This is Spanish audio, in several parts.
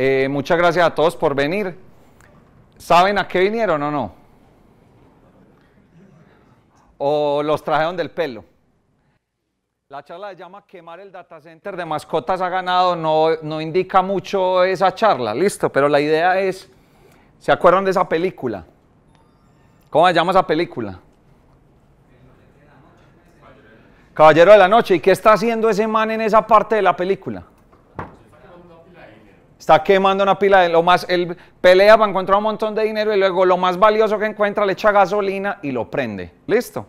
Eh, muchas gracias a todos por venir. ¿Saben a qué vinieron o no? ¿O los trajeron del pelo? La charla se llama Quemar el data center de mascotas ha ganado, no, no indica mucho esa charla, listo, pero la idea es, ¿se acuerdan de esa película? ¿Cómo se llama esa película? Caballero de la Noche. ¿Y qué está haciendo ese man en esa parte de la película? Está quemando una pila de lo más. Él pelea para encontrar un montón de dinero y luego lo más valioso que encuentra le echa gasolina y lo prende. Listo.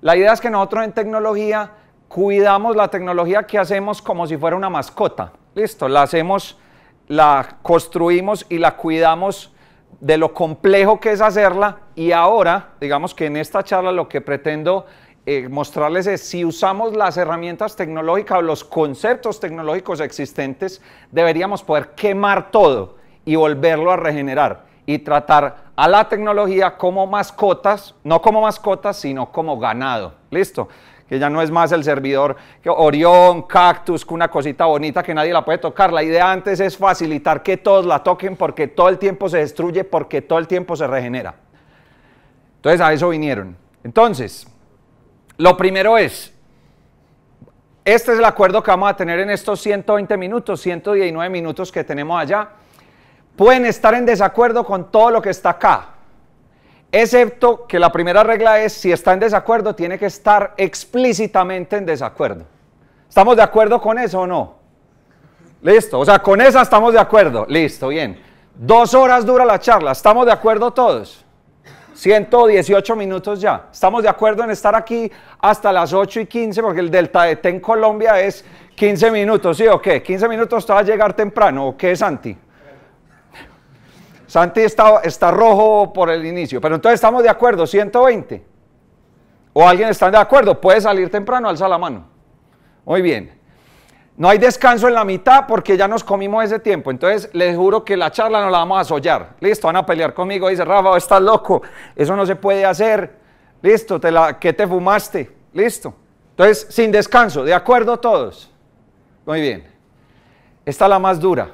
La idea es que nosotros en tecnología cuidamos la tecnología que hacemos como si fuera una mascota. Listo. La hacemos, la construimos y la cuidamos de lo complejo que es hacerla. Y ahora, digamos que en esta charla lo que pretendo eh, mostrarles es si usamos las herramientas tecnológicas o los conceptos tecnológicos existentes, deberíamos poder quemar todo y volverlo a regenerar y tratar a la tecnología como mascotas, no como mascotas, sino como ganado. ¿Listo? Que ya no es más el servidor que Orión, Cactus, una cosita bonita que nadie la puede tocar. La idea antes es facilitar que todos la toquen porque todo el tiempo se destruye, porque todo el tiempo se regenera. Entonces a eso vinieron. Entonces, lo primero es, este es el acuerdo que vamos a tener en estos 120 minutos, 119 minutos que tenemos allá. Pueden estar en desacuerdo con todo lo que está acá, excepto que la primera regla es, si está en desacuerdo, tiene que estar explícitamente en desacuerdo. ¿Estamos de acuerdo con eso o no? Listo, o sea, con esa estamos de acuerdo. Listo, bien. Dos horas dura la charla, ¿estamos de acuerdo todos? 118 minutos ya. Estamos de acuerdo en estar aquí hasta las 8 y 15 porque el Delta de T en Colombia es 15 minutos, ¿sí o qué? 15 minutos te va a llegar temprano, ¿o qué, Santi? Santi está, rojo por el inicio, pero entonces estamos de acuerdo, 120. ¿O alguien está de acuerdo? Puede salir temprano, alza la mano. Muy bien. No hay descanso en la mitad porque ya nos comimos ese tiempo. Entonces, les juro que la charla no la vamos a sollar. Listo, van a pelear conmigo. Dice, Rafa, estás loco. Eso no se puede hacer. Listo, te ¿qué te fumaste? Listo. Entonces, sin descanso. ¿De acuerdo todos? Muy bien. Esta es la más dura.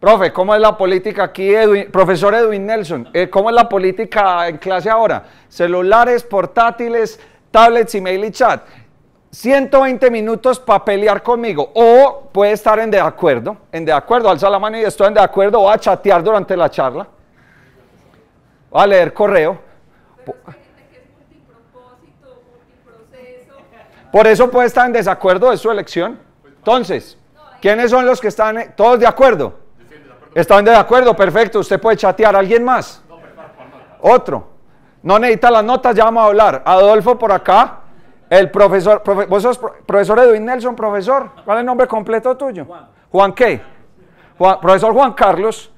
Profe, ¿cómo es la política aquí, profesor Edwin Nelson? Eh, ¿Cómo es la política en clase ahora? Celulares, portátiles, tablets, email y chat. 120 minutos para pelear conmigo. O puede estar en de acuerdo, en de acuerdo, alza la mano y estoy en de acuerdo, o a chatear durante la charla, o a leer correo. Por eso puede estar en desacuerdo de su elección. Entonces, ¿quiénes son los que están? ¿Todos de acuerdo? Están de acuerdo, perfecto. Usted puede chatear. ¿Alguien más? Otro. No necesita las notas, ya vamos a hablar. Adolfo por acá. El profesor, vos sos profesor Edwin Nelson, profesor. ¿Cuál es el nombre completo tuyo? Juan. ¿Juan qué? profesor Juan Carlos.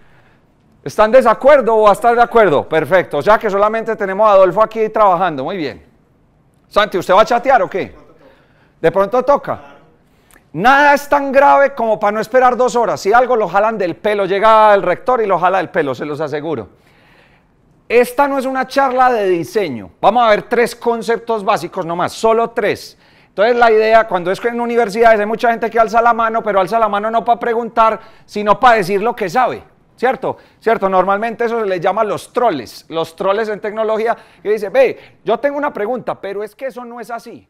¿Están de desacuerdo o a estar de acuerdo? Perfecto. O sea que solamente tenemos a Adolfo aquí trabajando. Muy bien. Santi, ¿usted va a chatear o qué? De pronto toca. Nada es tan grave como para no esperar dos horas. Si algo lo jalan del pelo, llega el rector y lo jala del pelo, se los aseguro. Esta no es una charla de diseño. Vamos a ver tres conceptos básicos nomás, solo tres. Entonces la idea, cuando es que en universidades hay mucha gente que alza la mano, pero alza la mano no para preguntar, sino para decir lo que sabe. ¿Cierto? ¿Cierto? Normalmente eso se les llama los troles. Los troles en tecnología que dicen, ve, yo tengo una pregunta, pero es que eso no es así.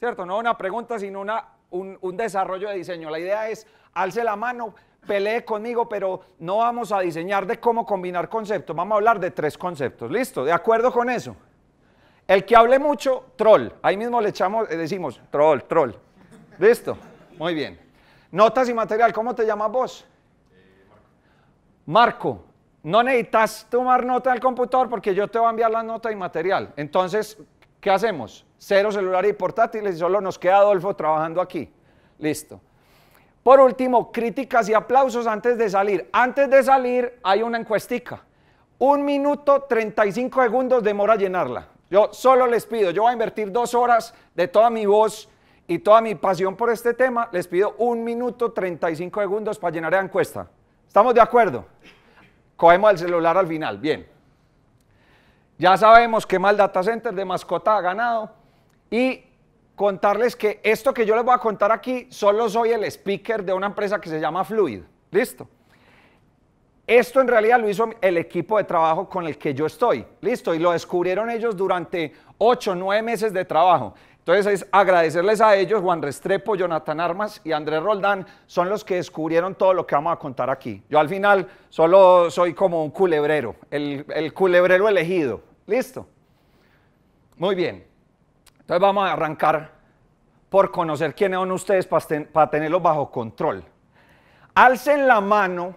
¿Cierto? No una pregunta, sino una, un, un desarrollo de diseño. La idea es, alce la mano, pelee conmigo, pero no vamos a diseñar de cómo combinar conceptos, vamos a hablar de tres conceptos, ¿listo? ¿De acuerdo con eso? El que hable mucho, troll, ahí mismo le echamos, decimos, troll, troll, ¿listo? Muy bien. Notas y material, ¿cómo te llamas vos? Marco, no necesitas tomar nota del computador porque yo te voy a enviar la nota y material. Entonces, ¿qué hacemos? Cero celular y portátiles y solo nos queda Adolfo trabajando aquí. Listo. Por último, críticas y aplausos antes de salir. Antes de salir hay una encuestica. Un minuto 35 segundos demora llenarla. Yo solo les pido, yo voy a invertir dos horas de toda mi voz y toda mi pasión por este tema. Les pido un minuto 35 segundos para llenar la encuesta. ¿Estamos de acuerdo? Cogemos el celular al final. Bien. Ya sabemos que mal data center de mascota ha ganado y contarles que esto que yo les voy a contar aquí, solo soy el speaker de una empresa que se llama Fluid. ¿Listo? Esto en realidad lo hizo el equipo de trabajo con el que yo estoy. Listo, y lo descubrieron ellos durante ocho, nueve meses de trabajo. Entonces es agradecerles a ellos, Juan Restrepo, Jonathan Armas y Andrés Roldán son los que descubrieron todo lo que vamos a contar aquí. Yo al final solo soy como un culebrero, el, el culebrero elegido. Listo. Muy bien. Entonces vamos a arrancar por conocer quiénes son ustedes para, tenerlos bajo control. Alcen la mano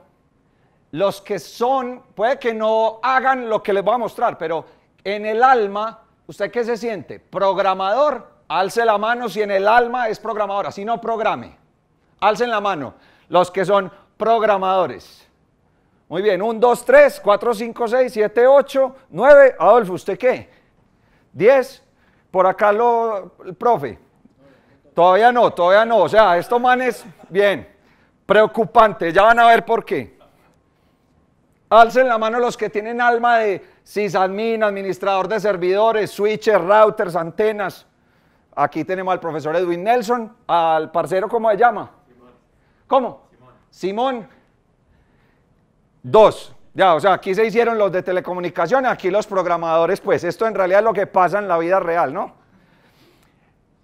los que son, puede que no hagan lo que les voy a mostrar, pero en el alma, ¿usted qué se siente? ¿Programador? Alce la mano si en el alma es programador, si no programe. Alcen la mano los que son programadores. Muy bien, 1, 2, 3, 4, 5, 6, 7, 8, 9. Adolfo, ¿usted qué? 10, por acá lo, el profe. Todavía no, todavía no. O sea, estos manes, bien, preocupante. Ya van a ver por qué. Alcen la mano los que tienen alma de sysadmin, administrador de servidores, switches, routers, antenas. Aquí tenemos al profesor Edwin Nelson, al parcero, ¿cómo se llama? ¿Cómo? Simón. Simón. Dos. Ya, o sea, aquí se hicieron los de telecomunicaciones, aquí los programadores, pues esto en realidad es lo que pasa en la vida real, ¿no?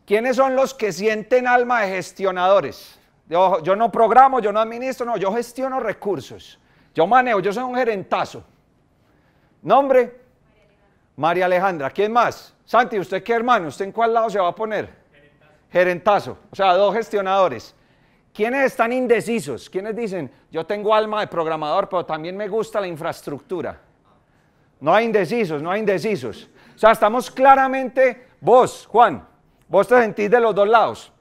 ¿Quiénes son los que sienten alma de gestionadores? Yo, yo no programo, yo no administro, no, yo gestiono recursos. Yo manejo, yo soy un gerentazo. ¿Nombre? María Alejandra. ¿Quién más? Santi, ¿usted qué hermano? ¿Usted en cuál lado se va a poner? Gerentazo. gerentazo. O sea, dos gestionadores. ¿Quiénes están indecisos? ¿Quiénes dicen, yo tengo alma de programador, pero también me gusta la infraestructura? No hay indecisos, no hay indecisos. O sea, estamos claramente, vos, Juan, vos te sentís de los dos lados.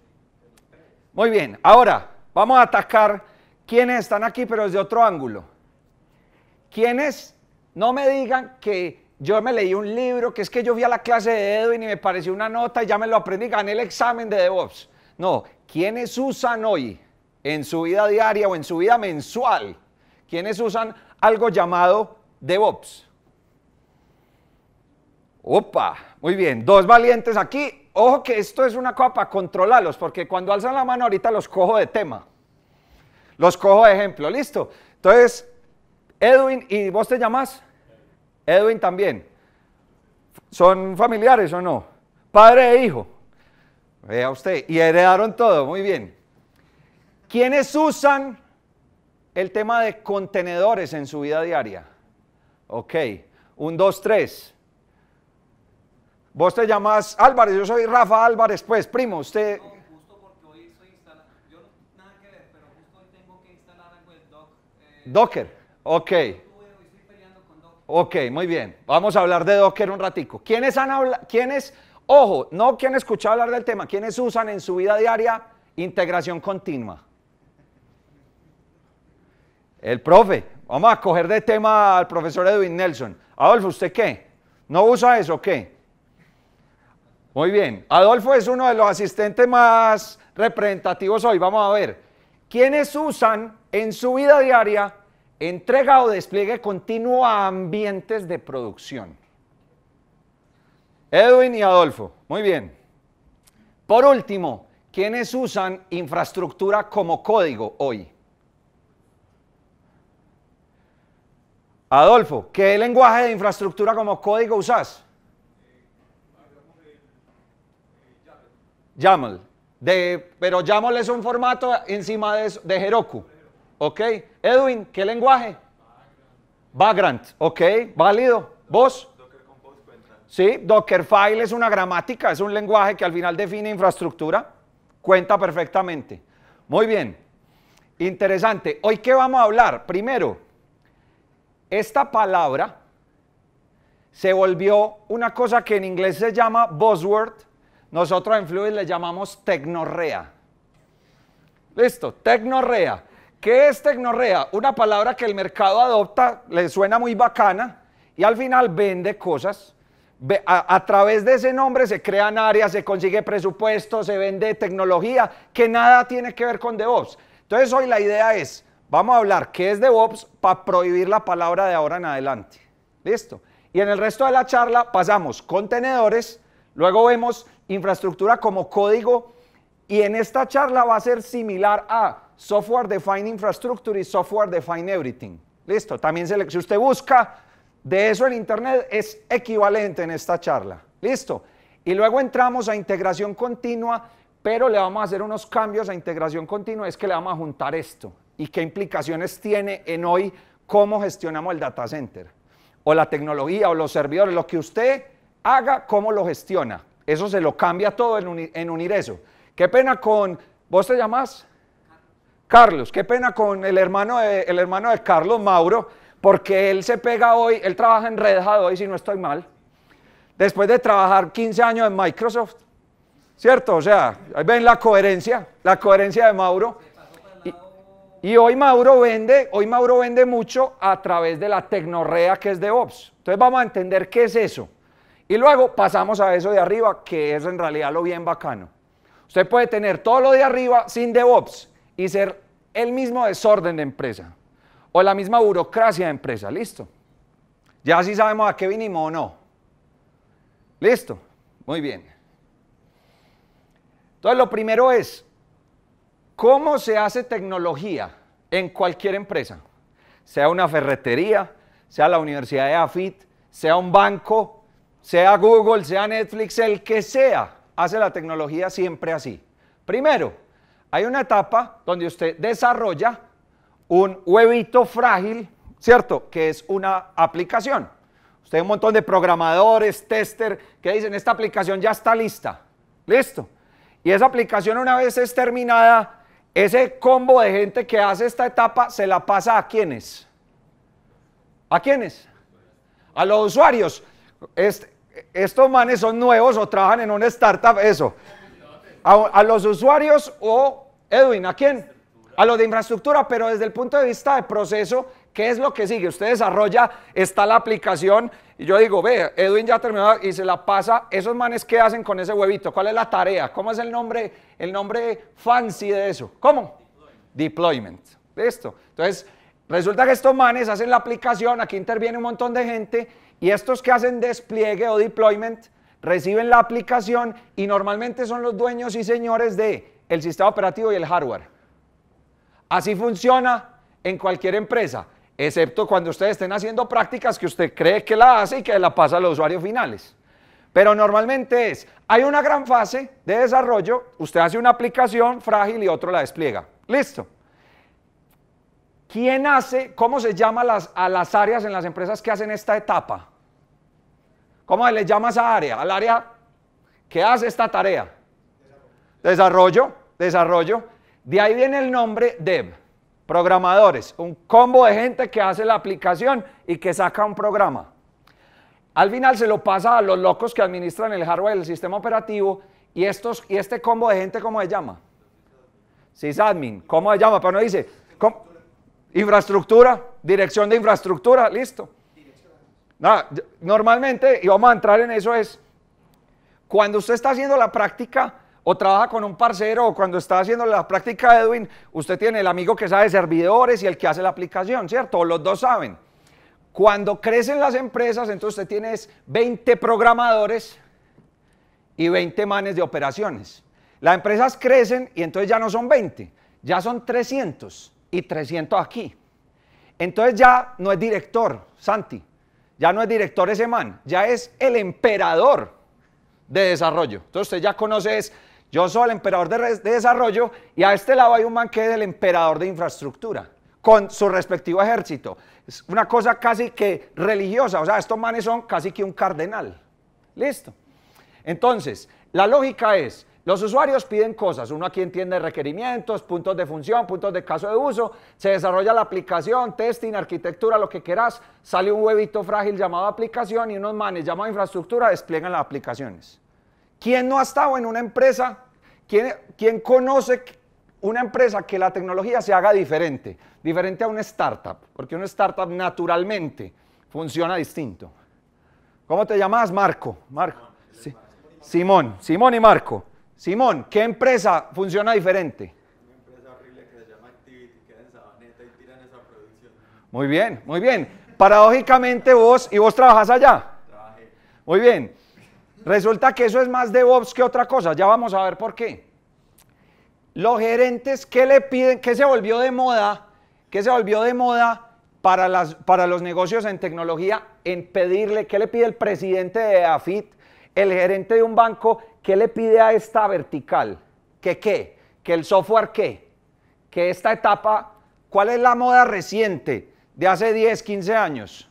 Muy bien, ahora vamos a atacar quienes están aquí, pero desde otro ángulo. Quienes no me digan que yo me leí un libro, que es que yo vi a la clase de Edwin y me pareció una nota y ya me lo aprendí, gané el examen de DevOps. No, ¿Quiénes usan hoy en su vida diaria o en su vida mensual, quienes usan algo llamado DevOps. Opa, muy bien, dos valientes aquí. Ojo que esto es una copa, para controlarlos, porque cuando alzan la mano ahorita los cojo de tema. Los cojo de ejemplo, listo. Entonces, Edwin, ¿y vos te llamas? Edwin también. ¿Son familiares o no? Padre e hijo. Vea usted, y heredaron todo, muy bien. ¿Quiénes usan el tema de contenedores en su vida diaria? Ok, un, dos, tres. Vos te llamas Álvarez, yo soy Rafa Álvarez, pues, primo, usted... Docker, ok. Ok, muy bien. Vamos a hablar de Docker un ratico. ¿Quiénes han hablado, quiénes, ojo, no quien escuchado hablar del tema, quiénes usan en su vida diaria integración continua? El profe. Vamos a coger de tema al profesor Edwin Nelson. Adolfo, ¿usted qué? ¿No usa eso o qué? Muy bien. Adolfo es uno de los asistentes más representativos hoy. Vamos a ver. ¿Quiénes usan en su vida diaria entrega o despliegue continuo a ambientes de producción? Edwin y Adolfo. Muy bien. Por último, ¿quiénes usan infraestructura como código hoy? Adolfo, ¿qué lenguaje de infraestructura como código usas? Eh, YAML. De, pero YAML es un formato encima de, eso, de Heroku. ¿Ok? Edwin, ¿qué lenguaje? Vagrant. ¿Ok? ¿Válido? ¿Vos? Sí, Dockerfile es una gramática, es un lenguaje que al final define infraestructura. Cuenta perfectamente. Muy bien. Interesante. ¿Hoy qué vamos a hablar? Primero, esta palabra se volvió una cosa que en inglés se llama buzzword, nosotros en Fluid le llamamos tecnorrea. Listo, tecnorrea. ¿Qué es tecnorrea? Una palabra que el mercado adopta, le suena muy bacana y al final vende cosas. A, través de ese nombre se crean áreas, se consigue presupuesto, se vende tecnología que nada tiene que ver con DevOps. Entonces hoy la idea es, Vamos a hablar qué es DevOps para prohibir la palabra de ahora en adelante. Listo. Y en el resto de la charla pasamos contenedores, luego vemos infraestructura como código y en esta charla va a ser similar a Software Define Infrastructure y Software Define Everything. Listo. También si usted busca de eso en Internet es equivalente en esta charla. Listo. Y luego entramos a integración continua, pero le vamos a hacer unos cambios a integración continua, es que le vamos a juntar esto y qué implicaciones tiene en hoy cómo gestionamos el data center o la tecnología o los servidores, lo que usted haga, cómo lo gestiona. Eso se lo cambia todo en, unir eso. Qué pena con, ¿vos te llamás? Carlos, qué pena con el hermano de, el hermano de Carlos Mauro, porque él se pega hoy, él trabaja en Red hoy, si no estoy mal, después de trabajar 15 años en Microsoft, ¿cierto? O sea, ahí ven la coherencia, la coherencia de Mauro. Y hoy Mauro vende, hoy Mauro vende mucho a través de la tecnorrea que es DevOps. Entonces vamos a entender qué es eso. Y luego pasamos a eso de arriba, que es en realidad lo bien bacano. Usted puede tener todo lo de arriba sin DevOps y ser el mismo desorden de empresa o la misma burocracia de empresa. Listo. Ya sí sabemos a qué vinimos o no. Listo. Muy bien. Entonces lo primero es, ¿Cómo se hace tecnología en cualquier empresa? Sea una ferretería, sea la Universidad de AFIT, sea un banco, sea Google, sea Netflix, el que sea, hace la tecnología siempre así. Primero, hay una etapa donde usted desarrolla un huevito frágil, ¿cierto? Que es una aplicación. Usted un montón de programadores, tester, que dicen, esta aplicación ya está lista. Listo. Y esa aplicación una vez es terminada, ese combo de gente que hace esta etapa se la pasa a quiénes? ¿A quiénes? A los usuarios. estos manes son nuevos o trabajan en una startup, eso. A, a, los usuarios o, Edwin, ¿a quién? A los de infraestructura, pero desde el punto de vista de proceso, ¿qué es lo que sigue? Usted desarrolla, está la aplicación, y yo digo, ve, Edwin ya terminó y se la pasa. Esos manes, ¿qué hacen con ese huevito? ¿Cuál es la tarea? ¿Cómo es el nombre, el nombre fancy de eso? ¿Cómo? Deployment. Deployment. Listo. Entonces, resulta que estos manes hacen la aplicación, aquí interviene un montón de gente y estos que hacen despliegue o deployment reciben la aplicación y normalmente son los dueños y señores de el sistema operativo y el hardware. Así funciona en cualquier empresa excepto cuando ustedes estén haciendo prácticas que usted cree que la hace y que la pasa a los usuarios finales. Pero normalmente es, hay una gran fase de desarrollo, usted hace una aplicación frágil y otro la despliega. Listo. ¿Quién hace, cómo se llama las, a las áreas en las empresas que hacen esta etapa? ¿Cómo le llama esa área? Al área que hace esta tarea. Desarrollo, desarrollo. De ahí viene el nombre Dev programadores, un combo de gente que hace la aplicación y que saca un programa. Al final se lo pasa a los locos que administran el hardware del sistema operativo y, estos, y este combo de gente, ¿cómo se llama? Sysadmin, ¿cómo se llama? Pero no dice, infraestructura, dirección de infraestructura, listo. normalmente, y vamos a entrar en eso, es cuando usted está haciendo la práctica, o trabaja con un parcero o cuando está haciendo la práctica de Edwin, usted tiene el amigo que sabe servidores y el que hace la aplicación, ¿cierto? O los dos saben. Cuando crecen las empresas, entonces usted tiene 20 programadores y 20 manes de operaciones. Las empresas crecen y entonces ya no son 20, ya son 300 y 300 aquí. Entonces ya no es director, Santi, ya no es director ese man, ya es el emperador de desarrollo. Entonces usted ya conoce yo soy el emperador de, desarrollo y a este lado hay un man que es el emperador de infraestructura, con su respectivo ejército. Es una cosa casi que religiosa, o sea, estos manes son casi que un cardenal. Listo. Entonces, la lógica es, los usuarios piden cosas, uno aquí entiende requerimientos, puntos de función, puntos de caso de uso, se desarrolla la aplicación, testing, arquitectura, lo que quieras, sale un huevito frágil llamado aplicación y unos manes llamados infraestructura despliegan las aplicaciones. ¿Quién no ha estado en una empresa ¿Quién, conoce una empresa que la tecnología se haga diferente? Diferente a una startup, porque una startup naturalmente funciona distinto. ¿Cómo te llamas, Marco? Marco. Simón, Simón y Marco. Simón, ¿qué empresa funciona diferente? Una empresa horrible que se llama Activity, que en Sabaneta y tiran esa producción. Muy bien, muy bien. Paradójicamente vos, ¿y vos trabajas allá? Trabajé. Muy bien. Resulta que eso es más DevOps que otra cosa, ya vamos a ver por qué. Los gerentes, ¿qué le piden? ¿Qué se volvió de moda? ¿Qué se volvió de moda para, las, para los negocios en tecnología? En pedirle, ¿qué le pide el presidente de AFIT, el gerente de un banco? ¿Qué le pide a esta vertical? qué? qué? ¿Que el software qué? ¿Que esta etapa? ¿Cuál es la moda reciente de hace 10, 15 años?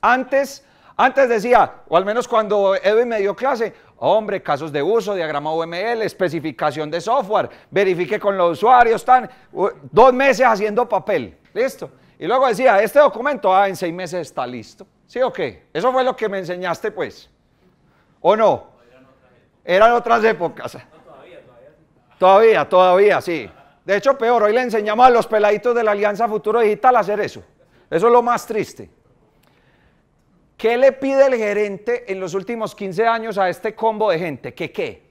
Antes antes decía, o al menos cuando Eve me dio clase, hombre, casos de uso, diagrama UML, especificación de software, verifique con los usuarios, están dos meses haciendo papel, listo. Y luego decía, este documento, ah, en seis meses está listo. ¿Sí o qué? Eso fue lo que me enseñaste, pues. ¿O no? Eran otras épocas. todavía, todavía. Todavía, todavía, sí. De hecho, peor, hoy le enseñamos a los peladitos de la Alianza Futuro Digital a hacer eso. Eso es lo más triste. ¿Qué le pide el gerente en los últimos 15 años a este combo de gente? ¿Qué qué?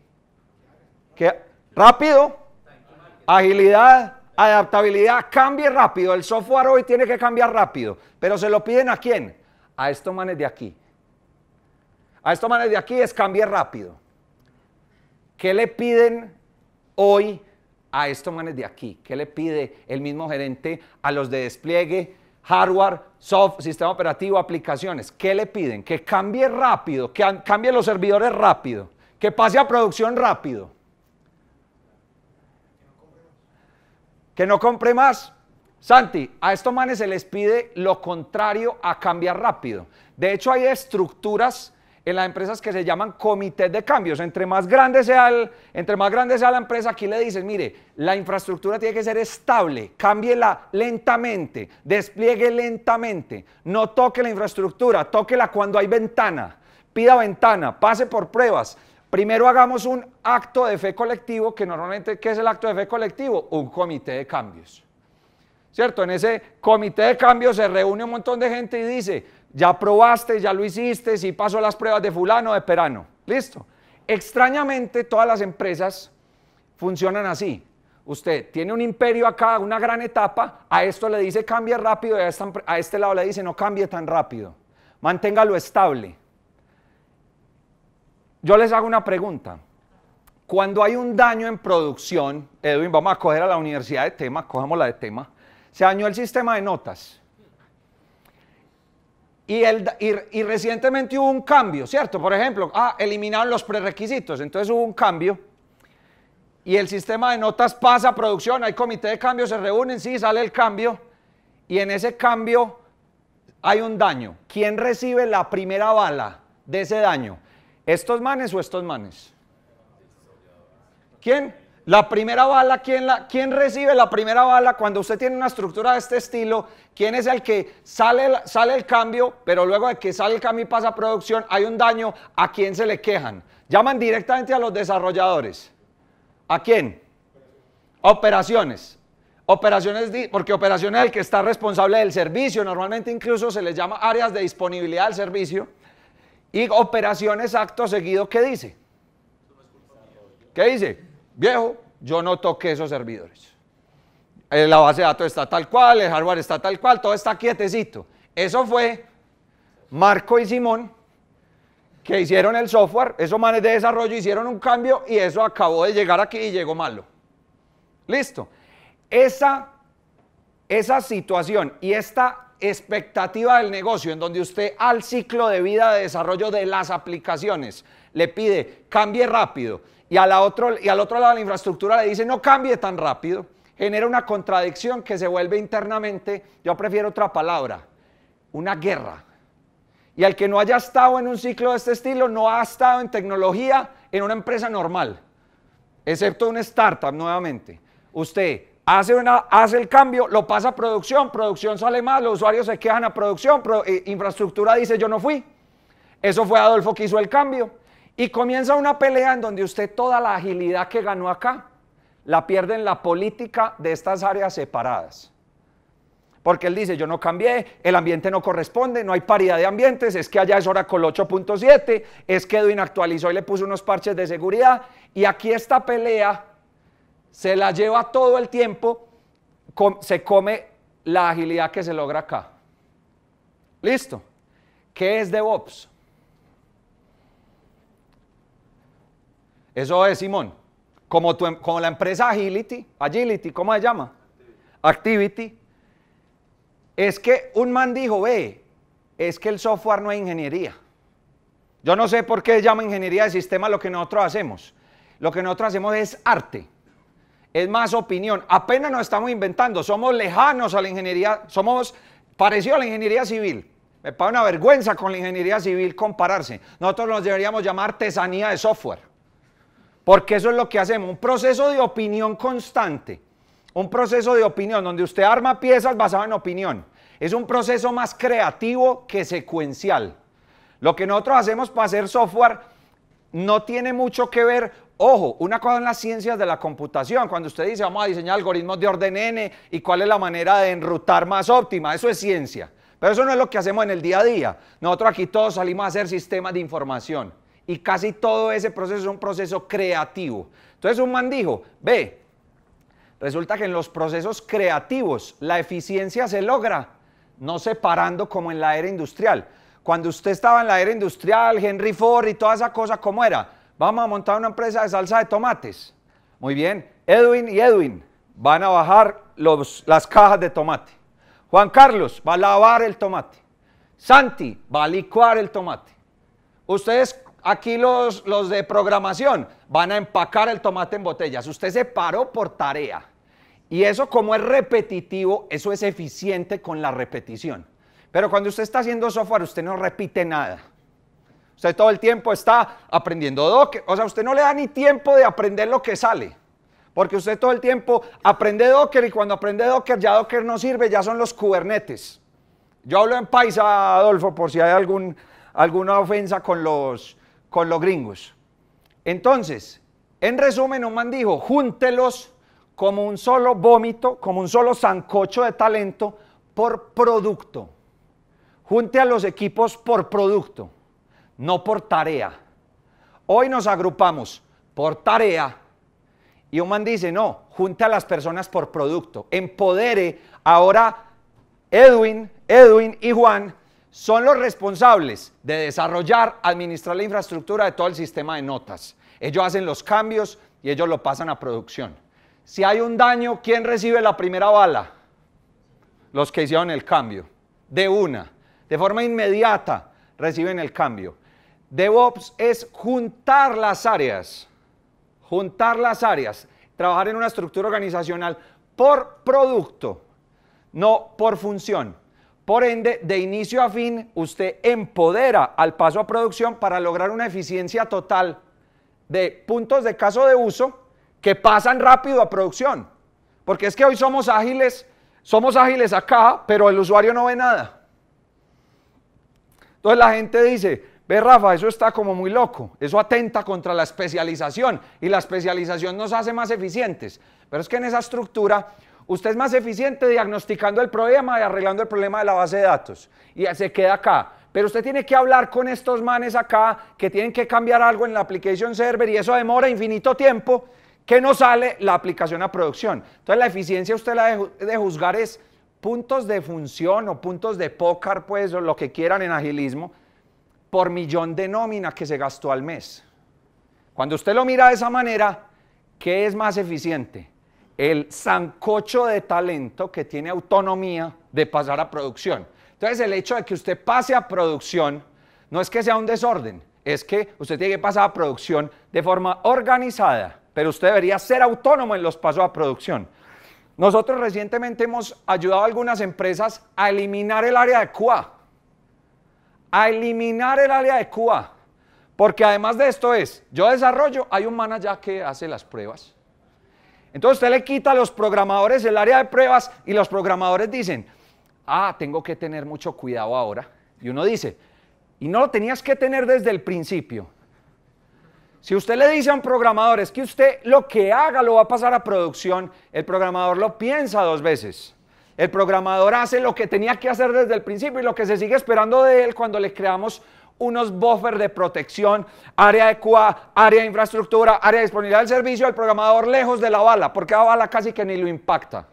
rápido, agilidad, adaptabilidad, cambie rápido. El software hoy tiene que cambiar rápido. Pero se lo piden a quién? A estos manes de aquí. A estos manes de aquí es cambie rápido. ¿Qué le piden hoy a estos manes de aquí? ¿Qué le pide el mismo gerente a los de despliegue, hardware, software, sistema operativo, aplicaciones. ¿Qué le piden? Que cambie rápido, que cambie los servidores rápido, que pase a producción rápido. Que no compre más. Santi, a estos manes se les pide lo contrario a cambiar rápido. De hecho, hay estructuras en las empresas que se llaman comités de cambios. Entre más grande sea, la empresa, aquí le dices, mire, la infraestructura tiene que ser estable, cámbiela lentamente, despliegue lentamente, no toque la infraestructura, tóquela cuando hay ventana, pida ventana, pase por pruebas. Primero hagamos un acto de fe colectivo, que normalmente, ¿qué es el acto de fe colectivo? Un comité de cambios. ¿Cierto? En ese comité de cambios se reúne un montón de gente y dice, ya probaste, ya lo hiciste, si pasó las pruebas de fulano, de perano. Listo. Extrañamente, todas las empresas funcionan así. Usted tiene un imperio acá, una gran etapa, a esto le dice cambie rápido a, este lado le dice no cambie tan rápido. Manténgalo estable. Yo les hago una pregunta. Cuando hay un daño en producción, Edwin, vamos a coger a la universidad de tema, la de tema, se dañó el sistema de notas y, y, recientemente hubo un cambio, ¿cierto? Por ejemplo, ah, eliminaron los prerequisitos, entonces hubo un cambio. Y el sistema de notas pasa a producción, hay comité de cambio, se reúnen, sí, sale el cambio. Y en ese cambio hay un daño. ¿Quién recibe la primera bala de ese daño? ¿Estos manes o estos manes? ¿Quién? La primera bala, ¿quién, recibe la primera bala cuando usted tiene una estructura de este estilo? ¿Quién es el que sale, el cambio, pero luego de que sale el cambio y pasa a producción, hay un daño? ¿A quién se le quejan? Llaman directamente a los desarrolladores. ¿A quién? Operaciones. Operaciones, porque operaciones es el que está responsable del servicio. Normalmente incluso se les llama áreas de disponibilidad del servicio. Y operaciones acto seguido, ¿qué dice? ¿Qué dice? viejo, yo no toqué esos servidores. Eh, la base de datos está tal cual, el hardware está tal cual, todo está quietecito. Eso fue Marco y Simón que hicieron el software, esos manes de desarrollo hicieron un cambio y eso acabó de llegar aquí y llegó malo. Listo. Esa, esa situación y esta expectativa del negocio en donde usted al ciclo de vida de desarrollo de las aplicaciones le pide cambie rápido y, otro, y al otro lado la infraestructura le dice no cambie tan rápido, genera una contradicción que se vuelve internamente, yo prefiero otra palabra, una guerra. Y al que no haya estado en un ciclo de este estilo, no ha estado en tecnología en una empresa normal, excepto una startup nuevamente. Usted hace, una, hace el cambio, lo pasa a producción, producción sale mal, los usuarios se quejan a producción, eh, infraestructura dice yo no fui. Eso fue Adolfo que hizo el cambio. Y comienza una pelea en donde usted toda la agilidad que ganó acá la pierde en la política de estas áreas separadas. Porque él dice, yo no cambié, el ambiente no corresponde, no hay paridad de ambientes, es que allá es hora Oracle 8.7, es que Edwin actualizó y le puso unos parches de seguridad, y aquí esta pelea se la lleva todo el tiempo, se come la agilidad que se logra acá. Listo. ¿Qué es DevOps? Eso es, Simón. Em, como, la empresa Agility, Agility, ¿cómo se llama? Activity. Es que un man dijo, ve, es que el software no es ingeniería. Yo no sé por qué se llama ingeniería de sistema lo que nosotros hacemos. Lo que nosotros hacemos es arte. Es más opinión. Apenas nos estamos inventando. Somos lejanos a la ingeniería. Somos parecidos a la ingeniería civil. Me paga una vergüenza con la ingeniería civil compararse. Nosotros nos deberíamos llamar artesanía de software. Porque eso es lo que hacemos, un proceso de opinión constante, un proceso de opinión donde usted arma piezas basadas en opinión. Es un proceso más creativo que secuencial. Lo que nosotros hacemos para hacer software no tiene mucho que ver. Ojo, una cosa en las ciencias de la computación, cuando usted dice vamos a diseñar algoritmos de orden n y cuál es la manera de enrutar más óptima, eso es ciencia. Pero eso no es lo que hacemos en el día a día. Nosotros aquí todos salimos a hacer sistemas de información. Y casi todo ese proceso es un proceso creativo. Entonces un man dijo, ve, resulta que en los procesos creativos la eficiencia se logra no separando como en la era industrial. Cuando usted estaba en la era industrial, Henry Ford y toda esa cosa, ¿cómo era? Vamos a montar una empresa de salsa de tomates. Muy bien, Edwin y Edwin van a bajar los, las cajas de tomate. Juan Carlos va a lavar el tomate. Santi va a licuar el tomate. Ustedes aquí los, los de programación van a empacar el tomate en botellas. Usted se paró por tarea. Y eso como es repetitivo, eso es eficiente con la repetición. Pero cuando usted está haciendo software, usted no repite nada. Usted todo el tiempo está aprendiendo Docker. O sea, usted no le da ni tiempo de aprender lo que sale. Porque usted todo el tiempo aprende Docker y cuando aprende Docker ya Docker no sirve, ya son los Kubernetes. Yo hablo en paisa, Adolfo, por si hay alguna ofensa con los, con los gringos. Entonces, en resumen, man dijo, júntelos como un solo vómito, como un solo zancocho de talento por producto. Junte a los equipos por producto, no por tarea. Hoy nos agrupamos por tarea y man dice, no, junte a las personas por producto, empodere ahora Edwin, Edwin y Juan son los responsables de desarrollar, administrar la infraestructura de todo el sistema de notas. Ellos hacen los cambios y ellos lo pasan a producción. Si hay un daño, ¿quién recibe la primera bala? Los que hicieron el cambio. De una, de forma inmediata, reciben el cambio. DevOps es juntar las áreas, juntar las áreas, trabajar en una estructura organizacional por producto, no por función. Por ende, de inicio a fin, usted empodera al paso a producción para lograr una eficiencia total de puntos de caso de uso que pasan rápido a producción. Porque es que hoy somos ágiles, somos ágiles acá, pero el usuario no ve nada. Entonces la gente dice, ve Rafa, eso está como muy loco, eso atenta contra la especialización y la especialización nos hace más eficientes. Pero es que en esa estructura Usted es más eficiente diagnosticando el problema y arreglando el problema de la base de datos. Y se queda acá. Pero usted tiene que hablar con estos manes acá que tienen que cambiar algo en la application server y eso demora infinito tiempo que no sale la aplicación a producción. Entonces la eficiencia usted la de, juzgar es puntos de función o puntos de pócar, pues, o lo que quieran en agilismo, por millón de nómina que se gastó al mes. Cuando usted lo mira de esa manera, ¿qué es más eficiente? el sancocho de talento que tiene autonomía de pasar a producción. Entonces el hecho de que usted pase a producción no es que sea un desorden, es que usted tiene que pasar a producción de forma organizada, pero usted debería ser autónomo en los pasos a producción. Nosotros recientemente hemos ayudado a algunas empresas a eliminar el área de QA. A eliminar el área de Cuba. Porque además de esto es, yo desarrollo, hay un manager que hace las pruebas entonces usted le quita a los programadores el área de pruebas y los programadores dicen, ah, tengo que tener mucho cuidado ahora. Y uno dice, y no lo tenías que tener desde el principio. Si usted le dice a un programador es que usted lo que haga lo va a pasar a producción, el programador lo piensa dos veces. El programador hace lo que tenía que hacer desde el principio y lo que se sigue esperando de él cuando le creamos unos buffers de protección, área de área de infraestructura, área de disponibilidad del servicio el programador lejos de la bala, porque la bala casi que ni lo impacta.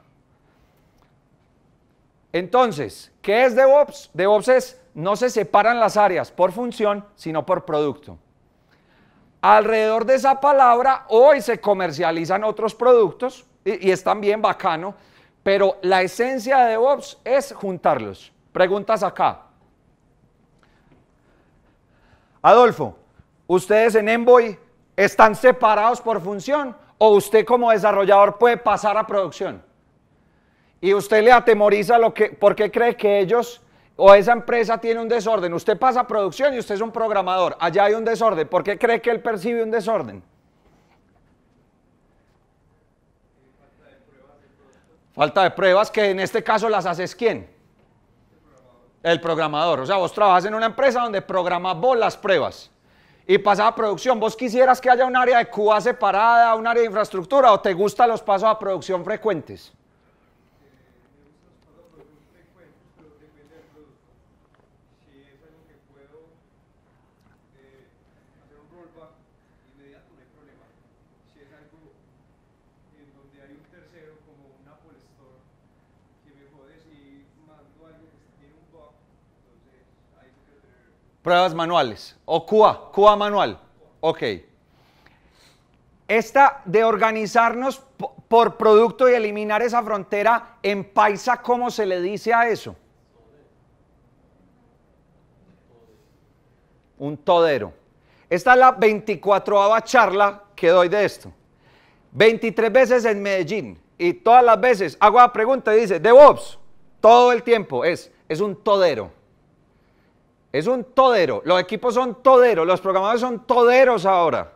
Entonces, ¿qué es DevOps? DevOps es no se separan las áreas por función, sino por producto. Alrededor de esa palabra, hoy se comercializan otros productos y, y es también bacano, pero la esencia de DevOps es juntarlos. Preguntas acá. Adolfo, ustedes en Envoy están separados por función o usted como desarrollador puede pasar a producción. Y usted le atemoriza lo que, porque cree que ellos o esa empresa tiene un desorden. Usted pasa a producción y usted es un programador. Allá hay un desorden. ¿Por qué cree que él percibe un desorden? Falta de pruebas que en este caso las haces quién? El programador. O sea, vos trabajas en una empresa donde programas vos las pruebas y pasas a producción. ¿Vos quisieras que haya un área de Cuba separada, un área de infraestructura o te gustan los pasos a producción frecuentes? Pruebas manuales. O CUA, CUA manual. Ok. Esta de organizarnos por producto y eliminar esa frontera, en paisa, ¿cómo se le dice a eso? Un todero. Esta es la 24 charla que doy de esto. 23 veces en Medellín y todas las veces hago la pregunta y dice, DevOps, todo el tiempo es, es un todero. Es un todero. Los equipos son toderos. Los programadores son toderos ahora.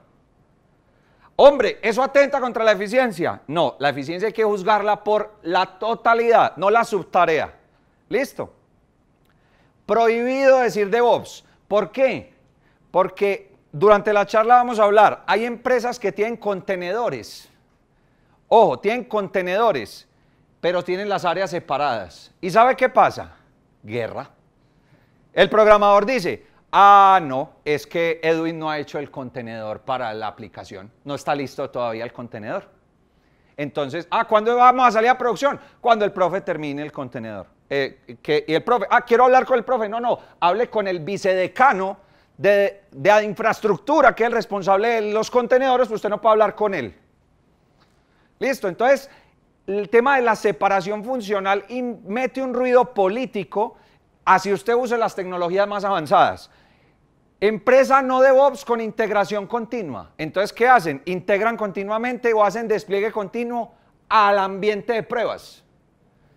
Hombre, ¿eso atenta contra la eficiencia? No, la eficiencia hay que juzgarla por la totalidad, no la subtarea. ¿Listo? Prohibido decir DevOps. ¿Por qué? Porque durante la charla vamos a hablar, hay empresas que tienen contenedores. Ojo, tienen contenedores, pero tienen las áreas separadas. ¿Y sabe qué pasa? Guerra. El programador dice, ah, no, es que Edwin no ha hecho el contenedor para la aplicación, no está listo todavía el contenedor. Entonces, ah, ¿cuándo vamos a salir a producción? Cuando el profe termine el contenedor. Eh, que, y el profe, ah, quiero hablar con el profe. No, no, hable con el vicedecano de, infraestructura, que es el responsable de los contenedores, usted no puede hablar con él. Listo, entonces el tema de la separación funcional mete un ruido político así usted usa las tecnologías más avanzadas. Empresa no DevOps con integración continua. Entonces, ¿qué hacen? Integran continuamente o hacen despliegue continuo al ambiente de pruebas.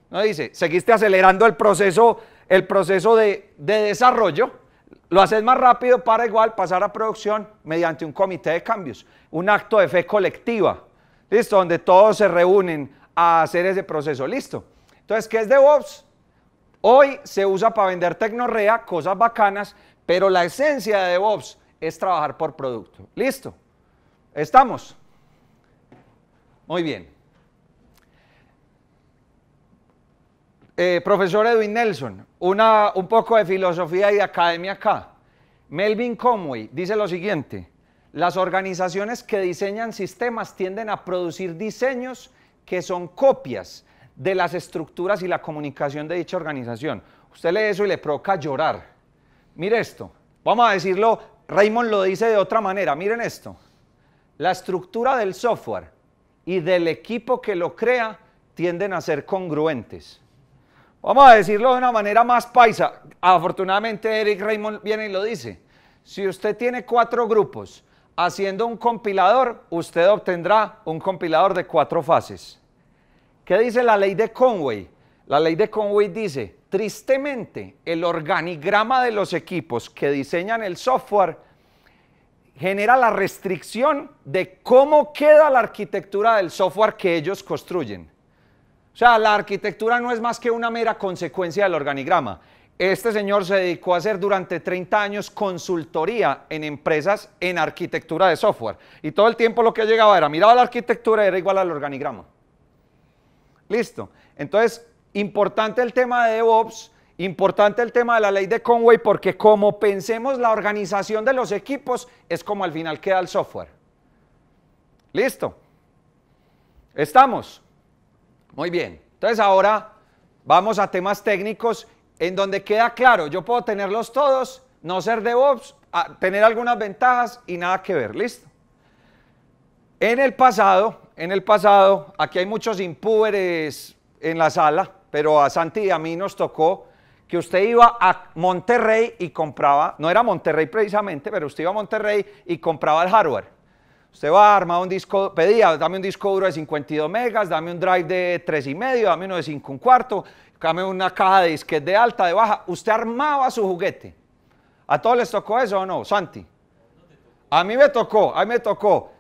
No dice, seguiste acelerando el proceso, el proceso de, de desarrollo, lo haces más rápido para igual pasar a producción mediante un comité de cambios, un acto de fe colectiva, listo, donde todos se reúnen a hacer ese proceso, listo. Entonces, ¿qué es DevOps? Hoy se usa para vender tecnorrea, cosas bacanas, pero la esencia de DevOps es trabajar por producto. ¿Listo? ¿Estamos? Muy bien. Eh, profesor Edwin Nelson, un poco de filosofía y de academia acá. Melvin Conway dice lo siguiente, las organizaciones que diseñan sistemas tienden a producir diseños que son copias de las estructuras y la comunicación de dicha organización. Usted lee eso y le provoca llorar. Mire esto, vamos a decirlo, Raymond lo dice de otra manera, miren esto. La estructura del software y del equipo que lo crea tienden a ser congruentes. Vamos a decirlo de una manera más paisa. Afortunadamente Eric Raymond viene y lo dice. Si usted tiene cuatro grupos haciendo un compilador, usted obtendrá un compilador de cuatro fases. ¿Qué dice la ley de Conway? La ley de Conway dice, tristemente, el organigrama de los equipos que diseñan el software genera la restricción de cómo queda la arquitectura del software que ellos construyen. O sea, la arquitectura no es más que una mera consecuencia del organigrama. Este señor se dedicó a hacer durante 30 años consultoría en empresas en arquitectura de software. Y todo el tiempo lo que llegaba era, miraba la arquitectura, era igual al organigrama. Listo. Entonces, importante el tema de DevOps, importante el tema de la ley de Conway, porque como pensemos la organización de los equipos, es como al final queda el software. Listo. Estamos. Muy bien. Entonces ahora vamos a temas técnicos en donde queda claro, yo puedo tenerlos todos, no ser DevOps, tener algunas ventajas y nada que ver. Listo. En el pasado, en el pasado, aquí hay muchos impúberes en la sala, pero a Santi y a mí nos tocó que usted iba a Monterrey y compraba, no era Monterrey precisamente, pero usted iba a Monterrey y compraba el hardware. Usted va, a armar un disco, pedía, dame un disco duro de 52 megas, dame un drive de 3.5, dame uno de 5 un cuarto, dame una caja de disquet de alta, de baja. Usted armaba su juguete. ¿A todos les tocó eso o no, Santi? A mí me tocó, a mí me tocó.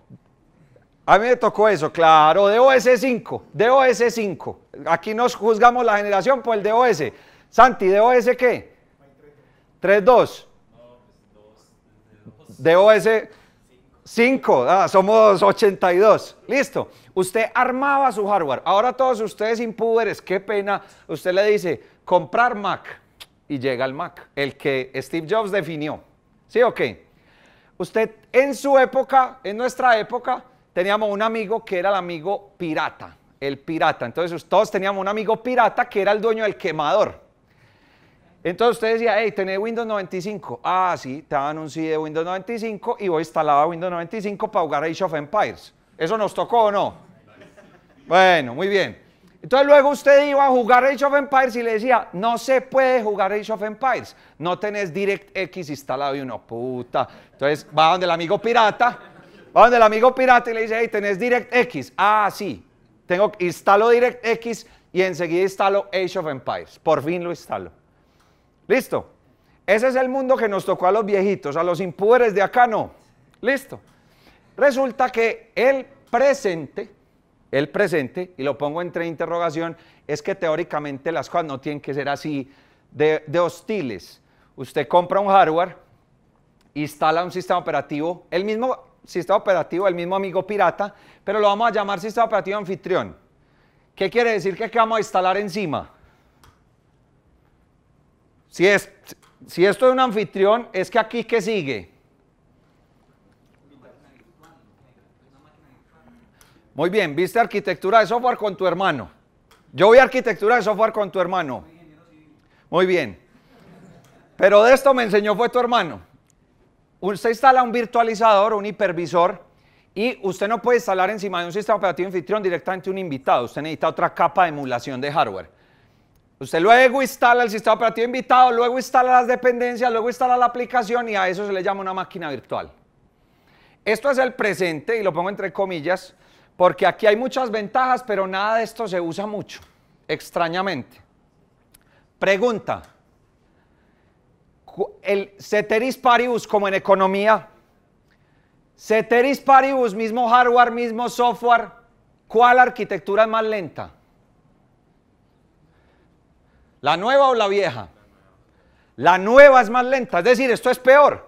A mí me tocó eso, claro, de DOS 5, DOS 5. Aquí nos juzgamos la generación por el de DOS. Santi, de OS qué? 3.2. DOS 5, ah, somos 82. Listo. Usted armaba su hardware. Ahora todos ustedes sin qué pena. Usted le dice, comprar Mac. Y llega el Mac, el que Steve Jobs definió. ¿Sí o qué? Usted en su época, en nuestra época, teníamos un amigo que era el amigo pirata, el pirata. Entonces todos teníamos un amigo pirata que era el dueño del quemador. Entonces usted decía, hey, ¿tenés Windows 95? Ah, sí, te daban un CD de Windows 95 y vos instalaba Windows 95 para jugar Age of Empires. ¿Eso nos tocó o no? Bueno, muy bien. Entonces luego usted iba a jugar Age of Empires y le decía, no se puede jugar Age of Empires, no tenés DirectX instalado y uno, puta. Entonces va donde el amigo pirata Va donde el amigo pirata y le dice, hey, ¿tenés DirectX? Ah, sí. Tengo, instalo DirectX y enseguida instalo Age of Empires. Por fin lo instalo. ¿Listo? Ese es el mundo que nos tocó a los viejitos, a los impuderes de acá no. ¿Listo? Resulta que el presente, el presente, y lo pongo entre interrogación, es que teóricamente las cosas no tienen que ser así de, de hostiles. Usted compra un hardware, instala un sistema operativo, el mismo sistema operativo el mismo amigo pirata, pero lo vamos a llamar sistema operativo anfitrión. ¿Qué quiere decir que, que vamos a instalar encima? Si, es, si esto es un anfitrión, es que aquí que sigue. Muy bien, viste arquitectura de software con tu hermano. Yo vi arquitectura de software con tu hermano. Muy bien. Pero de esto me enseñó fue tu hermano usted instala un virtualizador, un hipervisor, y usted no puede instalar encima de un sistema operativo anfitrión directamente un invitado. Usted necesita otra capa de emulación de hardware. Usted luego instala el sistema operativo invitado, luego instala las dependencias, luego instala la aplicación y a eso se le llama una máquina virtual. Esto es el presente y lo pongo entre comillas porque aquí hay muchas ventajas, pero nada de esto se usa mucho, extrañamente. Pregunta el ceteris paribus como en economía. Ceteris paribus, mismo hardware, mismo software. ¿Cuál arquitectura es más lenta? ¿La nueva o la vieja? La nueva es más lenta, es decir, esto es peor.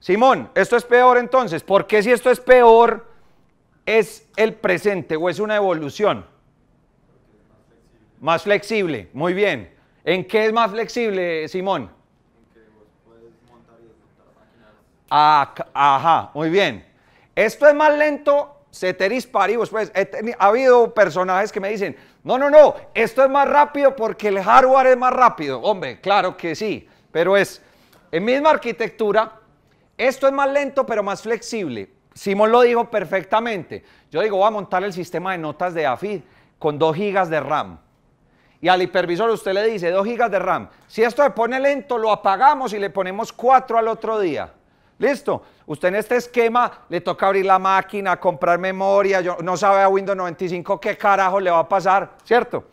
Simón, esto es peor entonces. ¿Por qué si esto es peor es el presente o es una evolución? Más flexible, muy bien. ¿En qué es más flexible, Simón? En que vos puedes montar y Ah, ajá, muy bien. Esto es más lento, ceteris paribus. Pues ha habido personajes que me dicen, no, no, no, esto es más rápido porque el hardware es más rápido. Hombre, claro que sí, pero es en misma arquitectura, esto es más lento pero más flexible. Simón lo dijo perfectamente. Yo digo, voy a montar el sistema de notas de AFID con 2 gigas de RAM y al hipervisor usted le dice 2 GB de RAM. Si esto se pone lento, lo apagamos y le ponemos 4 al otro día. Listo. Usted en este esquema le toca abrir la máquina, comprar memoria, yo, no sabe a Windows 95 qué carajo le va a pasar, ¿cierto?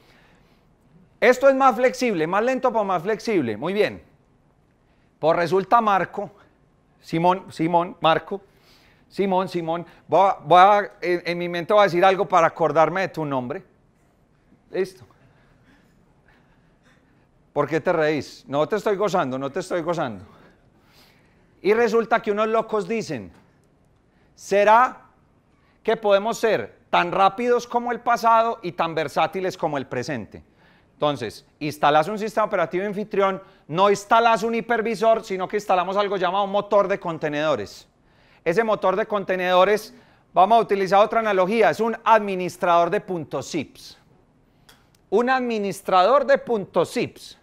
Esto es más flexible, más lento pero más flexible. Muy bien. Pues resulta Marco, Simón, Simón, Marco, Simón, Simón, a, en, en mi mente voy a decir algo para acordarme de tu nombre. Listo. ¿Por qué te reís? No te estoy gozando, no te estoy gozando. Y resulta que unos locos dicen, ¿será que podemos ser tan rápidos como el pasado y tan versátiles como el presente? Entonces, instalas un sistema operativo anfitrión, no instalas un hipervisor, sino que instalamos algo llamado motor de contenedores. Ese motor de contenedores, vamos a utilizar otra analogía, es un administrador de puntos zips. Un administrador de puntos zips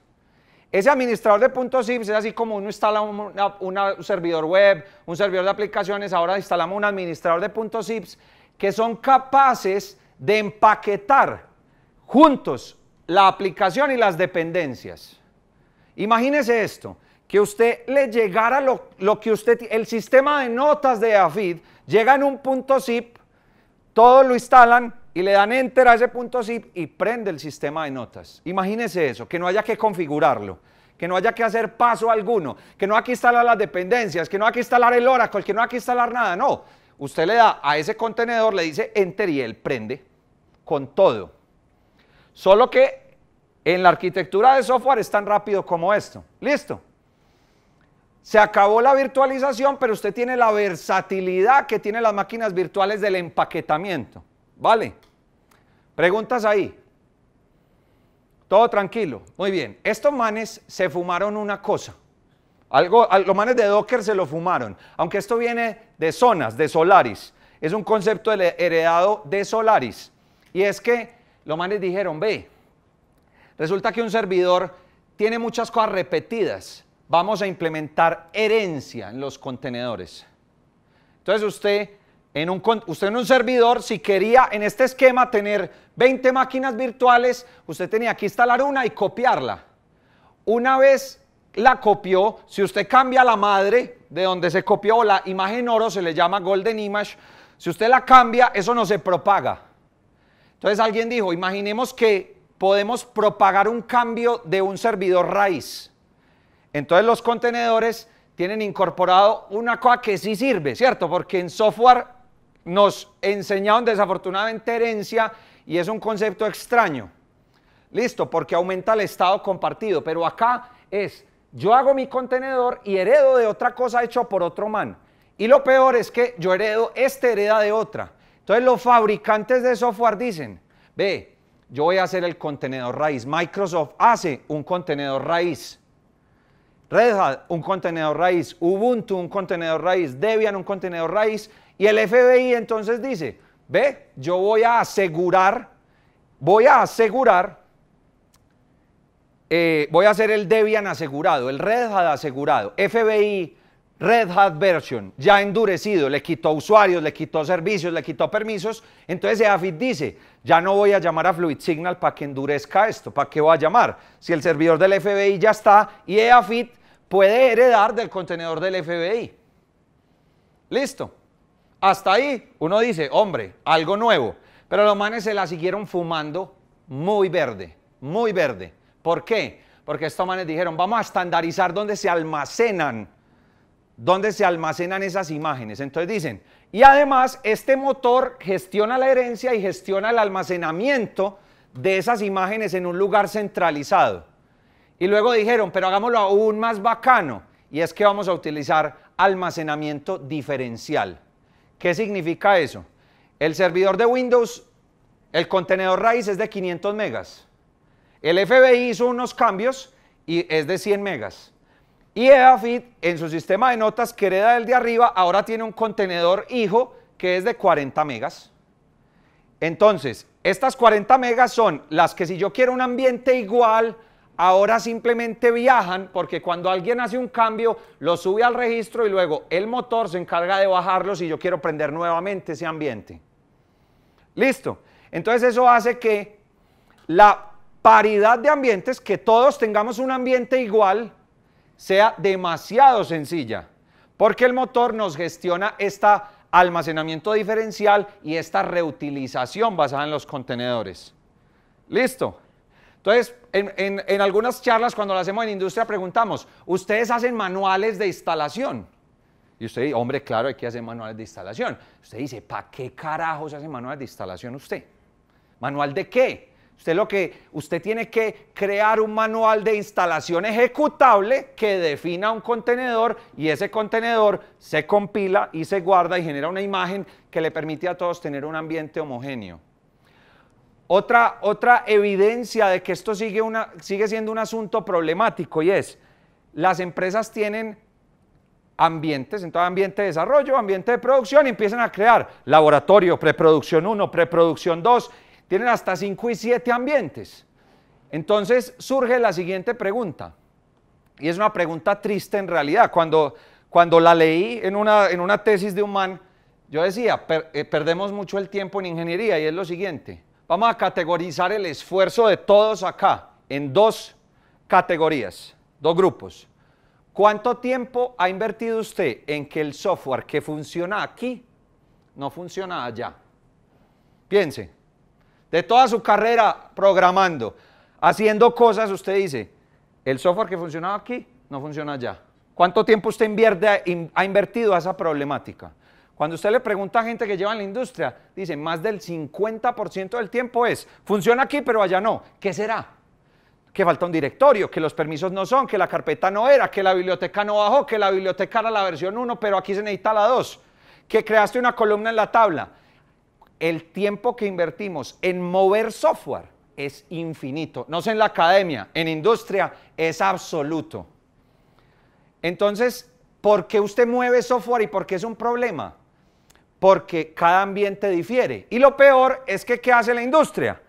ese administrador de puntos es así como uno instala un servidor web, un servidor de aplicaciones, ahora instalamos un administrador de puntos que son capaces de empaquetar juntos la aplicación y las dependencias. Imagínese esto, que usted le llegara lo, que usted, el sistema de notas de AFID llega en un punto zip, todo lo instalan, y le dan enter a ese punto zip y prende el sistema de notas. Imagínese eso, que no haya que configurarlo, que no haya que hacer paso alguno, que no haya que instalar las dependencias, que no haya que instalar el Oracle, que no haya que instalar nada, no. Usted le da a ese contenedor, le dice enter y él prende con todo. Solo que en la arquitectura de software es tan rápido como esto. Listo. Se acabó la virtualización, pero usted tiene la versatilidad que tienen las máquinas virtuales del empaquetamiento. ¿Vale? Preguntas ahí. Todo tranquilo. Muy bien. Estos manes se fumaron una cosa. Algo, los manes de Docker se lo fumaron. Aunque esto viene de zonas, de Solaris. Es un concepto heredado de Solaris. Y es que los manes dijeron, ve, resulta que un servidor tiene muchas cosas repetidas. Vamos a implementar herencia en los contenedores. Entonces usted en un, usted en un servidor, si quería en este esquema tener 20 máquinas virtuales, usted tenía que instalar una y copiarla. Una vez la copió, si usted cambia la madre de donde se copió la imagen oro, se le llama golden image, si usted la cambia, eso no se propaga. Entonces alguien dijo, imaginemos que podemos propagar un cambio de un servidor raíz. Entonces los contenedores tienen incorporado una cosa que sí sirve, ¿cierto? Porque en software nos enseñaron desafortunadamente herencia y es un concepto extraño. Listo, porque aumenta el estado compartido, pero acá es, yo hago mi contenedor y heredo de otra cosa hecho por otro man. Y lo peor es que yo heredo, este hereda de otra. Entonces los fabricantes de software dicen, ve, yo voy a hacer el contenedor raíz. Microsoft hace un contenedor raíz. Red Hat, un contenedor raíz. Ubuntu, un contenedor raíz. Debian, un contenedor raíz. Y el FBI entonces dice, ve, yo voy a asegurar, voy a asegurar, eh, voy a hacer el Debian asegurado, el Red Hat asegurado, FBI Red Hat version, ya endurecido, le quitó usuarios, le quitó servicios, le quitó permisos. Entonces EAFIT dice, ya no voy a llamar a Fluid Signal para que endurezca esto, ¿para qué voy a llamar? Si el servidor del FBI ya está y EAFIT puede heredar del contenedor del FBI. Listo. Hasta ahí uno dice, hombre, algo nuevo. Pero los manes se la siguieron fumando muy verde, muy verde. ¿Por qué? Porque estos manes dijeron, vamos a estandarizar dónde se almacenan, dónde se almacenan esas imágenes. Entonces dicen, y además este motor gestiona la herencia y gestiona el almacenamiento de esas imágenes en un lugar centralizado. Y luego dijeron, pero hagámoslo aún más bacano, y es que vamos a utilizar almacenamiento diferencial. ¿Qué significa eso? El servidor de Windows, el contenedor raíz es de 500 megas. El FBI hizo unos cambios y es de 100 megas. Y EAFIT en su sistema de notas que hereda el de arriba ahora tiene un contenedor hijo que es de 40 megas. Entonces, estas 40 megas son las que si yo quiero un ambiente igual, ahora simplemente viajan porque cuando alguien hace un cambio, lo sube al registro y luego el motor se encarga de bajarlo si yo quiero prender nuevamente ese ambiente. Listo. Entonces eso hace que la paridad de ambientes, que todos tengamos un ambiente igual, sea demasiado sencilla, porque el motor nos gestiona este almacenamiento diferencial y esta reutilización basada en los contenedores. Listo. Entonces, en, algunas charlas cuando lo hacemos en industria preguntamos, ¿ustedes hacen manuales de instalación? Y usted dice, hombre, claro, hay que hacer manuales de instalación. Usted dice, ¿para qué se hace manuales de instalación usted? ¿Manual de qué? Usted lo que, usted tiene que crear un manual de instalación ejecutable que defina un contenedor y ese contenedor se compila y se guarda y genera una imagen que le permite a todos tener un ambiente homogéneo. Otra, otra evidencia de que esto sigue, sigue siendo un asunto problemático y es, las empresas tienen ambientes, entonces ambiente de desarrollo, ambiente de producción, y empiezan a crear laboratorio, preproducción 1, preproducción 2, tienen hasta 5 y 7 ambientes. Entonces surge la siguiente pregunta, y es una pregunta triste en realidad. Cuando, cuando la leí en una, tesis de un man, yo decía, eh, perdemos mucho el tiempo en ingeniería, y es lo siguiente, Vamos a categorizar el esfuerzo de todos acá en dos categorías, dos grupos. ¿Cuánto tiempo ha invertido usted en que el software que funciona aquí no funciona allá? Piense, de toda su carrera programando, haciendo cosas, usted dice, el software que funcionaba aquí no funciona allá. ¿Cuánto tiempo usted invierte, ha invertido a esa problemática? Cuando usted le pregunta a gente que lleva en la industria, dice, más del 50% del tiempo es, funciona aquí pero allá no. ¿Qué será? Que falta un directorio, que los permisos no son, que la carpeta no era, que la biblioteca no bajó, que la biblioteca era la versión 1, pero aquí se necesita la 2, que creaste una columna en la tabla. El tiempo que invertimos en mover software es infinito. No sé en la academia, en industria es absoluto. Entonces, ¿por qué usted mueve software y por qué es un problema? porque cada ambiente difiere. Y lo peor es que ¿qué hace la industria?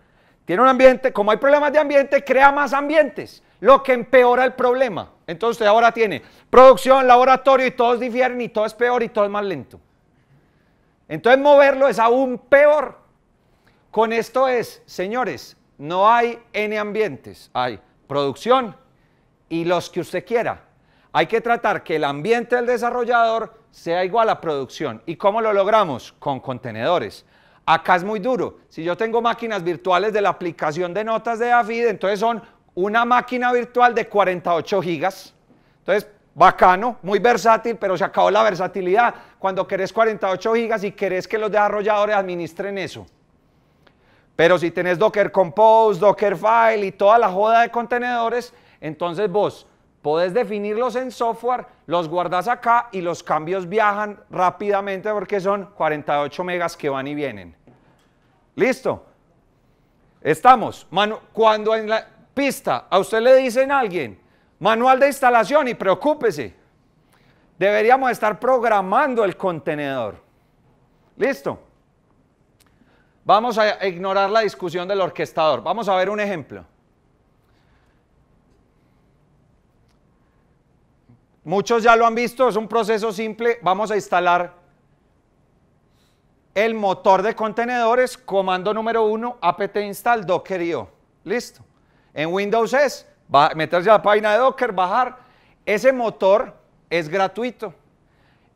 Tiene un ambiente, como hay problemas de ambiente, crea más ambientes, lo que empeora el problema. Entonces ahora tiene producción, laboratorio y todos difieren y todo es peor y todo es más lento. Entonces moverlo es aún peor. Con esto es, señores, no hay N ambientes, hay producción y los que usted quiera. Hay que tratar que el ambiente del desarrollador sea igual a producción. ¿Y cómo lo logramos? Con contenedores. Acá es muy duro. Si yo tengo máquinas virtuales de la aplicación de notas de AFID, entonces son una máquina virtual de 48 gigas. Entonces, bacano, muy versátil, pero se acabó la versatilidad cuando querés 48 gigas y querés que los desarrolladores administren eso. Pero si tenés Docker Compose, Docker File y toda la joda de contenedores, entonces vos podés definirlos en software, los guardas acá y los cambios viajan rápidamente porque son 48 megas que van y vienen. Listo. Estamos. cuando en la pista a usted le dicen a alguien manual de instalación y preocúpese, deberíamos estar programando el contenedor. Listo. Vamos a ignorar la discusión del orquestador. Vamos a ver un ejemplo. Muchos ya lo han visto, es un proceso simple. Vamos a instalar el motor de contenedores, comando número uno, apt install docker Listo. En Windows es va, meterse a la página de docker, bajar. Ese motor es gratuito.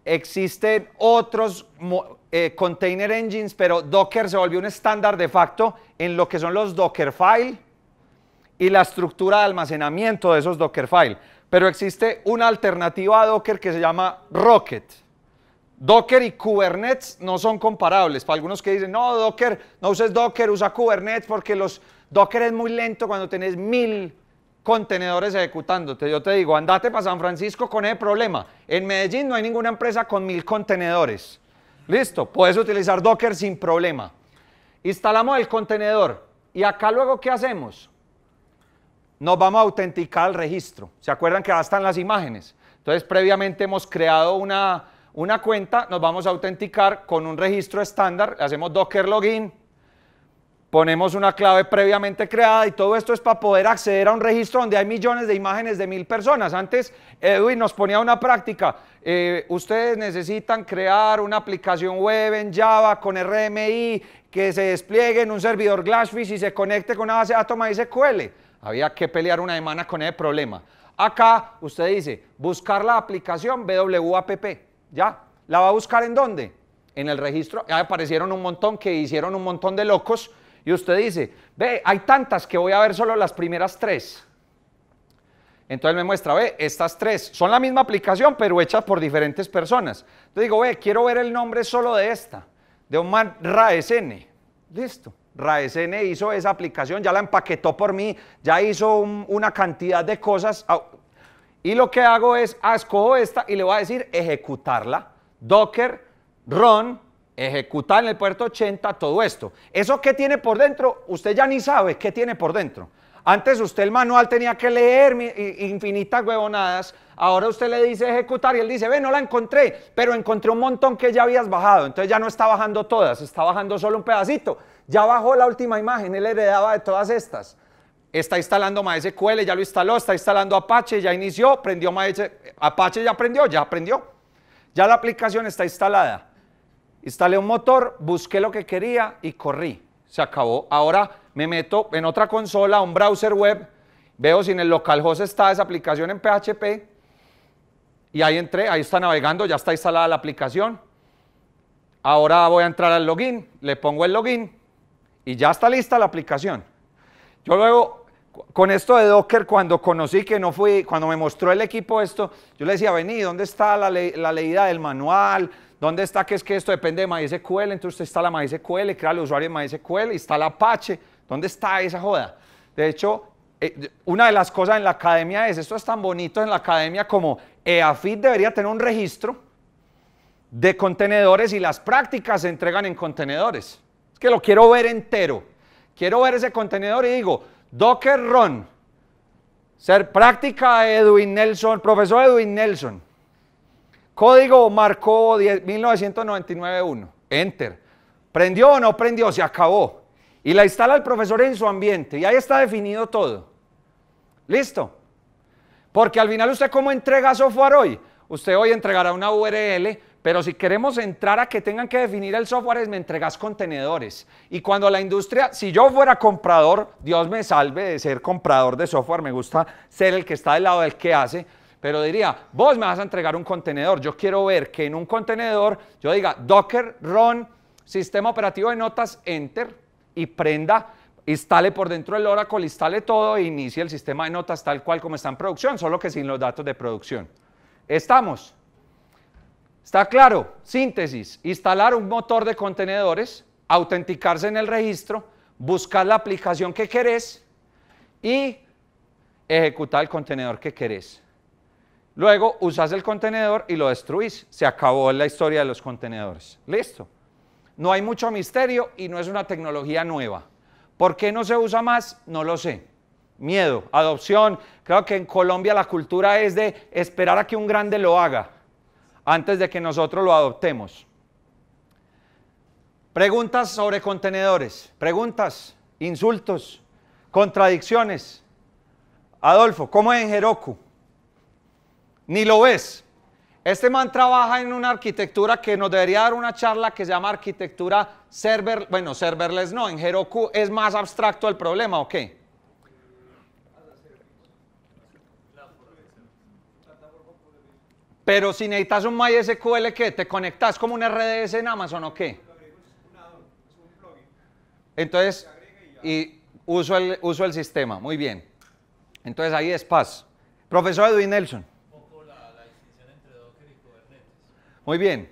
Existen otros eh, container engines, pero Docker se volvió un estándar de facto en lo que son los Docker file y la estructura de almacenamiento de esos Docker file. Pero existe una alternativa a Docker que se llama Rocket. Docker y Kubernetes no son comparables. Para algunos que dicen, no, Docker, no uses Docker, usa Kubernetes porque los Docker es muy lento cuando tenés mil contenedores ejecutándote. Yo te digo, andate para San Francisco con ese problema. En Medellín no hay ninguna empresa con mil contenedores. Listo, puedes utilizar Docker sin problema. Instalamos el contenedor. ¿Y acá luego qué hacemos? nos vamos a autenticar al registro. ¿Se acuerdan que están las imágenes? Entonces, previamente hemos creado una, cuenta, nos vamos a autenticar con un registro estándar, hacemos docker login, ponemos una clave previamente creada y todo esto es para poder acceder a un registro donde hay millones de imágenes de mil personas. Antes Edwin nos ponía una práctica, eh, ustedes necesitan crear una aplicación web en Java con RMI que se despliegue en un servidor GlassFish y se conecte con una base de datos MySQL. Había que pelear una semana con ese problema. Acá usted dice, buscar la aplicación BWAPP. ¿Ya? ¿La va a buscar en dónde? En el registro. Ya aparecieron un montón que hicieron un montón de locos. Y usted dice, ve, hay tantas que voy a ver solo las primeras tres. Entonces me muestra, ve, estas tres son la misma aplicación, pero hechas por diferentes personas. Entonces digo, ve, quiero ver el nombre solo de esta, de un man RAESN. Listo. Raesene hizo esa aplicación, ya la empaquetó por mí, ya hizo una cantidad de cosas. Y lo que hago es, ah, esta y le voy a decir ejecutarla. Docker, run, ejecutar en el puerto 80, todo esto. Eso qué tiene por dentro, usted ya ni sabe qué tiene por dentro. Antes usted el manual tenía que leer infinitas huevonadas Ahora usted le dice ejecutar y él dice, ve, no la encontré, pero encontré un montón que ya habías bajado. Entonces ya no está bajando todas, está bajando solo un pedacito. Ya bajó la última imagen, él heredaba de todas estas. Está instalando MySQL, ya lo instaló, está instalando Apache, ya inició, prendió MySQL. Apache ya aprendió, ya aprendió. Ya la aplicación está instalada. Instalé un motor, busqué lo que quería y corrí. Se acabó. Ahora me meto en otra consola, un browser web, veo si en el localhost está esa aplicación en PHP, y ahí entré, ahí está navegando, ya está instalada la aplicación. Ahora voy a entrar al login, le pongo el login y ya está lista la aplicación. Yo luego, con esto de Docker, cuando conocí que no fui, cuando me mostró el equipo esto, yo le decía, vení, ¿dónde está la, la leída del manual? ¿Dónde está que es que esto depende de MySQL? Entonces usted instala MySQL, crea el usuario de MySQL, instala Apache. ¿Dónde está esa joda? De hecho, eh, una de las cosas en la academia es, esto es tan bonito en la academia como EAFIT debería tener un registro de contenedores y las prácticas se entregan en contenedores. Es que lo quiero ver entero. Quiero ver ese contenedor y digo, Docker run, ser práctica Edwin Nelson, profesor Edwin Nelson. Código marcó 1999.1. Enter. ¿Prendió o no prendió? Se acabó. Y la instala el profesor en su ambiente. Y ahí está definido todo. Listo. Porque al final usted cómo entrega software hoy? Usted hoy entregará una URL, pero si queremos entrar a que tengan que definir el software es me entregas contenedores. Y cuando la industria, si yo fuera comprador, Dios me salve de ser comprador de software, me gusta ser el que está del lado del que hace, pero diría, vos me vas a entregar un contenedor, yo quiero ver que en un contenedor yo diga Docker, Run, sistema operativo de notas, Enter, y prenda instale por dentro del Oracle, instale todo e inicie el sistema de notas tal cual como está en producción, solo que sin los datos de producción. Estamos. Está claro, síntesis, instalar un motor de contenedores, autenticarse en el registro, buscar la aplicación que querés y ejecutar el contenedor que querés. Luego usas el contenedor y lo destruís. Se acabó la historia de los contenedores. Listo. No hay mucho misterio y no es una tecnología nueva. ¿Por qué no se usa más? No lo sé. Miedo, adopción. Creo que en Colombia la cultura es de esperar a que un grande lo haga antes de que nosotros lo adoptemos. Preguntas sobre contenedores, preguntas, insultos, contradicciones. Adolfo, ¿cómo es en Jeroku? Ni lo ves, este man trabaja en una arquitectura que nos debería dar una charla que se llama arquitectura server, bueno, serverless no, en Heroku es más abstracto el problema, ¿ok? Pero si necesitas un MySQL, ¿qué? ¿Te conectas como un RDS en Amazon o qué? Entonces, y uso el, uso el sistema, muy bien. Entonces ahí es paz. Profesor Edwin Nelson. Muy bien.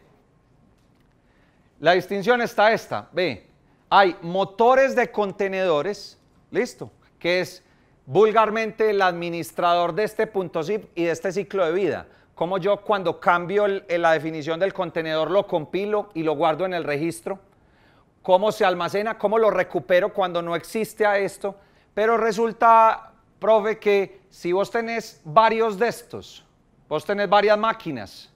La distinción está esta. Ve, hay motores de contenedores, listo, que es vulgarmente el administrador de este punto zip y de este ciclo de vida. Como yo cuando cambio la definición del contenedor lo compilo y lo guardo en el registro. Cómo se almacena, cómo lo recupero cuando no existe a esto. Pero resulta, profe, que si vos tenés varios de estos, vos tenés varias máquinas,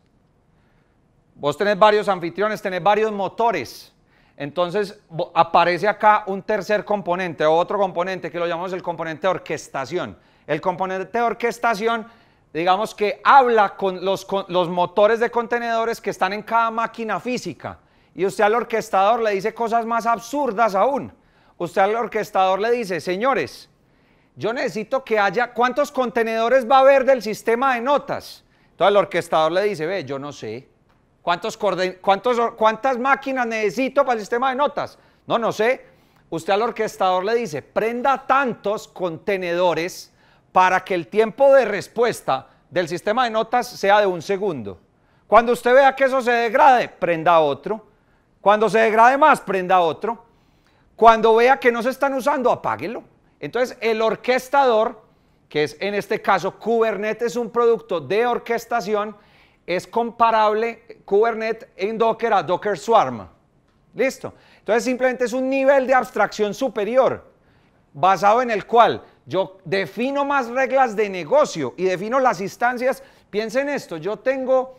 Vos tenés varios anfitriones, tenés varios motores. Entonces aparece acá un tercer componente o otro componente que lo llamamos el componente de orquestación. El componente de orquestación, digamos que habla con los, motores de contenedores que están en cada máquina física. Y usted al orquestador le dice cosas más absurdas aún. Usted al orquestador le dice, señores, yo necesito que haya, ¿cuántos contenedores va a haber del sistema de notas? Entonces el orquestador le dice, ve, yo no sé cuántas máquinas necesito para el sistema de notas? No, no sé. Usted al orquestador le dice, prenda tantos contenedores para que el tiempo de respuesta del sistema de notas sea de un segundo. Cuando usted vea que eso se degrade, prenda otro. Cuando se degrade más, prenda otro. Cuando vea que no se están usando, apáguelo. Entonces, el orquestador, que es en este caso Kubernetes, un producto de orquestación, es comparable Kubernetes en Docker a Docker Swarm. ¿Listo? Entonces simplemente es un nivel de abstracción superior, basado en el cual yo defino más reglas de negocio y defino las instancias. Piensen esto, yo tengo,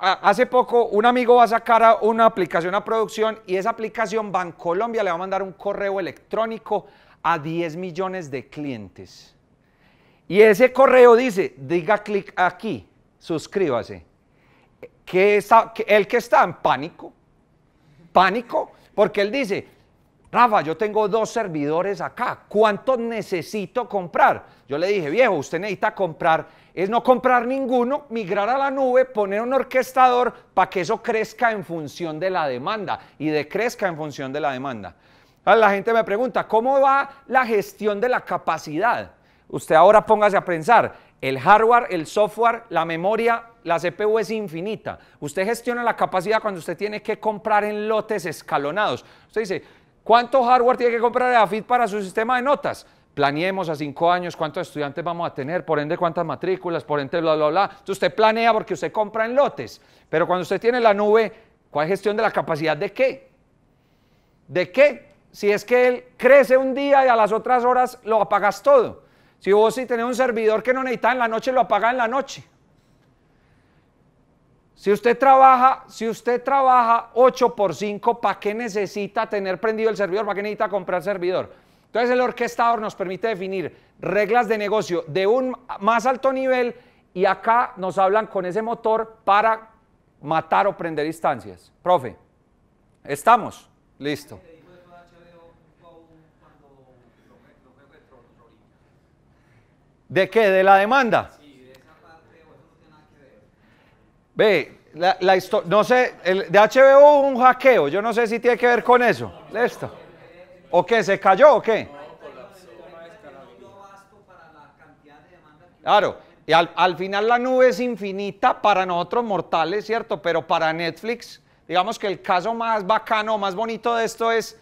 hace poco un amigo va a sacar una aplicación a producción y esa aplicación Bancolombia le va a mandar un correo electrónico a 10 millones de clientes. Y ese correo dice, diga clic aquí, suscríbase. ¿Él el que está en pánico, pánico, porque él dice, Rafa, yo tengo dos servidores acá, ¿cuántos necesito comprar? Yo le dije, viejo, usted necesita comprar, es no comprar ninguno, migrar a la nube, poner un orquestador para que eso crezca en función de la demanda y decrezca en función de la demanda. La gente me pregunta, ¿cómo va la gestión de la capacidad? Usted ahora póngase a pensar, el hardware, el software, la memoria, la CPU es infinita. Usted gestiona la capacidad cuando usted tiene que comprar en lotes escalonados. Usted dice, ¿cuánto hardware tiene que comprar AFIT para su sistema de notas? Planeemos a cinco años cuántos estudiantes vamos a tener, por ende cuántas matrículas, por ende bla, bla, bla. Entonces usted planea porque usted compra en lotes. Pero cuando usted tiene la nube, ¿cuál gestión de la capacidad de qué? ¿De qué? Si es que él crece un día y a las otras horas lo apagas todo. Si vos si tenés un servidor que no necesita en la noche, lo apaga en la noche. Si usted trabaja, si usted trabaja 8 por 5, ¿para qué necesita tener prendido el servidor? ¿Para qué necesita comprar servidor? Entonces el orquestador nos permite definir reglas de negocio de un más alto nivel y acá nos hablan con ese motor para matar o prender instancias. Profe, ¿estamos? Listo. ¿De qué? ¿De la demanda? Sí, de esa parte, eso no tiene que ver. Ve, la, historia, no sé, el, de HBO hubo un hackeo, yo no sé si tiene que ver con eso. Listo. ¿O qué? ¿Se cayó o qué? Claro, y al final la nube es infinita para nosotros mortales, ¿cierto? Pero para Netflix, digamos que el caso más bacano, más bonito de esto es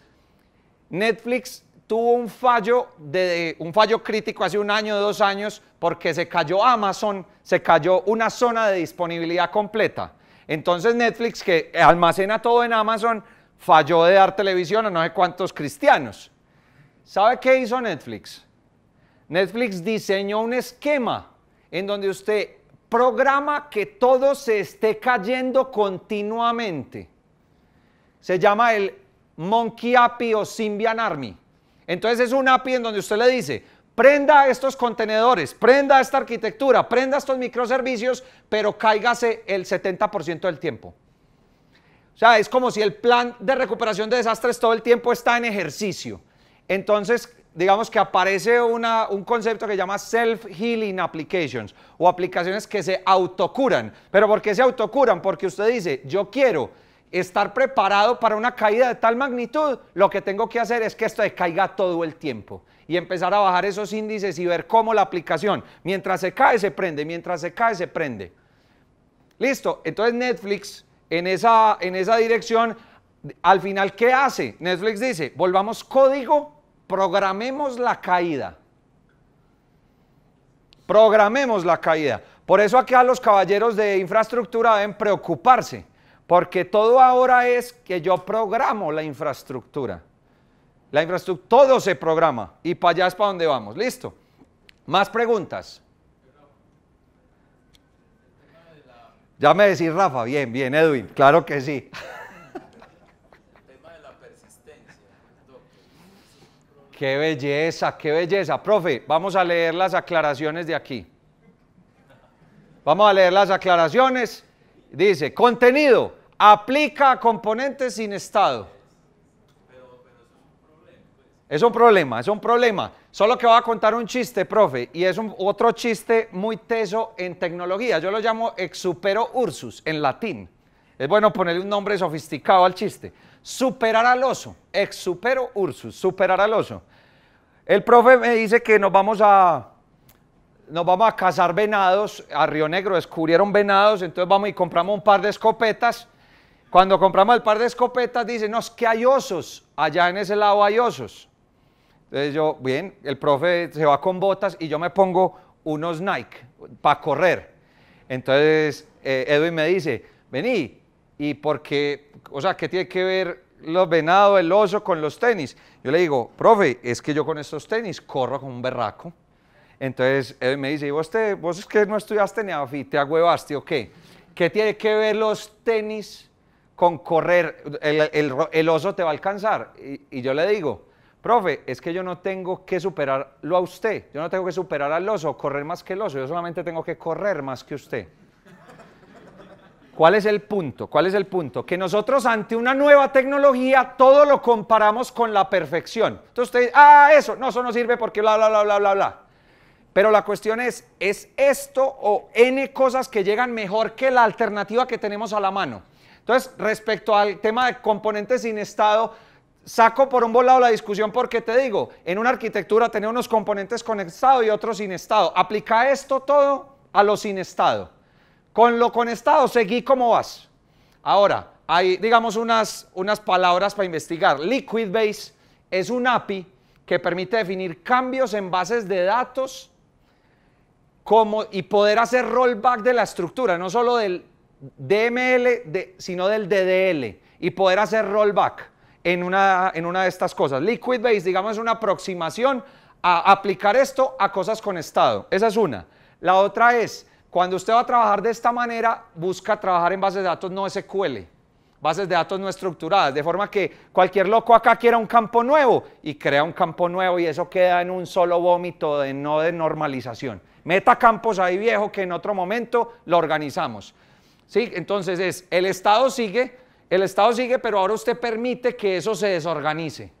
Netflix tuvo un fallo, de, un fallo crítico hace un año, o dos años, porque se cayó Amazon, se cayó una zona de disponibilidad completa. Entonces Netflix, que almacena todo en Amazon, falló de dar televisión a no sé cuántos cristianos. ¿Sabe qué hizo Netflix? Netflix diseñó un esquema en donde usted programa que todo se esté cayendo continuamente. Se llama el Monkey API o Symbian Army. Entonces es un API en donde usted le dice, prenda estos contenedores, prenda esta arquitectura, prenda estos microservicios, pero cáigase el 70% del tiempo. O sea, es como si el plan de recuperación de desastres todo el tiempo está en ejercicio. Entonces, digamos que aparece un concepto que llama self-healing applications o aplicaciones que se autocuran. ¿Pero por qué se autocuran? Porque usted dice, yo quiero estar preparado para una caída de tal magnitud, lo que tengo que hacer es que esto caiga todo el tiempo y empezar a bajar esos índices y ver cómo la aplicación, mientras se cae, se prende, mientras se cae, se prende. Listo, entonces Netflix en esa, en esa dirección, al final, ¿qué hace? Netflix dice, volvamos código, programemos la caída. Programemos la caída. Por eso acá los caballeros de infraestructura deben preocuparse porque todo ahora es que yo programo la infraestructura. La infraestructura, todo se programa y para allá es para donde vamos. Listo. Más preguntas. Ya me decís Rafa, bien, bien, Edwin, claro que sí. El tema de la persistencia. Qué belleza, qué belleza. Profe, vamos a leer las aclaraciones de aquí. Vamos a leer las aclaraciones Dice, contenido, aplica a componentes sin estado. Es un problema, es un problema. Solo que voy a contar un chiste, profe, y es otro chiste muy teso en tecnología. Yo lo llamo exupero ursus en latín. Es bueno ponerle un nombre sofisticado al chiste. Superar al oso, exupero ursus, superar al oso. El profe me dice que nos vamos a nos vamos a cazar venados, a Río Negro descubrieron venados, entonces vamos y compramos un par de escopetas. Cuando compramos el par de escopetas, dicen, no, es que hay osos, allá en ese lado hay osos. Entonces yo, bien, el profe se va con botas y yo me pongo unos Nike para correr. Entonces eh, Edwin me dice, vení, ¿y por qué? O sea, ¿qué tiene que ver los venados, el oso con los tenis? Yo le digo, profe, es que yo con estos tenis corro como un berraco. Entonces él me dice, ¿y vos, es que no estudiaste ni a te agüevaste o qué? ¿Qué tiene que ver los tenis con correr? ¿El, oso te va a alcanzar? Y, yo le digo, profe, es que yo no tengo que superarlo a usted, yo no tengo que superar al oso, correr más que el oso, yo solamente tengo que correr más que usted. ¿Cuál es el punto? ¿Cuál es el punto? Que nosotros ante una nueva tecnología todo lo comparamos con la perfección. Entonces usted dice, ah, eso, no, eso no sirve porque bla, bla, bla, bla, bla, bla. Pero la cuestión es, ¿es esto o N cosas que llegan mejor que la alternativa que tenemos a la mano? Entonces, respecto al tema de componentes sin estado, saco por un volado la discusión porque te digo, en una arquitectura tener unos componentes con estado y otros sin estado. Aplica esto todo a lo sin estado. Con lo con estado, seguí como vas. Ahora, hay, digamos, unas, unas palabras para investigar. Liquid Base es un API que permite definir cambios en bases de datos y poder hacer rollback de la estructura, no solo del DML, sino del DDL, y poder hacer rollback en una, en una de estas cosas. Liquid Base, digamos, es una aproximación a aplicar esto a cosas con estado. Esa es una. La otra es, cuando usted va a trabajar de esta manera, busca trabajar en bases de datos no SQL, bases de datos no estructuradas, de forma que cualquier loco acá quiera un campo nuevo y crea un campo nuevo y eso queda en un solo vómito de no de normalización meta campos ahí viejo que en otro momento lo organizamos. ¿Sí? Entonces es, el Estado sigue, el Estado sigue, pero ahora usted permite que eso se desorganice.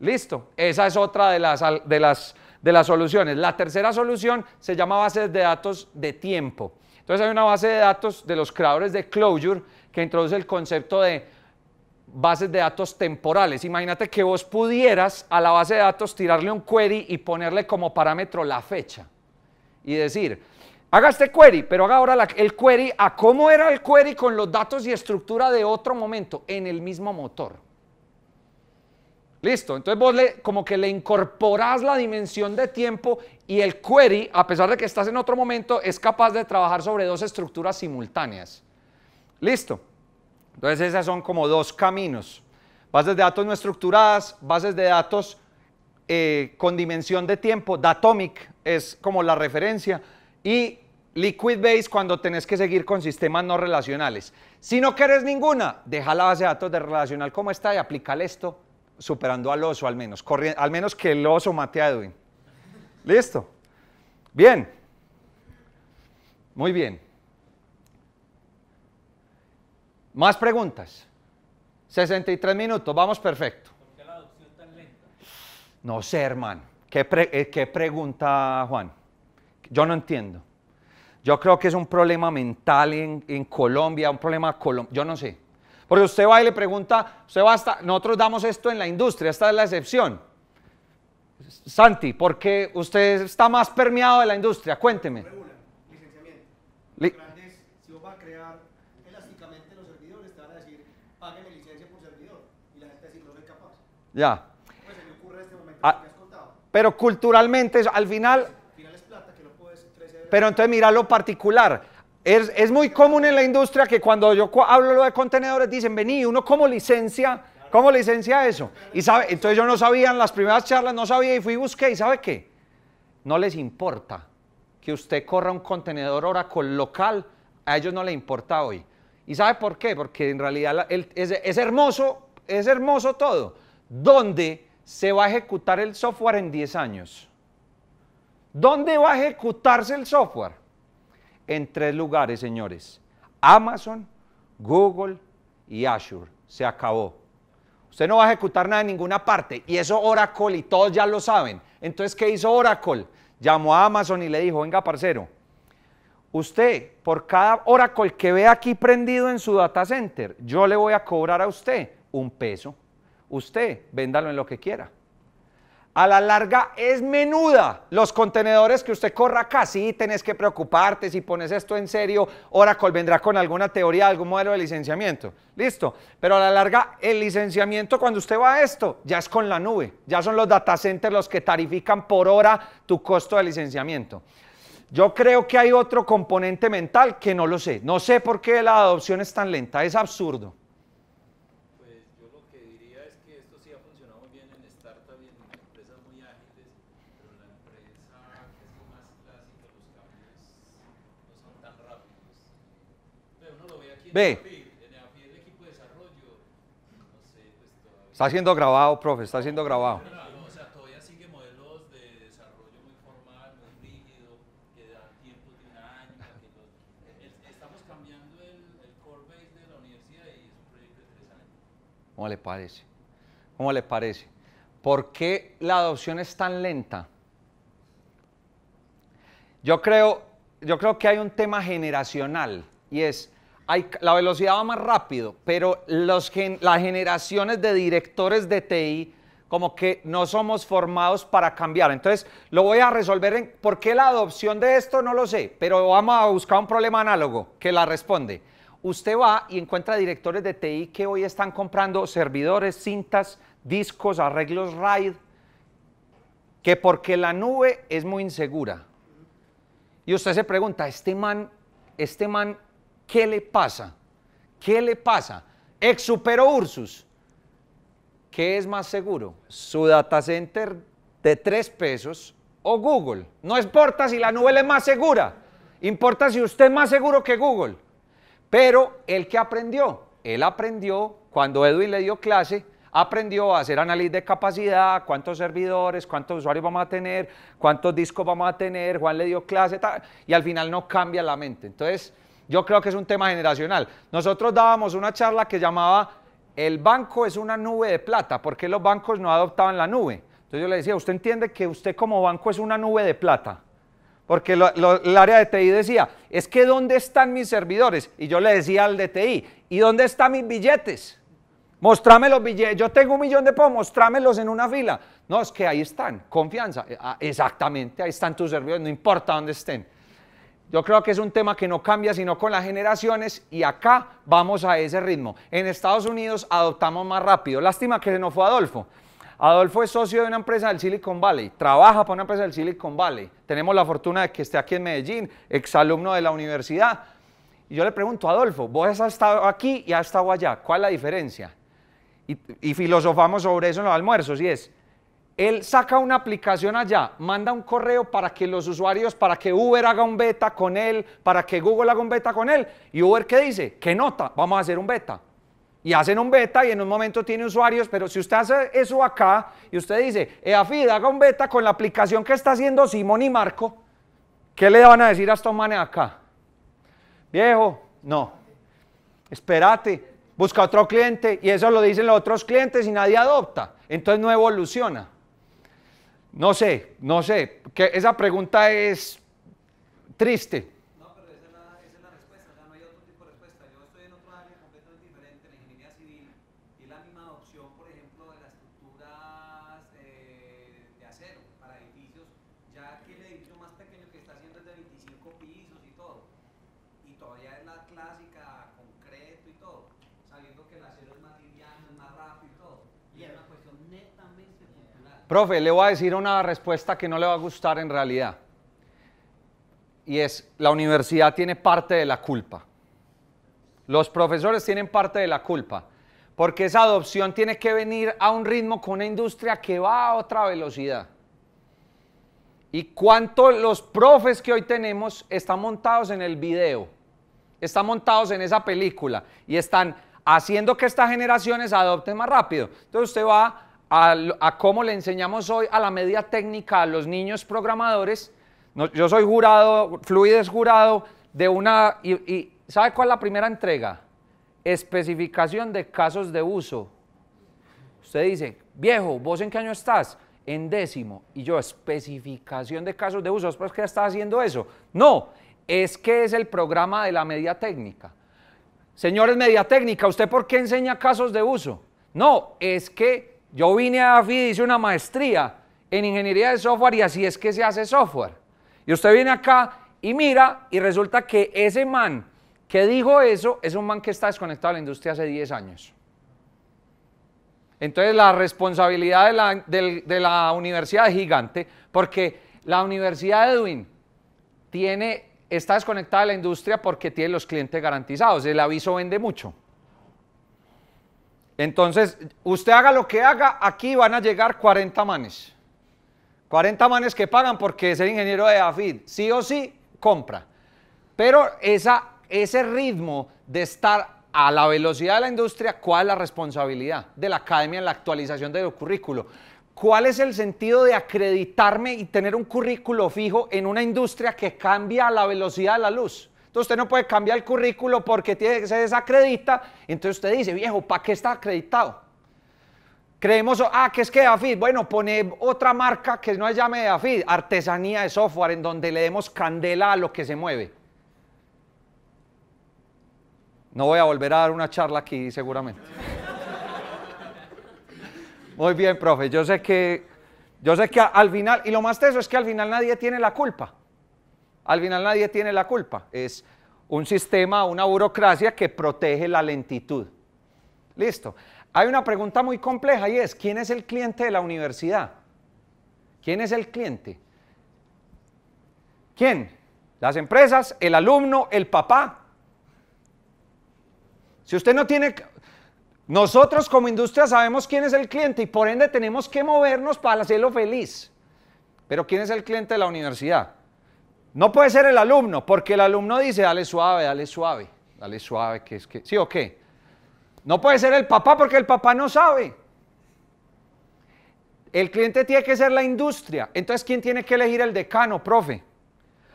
Listo, esa es otra de las, de las, de las soluciones. La tercera solución se llama bases de datos de tiempo. Entonces hay una base de datos de los creadores de Clojure que introduce el concepto de bases de datos temporales. Imagínate que vos pudieras a la base de datos tirarle un query y ponerle como parámetro la fecha y decir, haga este query, pero haga ahora el query a cómo era el query con los datos y estructura de otro momento en el mismo motor. Listo, entonces vos le, como que le incorporás la dimensión de tiempo y el query, a pesar de que estás en otro momento, es capaz de trabajar sobre dos estructuras simultáneas. Listo, entonces esas son como dos caminos. Bases de datos no estructuradas, bases de datos eh, con dimensión de tiempo, Datomic es como la referencia, y Liquid Base cuando tenés que seguir con sistemas no relacionales. Si no querés ninguna, deja la base de datos de relacional como está y aplícale esto superando al oso al menos, al menos que el oso mate a Edwin. ¿Listo? Bien. Muy bien. ¿Más preguntas? 63 minutos, vamos perfecto. No sé, hermano. ¿Qué, eh, ¿Qué pregunta, Juan? Yo no entiendo. Yo creo que es un problema mental en, en Colombia, un problema yo no sé. Porque usted va y le pregunta, nosotros damos esto en la industria, esta es la excepción. Santi, ¿por qué usted está más permeado de la industria? Cuénteme. Regula, licenciamiento. Li si vos va a crear elásticamente los servidores, te van a decir, págueme licencia por servidor. Y la gente dice, no soy capaz. Ya. Pero culturalmente, al final... Pero entonces mira lo particular. Es, muy común en la industria que cuando yo hablo de contenedores dicen, vení, uno como licencia, ¿cómo licencia eso? Y sabe, entonces yo no sabía, en las primeras charlas no sabía y fui y busqué y ¿sabe qué? No les importa que usted corra un contenedor Oracle local, a ellos no le importa hoy. ¿Y sabe por qué? Porque en realidad es, hermoso, es hermoso todo. ¿Dónde...? se va a ejecutar el software en 10 años. ¿Dónde va a ejecutarse el software? En tres lugares, señores. Amazon, Google y Azure. Se acabó. Usted no va a ejecutar nada en ninguna parte. Y eso Oracle y todos ya lo saben. Entonces, ¿qué hizo Oracle? Llamó a Amazon y le dijo, venga, parcero, usted, por cada Oracle que ve aquí prendido en su data center, yo le voy a cobrar a usted un peso usted véndalo en lo que quiera. A la larga es menuda los contenedores que usted corra acá. Sí, tenés que preocuparte si pones esto en serio. Oracle vendrá con alguna teoría, algún modelo de licenciamiento. Listo. Pero a la larga el licenciamiento cuando usted va a esto ya es con la nube. Ya son los data centers los que tarifican por hora tu costo de licenciamiento. Yo creo que hay otro componente mental que no lo sé. No sé por qué la adopción es tan lenta. Es absurdo. Ve. Está siendo grabado, profe, está siendo grabado. o sea, todavía sigue modelos de desarrollo muy formal, muy rígido, que dan tiempos de un año. estamos cambiando el, core base de la universidad y es un proyecto de tres años. ¿Cómo le parece? ¿Cómo le parece? ¿Por qué la adopción es tan lenta? Yo creo, yo creo que hay un tema generacional y es la velocidad va más rápido, pero los las generaciones de directores de TI como que no somos formados para cambiar. Entonces, lo voy a resolver en por qué la adopción de esto no lo sé, pero vamos a buscar un problema análogo que la responde. Usted va y encuentra directores de TI que hoy están comprando servidores, cintas, discos, arreglos RAID, que porque la nube es muy insegura. Y usted se pregunta, este man, este man ¿Qué le pasa? ¿Qué le pasa? Ex Supero Ursus. ¿Qué es más seguro? ¿Su data center de tres pesos o Google? No importa si la nube es más segura. Importa si usted es más seguro que Google. Pero el que aprendió, él aprendió cuando Edwin le dio clase, aprendió a hacer análisis de capacidad, cuántos servidores, cuántos usuarios vamos a tener, cuántos discos vamos a tener, Juan le dio clase, y al final no cambia la mente. Entonces, yo creo que es un tema generacional. Nosotros dábamos una charla que llamaba El banco es una nube de plata, ¿por qué los bancos no adoptaban la nube? Entonces yo le decía, usted entiende que usted como banco es una nube de plata. Porque el área de TI decía, es que ¿dónde están mis servidores? Y yo le decía al DTI, ¿y dónde están mis billetes? Mostrame los billetes, yo tengo un millón de pesos, mostrámelos en una fila. No, es que ahí están, confianza. Ah, exactamente, ahí están tus servidores, no importa dónde estén. Yo creo que es un tema que no cambia sino con las generaciones y acá vamos a ese ritmo. En Estados Unidos adoptamos más rápido. Lástima que se nos fue Adolfo. Adolfo es socio de una empresa del Silicon Valley, trabaja para una empresa del Silicon Valley. Tenemos la fortuna de que esté aquí en Medellín, exalumno de la universidad. Y yo le pregunto, Adolfo, vos has estado aquí y has estado allá, ¿cuál es la diferencia? Y, y filosofamos sobre eso en los almuerzos y es, él saca una aplicación allá, manda un correo para que los usuarios, para que Uber haga un beta con él, para que Google haga un beta con él. ¿Y Uber qué dice? ¿Qué nota? Vamos a hacer un beta. Y hacen un beta y en un momento tiene usuarios, pero si usted hace eso acá y usted dice, EAFID, haga un beta con la aplicación que está haciendo Simón y Marco, ¿qué le van a decir a estos manes acá? Viejo, no. Espérate, busca otro cliente y eso lo dicen los otros clientes y nadie adopta. Entonces no evoluciona. No sé, no sé. Que esa pregunta es triste. Profe, le voy a decir una respuesta que no le va a gustar en realidad. Y es, la universidad tiene parte de la culpa. Los profesores tienen parte de la culpa. Porque esa adopción tiene que venir a un ritmo con una industria que va a otra velocidad. ¿Y cuánto los profes que hoy tenemos están montados en el video? Están montados en esa película y están haciendo que estas generaciones adopten más rápido. Entonces usted va a, cómo le enseñamos hoy a la media técnica a los niños programadores. yo soy jurado, fluides jurado de una... Y, ¿Sabe cuál es la primera entrega? Especificación de casos de uso. Usted dice, viejo, ¿vos en qué año estás? En décimo. Y yo, especificación de casos de uso. ¿por qué estás haciendo eso? No, es que es el programa de la media técnica. Señores media técnica, ¿usted por qué enseña casos de uso? No, es que yo vine a AFI y hice una maestría en ingeniería de software y así es que se hace software. Y usted viene acá y mira y resulta que ese man que dijo eso es un man que está desconectado de la industria hace 10 años. Entonces la responsabilidad de la, universidad es gigante porque la universidad de Edwin tiene, está desconectada de la industria porque tiene los clientes garantizados. El aviso vende mucho. Entonces, usted haga lo que haga, aquí van a llegar 40 manes. 40 manes que pagan porque es el ingeniero de AFID, sí o sí, compra. Pero ese ritmo de estar a la velocidad de la industria, ¿cuál es la responsabilidad de la academia en la actualización de del currículo? ¿Cuál es el sentido de acreditarme y tener un currículo fijo en una industria que cambia a la velocidad de la luz? Entonces usted no puede cambiar el currículo porque tiene, que se desacredita. Entonces usted dice, viejo, ¿para qué está acreditado? Creemos, ah, que es que AFID? bueno, pone otra marca que no se llame DaFid, artesanía de software, en donde le demos candela a lo que se mueve. No voy a volver a dar una charla aquí seguramente. Muy bien, profe, yo sé que, yo sé que al final, y lo más teso es que al final nadie tiene la culpa. Al final nadie tiene la culpa. Es un sistema, una burocracia que protege la lentitud. Listo. Hay una pregunta muy compleja y es, ¿quién es el cliente de la universidad? ¿Quién es el cliente? ¿Quién? Las empresas, el alumno, el papá. Si usted no tiene... Nosotros como industria sabemos quién es el cliente y por ende tenemos que movernos para hacerlo feliz. Pero ¿quién es el cliente de la universidad? No puede ser el alumno, porque el alumno dice, dale suave, dale suave, dale suave, que es que... ¿Sí o qué? No puede ser el papá, porque el papá no sabe. El cliente tiene que ser la industria. Entonces, ¿quién tiene que elegir el decano, profe?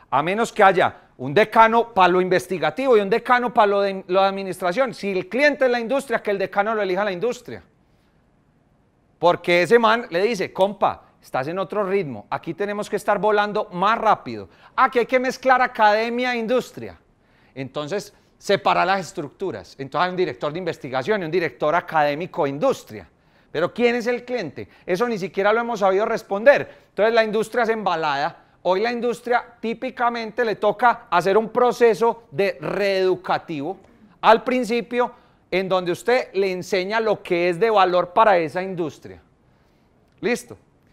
A menos que haya un decano para lo investigativo y un decano para lo de, lo de administración. Si el cliente es la industria, que el decano lo elija la industria. Porque ese man le dice, compa, estás en otro ritmo. Aquí tenemos que estar volando más rápido. Aquí hay que mezclar academia e industria. Entonces, separa las estructuras. Entonces hay un director de investigación y un director académico e industria. Pero ¿quién es el cliente? Eso ni siquiera lo hemos sabido responder. Entonces la industria es embalada. Hoy la industria típicamente le toca hacer un proceso de reeducativo al principio en donde usted le enseña lo que es de valor para esa industria. Listo.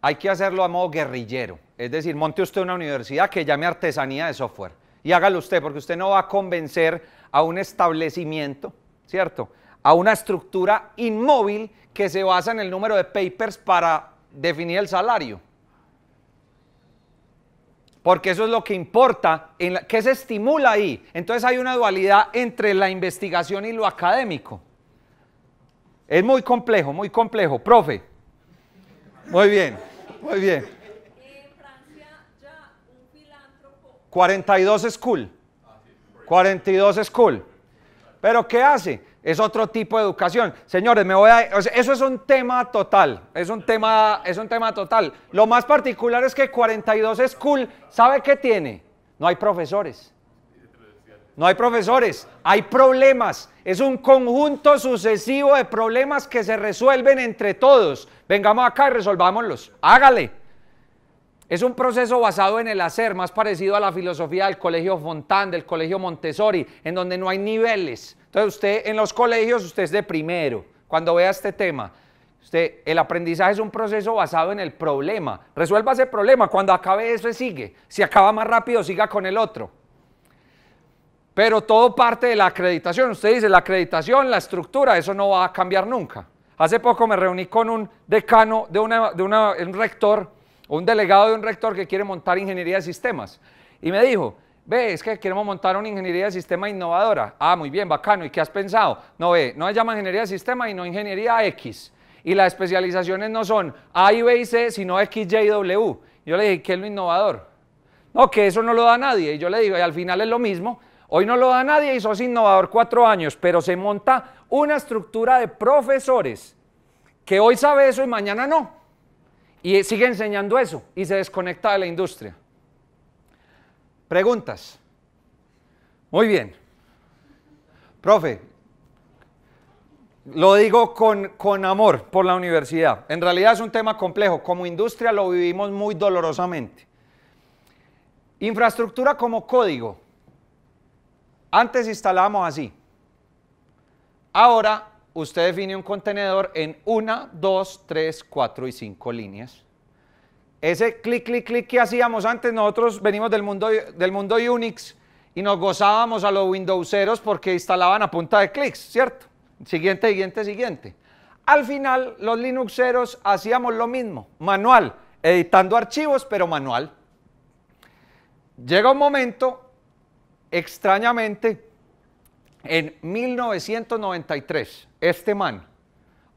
hay que hacerlo a modo guerrillero. Es decir, monte usted una universidad que llame artesanía de software y hágalo usted, porque usted no va a convencer a un establecimiento, ¿cierto? A una estructura inmóvil que se basa en el número de papers para definir el salario. Porque eso es lo que importa, ¿Qué se estimula ahí. Entonces hay una dualidad entre la investigación y lo académico. Es muy complejo, muy complejo. Profe. Muy bien, muy bien. En Francia ya un 42 school, 42 school. Pero ¿qué hace? Es otro tipo de educación. Señores, me voy a, eso es un tema total. Es un tema, es un tema total. Lo más particular es que 42 school, ¿Sabe qué tiene? No hay profesores. No hay profesores, hay problemas. Es un conjunto sucesivo de problemas que se resuelven entre todos. Vengamos acá y resolvámoslos. Hágale. Es un proceso basado en el hacer, más parecido a la filosofía del Colegio Fontán, del Colegio Montessori, en donde no hay niveles. Entonces usted en los colegios, usted es de primero. Cuando vea este tema, usted, el aprendizaje es un proceso basado en el problema. Resuelva ese problema. Cuando acabe eso, sigue. Si acaba más rápido, siga con el otro. Pero todo parte de la acreditación. Usted dice, la acreditación, la estructura, eso no va a cambiar nunca. Hace poco me reuní con un decano de, un rector, un delegado de un rector que quiere montar ingeniería de sistemas. Y me dijo, ve, es que queremos montar una ingeniería de sistemas innovadora. Ah, muy bien, bacano. ¿Y qué has pensado? No, ve, no se llama ingeniería de sistemas y no ingeniería X. Y las especializaciones no son A B y C, sino X, Y y W. Yo le dije, ¿qué es lo innovador? No, que eso no lo da nadie. Y yo le digo, y al final es lo mismo, Hoy no lo da nadie y sos innovador cuatro años, pero se monta una estructura de profesores que hoy sabe eso y mañana no. Y sigue enseñando eso y se desconecta de la industria. Preguntas. Muy bien. Profe, lo digo con, con, amor por la universidad. En realidad es un tema complejo. Como industria lo vivimos muy dolorosamente. Infraestructura como código. Antes instalábamos así. Ahora usted define un contenedor en una, dos, tres, cuatro y cinco líneas. Ese clic, clic, clic que hacíamos antes, nosotros venimos del mundo, del mundo Unix y nos gozábamos a los Windowseros porque instalaban a punta de clics, ¿cierto? Siguiente, siguiente, siguiente. Al final, los Linuxeros hacíamos lo mismo, manual, editando archivos, pero manual. Llega un momento Extrañamente, en 1993, este man,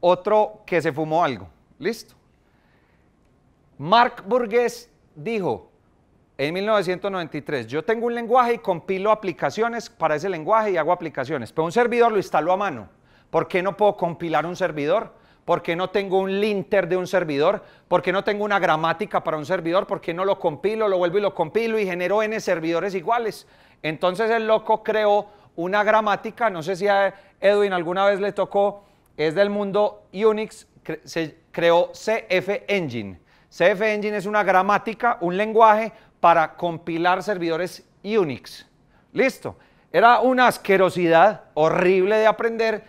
otro que se fumó algo, listo. Mark Burgess dijo en 1993, yo tengo un lenguaje y compilo aplicaciones para ese lenguaje y hago aplicaciones, pero un servidor lo instaló a mano. ¿Por qué no puedo compilar un servidor? ¿Por qué no tengo un linter de un servidor? ¿Por qué no tengo una gramática para un servidor? ¿Por qué no lo compilo, lo vuelvo y lo compilo y genero n servidores iguales? Entonces el loco creó una gramática, no sé si a Edwin alguna vez le tocó, es del mundo Unix, se creó CF Engine. CF Engine es una gramática, un lenguaje para compilar servidores Unix. Listo. Era una asquerosidad horrible de aprender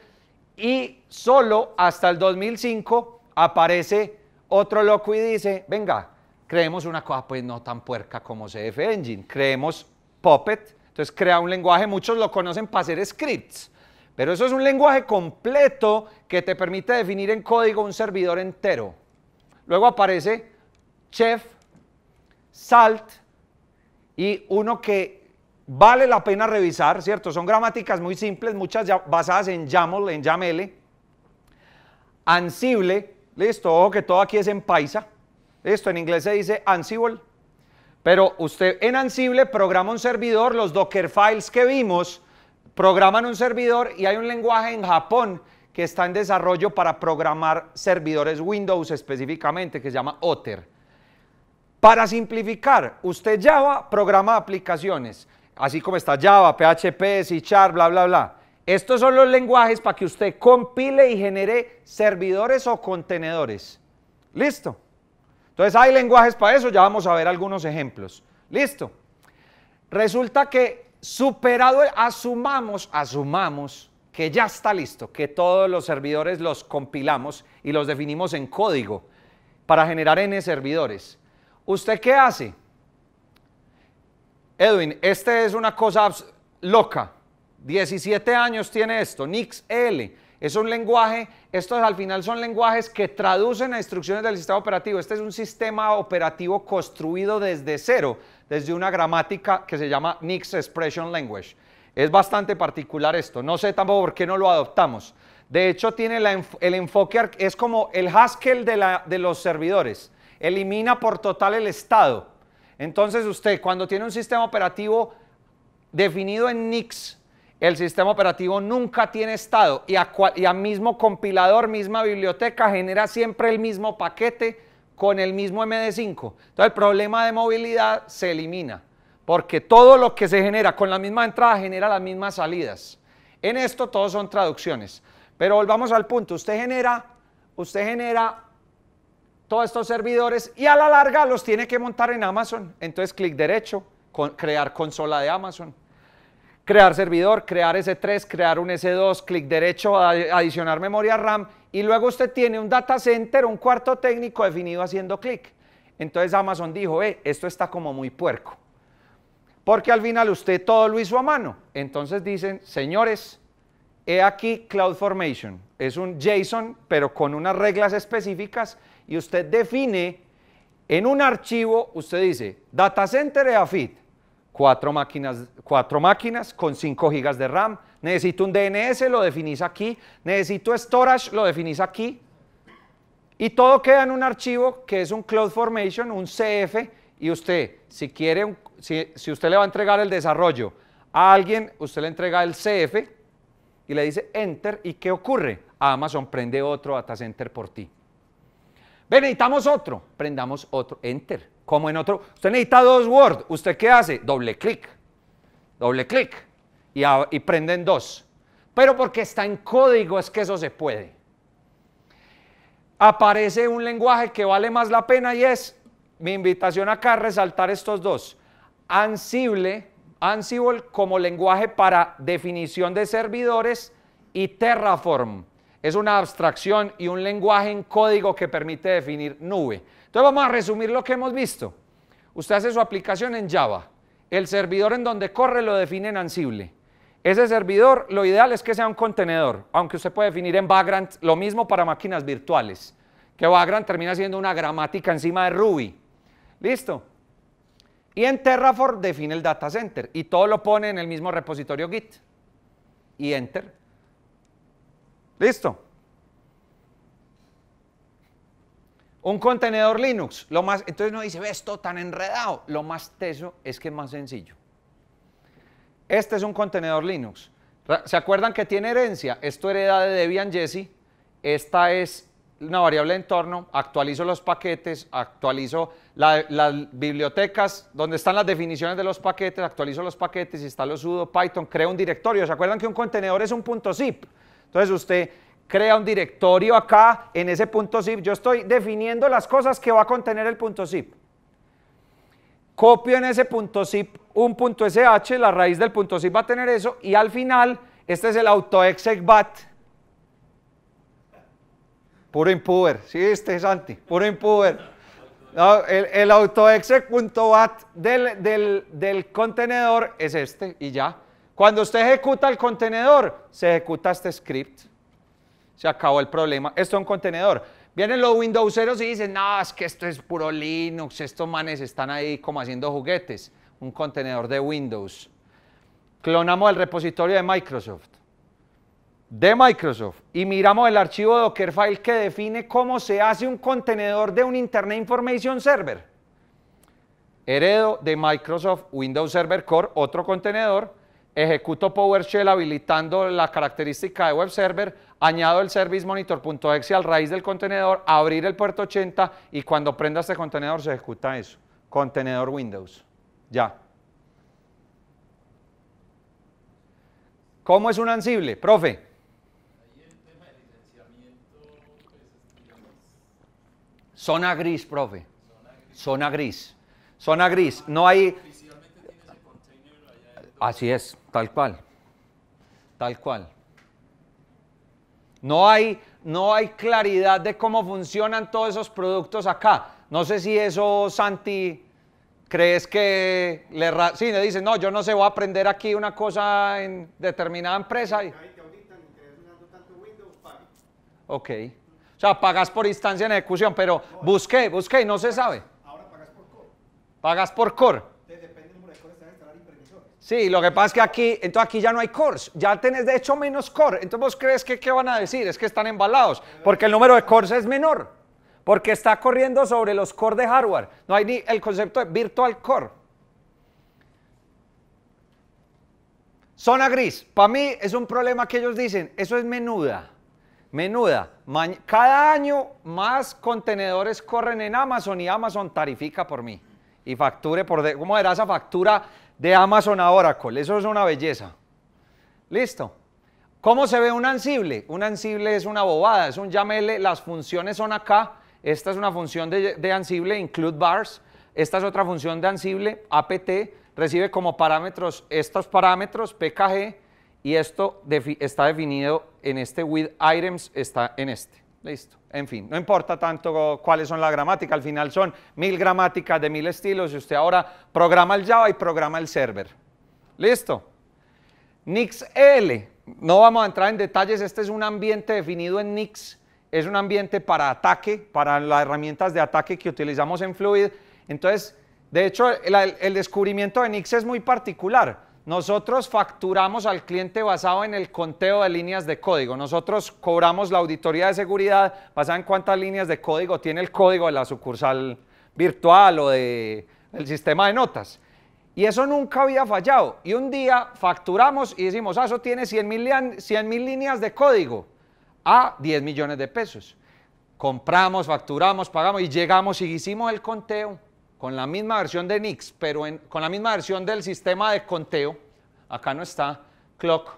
y solo hasta el 2005 aparece otro loco y dice, venga, creemos una cosa pues no tan puerca como CF Engine, creemos Puppet, entonces crea un lenguaje, muchos lo conocen para hacer scripts, pero eso es un lenguaje completo que te permite definir en código un servidor entero. Luego aparece Chef, Salt y uno que vale la pena revisar, ¿cierto? Son gramáticas muy simples, muchas basadas en YAML, en YAML. Ansible, listo, ojo que todo aquí es en paisa. Listo, en inglés se dice Ansible. Pero usted en Ansible programa un servidor, los Docker files que vimos programan un servidor y hay un lenguaje en Japón que está en desarrollo para programar servidores Windows específicamente que se llama Otter. Para simplificar, usted Java programa aplicaciones, así como está Java, PHP, C bla, bla, bla. Estos son los lenguajes para que usted compile y genere servidores o contenedores. ¿Listo? Entonces hay lenguajes para eso, ya vamos a ver algunos ejemplos. Listo. Resulta que superado, asumamos, asumamos que ya está listo, que todos los servidores los compilamos y los definimos en código para generar n servidores. ¿Usted qué hace? Edwin, esta es una cosa loca. 17 años tiene esto, Nix L. Es un lenguaje, estos al final son lenguajes que traducen a instrucciones del sistema operativo. Este es un sistema operativo construido desde cero, desde una gramática que se llama Nix Expression Language. Es bastante particular esto, no sé tampoco por qué no lo adoptamos. De hecho, tiene el enfoque, es como el Haskell de los servidores, elimina por total el estado. Entonces usted cuando tiene un sistema operativo definido en Nix, el sistema operativo nunca tiene estado y a, mismo compilador, misma biblioteca, genera siempre el mismo paquete con el mismo MD5. Entonces el problema de movilidad se elimina, porque todo lo que se genera con la misma entrada genera las mismas salidas. En esto todos son traducciones. Pero volvamos al punto, usted genera, usted genera todos estos servidores y a la larga los tiene que montar en Amazon. Entonces clic derecho, crear consola de Amazon crear servidor, crear S3, crear un S2, clic derecho, adicionar memoria RAM y luego usted tiene un data center, un cuarto técnico definido haciendo clic. Entonces Amazon dijo, eh, esto está como muy puerco, porque al final usted todo lo hizo a mano. Entonces dicen, señores, he aquí CloudFormation, es un JSON, pero con unas reglas específicas y usted define en un archivo, usted dice, data center EAFIT, cuatro máquinas, cuatro máquinas con 5 GB de RAM. Necesito un DNS, lo definís aquí. Necesito storage, lo definís aquí. Y todo queda en un archivo que es un CloudFormation, un CF, y usted, si quiere, si, si usted le va a entregar el desarrollo a alguien, usted le entrega el CF y le dice Enter, ¿y qué ocurre? Amazon prende otro data center por ti necesitamos otro. Prendamos otro. Enter. Como en otro. Usted necesita dos Word. ¿Usted qué hace? Doble clic. Doble clic. Y, y prenden dos. Pero porque está en código es que eso se puede. Aparece un lenguaje que vale más la pena y es mi invitación acá a resaltar estos dos. Ansible, Ansible como lenguaje para definición de servidores y Terraform es una abstracción y un lenguaje en código que permite definir nube. Entonces vamos a resumir lo que hemos visto. Usted hace su aplicación en Java. El servidor en donde corre lo define en Ansible. Ese servidor, lo ideal es que sea un contenedor, aunque usted puede definir en Vagrant lo mismo para máquinas virtuales, que Vagrant termina siendo una gramática encima de Ruby. Listo. Y en Terraform define el data center y todo lo pone en el mismo repositorio Git. Y enter. ¿Listo? Un contenedor Linux. Lo más, entonces no dice, ve esto tan enredado. Lo más teso es que es más sencillo. Este es un contenedor Linux. ¿Se acuerdan que tiene herencia? Esto hereda de Debian Jesse. Esta es una variable de entorno. Actualizo los paquetes, actualizo las bibliotecas donde están las definiciones de los paquetes, actualizo los paquetes, instalo sudo Python, creo un directorio. ¿Se acuerdan que un contenedor es un punto zip? Entonces usted crea un directorio acá en ese punto zip. Yo estoy definiendo las cosas que va a contener el punto zip. Copio en ese punto zip un punto sh, la raíz del punto zip va a tener eso y al final este es el autoexecbat. Puro impuber, sí, este es anti, puro impuber. el, el autoexec.bat del, del, del contenedor es este y ya. Cuando usted ejecuta el contenedor, se ejecuta este script. Se acabó el problema. Esto es un contenedor. Vienen los Windowseros y dicen, no, es que esto es puro Linux, estos manes están ahí como haciendo juguetes. Un contenedor de Windows. Clonamos el repositorio de Microsoft. De Microsoft. Y miramos el archivo Dockerfile que define cómo se hace un contenedor de un Internet Information Server. Heredo de Microsoft Windows Server Core, otro contenedor ejecuto PowerShell habilitando la característica de web server, añado el service monitor.exe al raíz del contenedor, abrir el puerto 80 y cuando prenda este contenedor se ejecuta eso, contenedor Windows. Ya. ¿Cómo es un ansible, profe? Zona gris, profe. Zona gris. Zona gris. No hay, Así es, tal cual, tal cual. No hay, no hay claridad de cómo funcionan todos esos productos acá. No sé si eso, Santi, crees que le... Sí, le dicen, no, yo no sé, voy a aprender aquí una cosa en determinada empresa. Y... Ok. O sea, pagas por instancia en ejecución, pero busqué, busqué y no se sabe. Ahora pagas por core. Pagas por core. Sí, lo que pasa es que aquí, entonces aquí ya no hay cores, ya tenés de hecho menos core. Entonces vos crees que qué van a decir, es que están embalados, porque el número de cores es menor, porque está corriendo sobre los cores de hardware. No hay ni el concepto de virtual core. Zona gris, para mí es un problema que ellos dicen, eso es menuda, menuda. Cada año más contenedores corren en Amazon y Amazon tarifica por mí y facture por... ¿Cómo era esa factura? de Amazon a Oracle. Eso es una belleza. Listo. ¿Cómo se ve un Ansible? Un Ansible es una bobada, es un YAML, las funciones son acá. Esta es una función de, Ansible, include bars. Esta es otra función de Ansible, apt, recibe como parámetros estos parámetros, pkg, y esto está definido en este with items, está en este. Listo. En fin, no importa tanto cuáles son las gramáticas, al final son mil gramáticas de mil estilos y usted ahora programa el Java y programa el server. Listo. NixL. No vamos a entrar en detalles, este es un ambiente definido en Nix, es un ambiente para ataque, para las herramientas de ataque que utilizamos en Fluid. Entonces, de hecho, el descubrimiento de Nix es muy particular nosotros facturamos al cliente basado en el conteo de líneas de código. Nosotros cobramos la auditoría de seguridad basada en cuántas líneas de código tiene el código de la sucursal virtual o de, del sistema de notas. Y eso nunca había fallado. Y un día facturamos y decimos, ah, eso tiene 100 mil líneas de código a 10 millones de pesos. Compramos, facturamos, pagamos y llegamos y hicimos el conteo con la misma versión de Nix, pero con la misma versión del sistema de conteo, acá no está clock,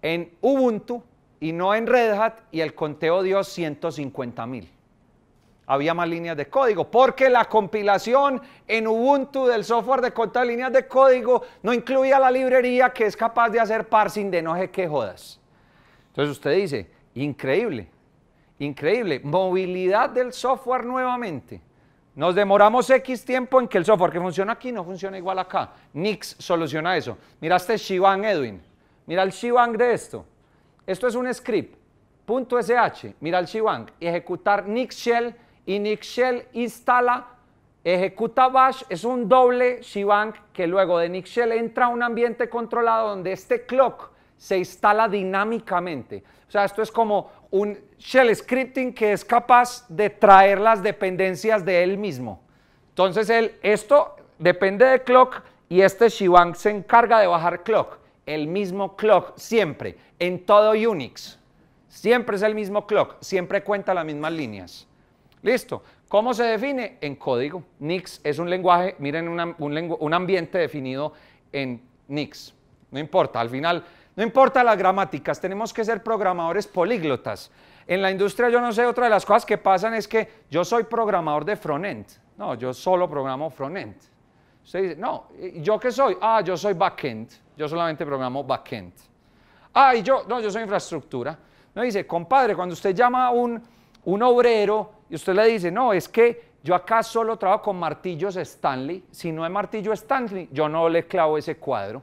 en Ubuntu y no en Red Hat y el conteo dio 150 mil. Había más líneas de código, porque la compilación en Ubuntu del software de contar líneas de código no incluía la librería que es capaz de hacer parsing de no sé qué jodas. Entonces usted dice, increíble, increíble, movilidad del software nuevamente. Nos demoramos X tiempo en que el software que funciona aquí no funciona igual acá. Nix soluciona eso. Mira este Shibang Edwin. Mira el Shibang de esto. Esto es un script. .sh. Mira el Shibang. Ejecutar Nix Shell y Nix Shell instala, ejecuta bash. Es un doble Shibang que luego de Nix Shell entra a un ambiente controlado donde este clock se instala dinámicamente. O sea, esto es como un shell scripting que es capaz de traer las dependencias de él mismo. Entonces, él, esto depende de clock y este Shibang se encarga de bajar clock. El mismo clock siempre, en todo Unix. Siempre es el mismo clock, siempre cuenta las mismas líneas. Listo. ¿Cómo se define? En código. Nix es un lenguaje, miren, un, un ambiente definido en Nix. No importa, al final no importa las gramáticas, tenemos que ser programadores políglotas. En la industria yo no sé, otra de las cosas que pasan es que yo soy programador de frontend. No, yo solo programo frontend. Usted dice, no, ¿yo qué soy? Ah, yo soy backend. Yo solamente programo backend. Ah, y yo, no, yo soy infraestructura. No dice, compadre, cuando usted llama a un, un obrero y usted le dice, no, es que yo acá solo trabajo con martillos Stanley. Si no hay martillo Stanley, yo no le clavo ese cuadro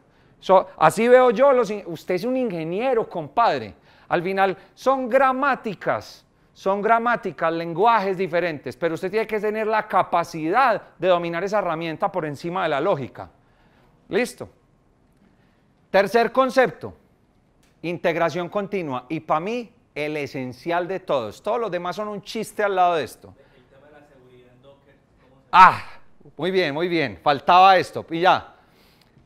así veo yo, usted es un ingeniero, compadre. Al final son gramáticas, son gramáticas, lenguajes diferentes, pero usted tiene que tener la capacidad de dominar esa herramienta por encima de la lógica. Listo. Tercer concepto, integración continua. Y para mí, el esencial de todos. Todos los demás son un chiste al lado de esto. seguridad en Docker. ah, muy bien, muy bien. Faltaba esto. Y ya.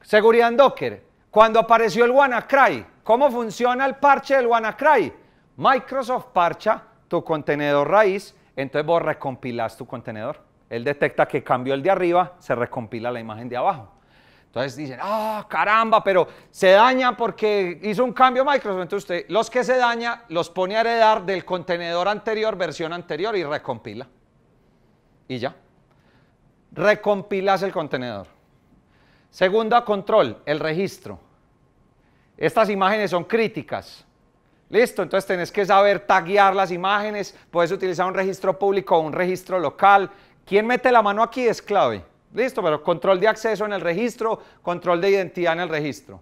Seguridad en Docker cuando apareció el WannaCry, ¿cómo funciona el parche del WannaCry? Microsoft parcha tu contenedor raíz, entonces vos recompilas tu contenedor. Él detecta que cambió el de arriba, se recompila la imagen de abajo. Entonces dicen, ah, caramba, pero se daña porque hizo un cambio Microsoft. Entonces usted, los que se daña, los pone a heredar del contenedor anterior, versión anterior, y recompila. Y ya. Recompilas el contenedor. Segunda, control, el registro. Estas imágenes son críticas. Listo, entonces tenés que saber taggear las imágenes, puedes utilizar un registro público o un registro local. ¿Quién mete la mano aquí es clave? Listo, pero control de acceso en el registro, control de identidad en el registro.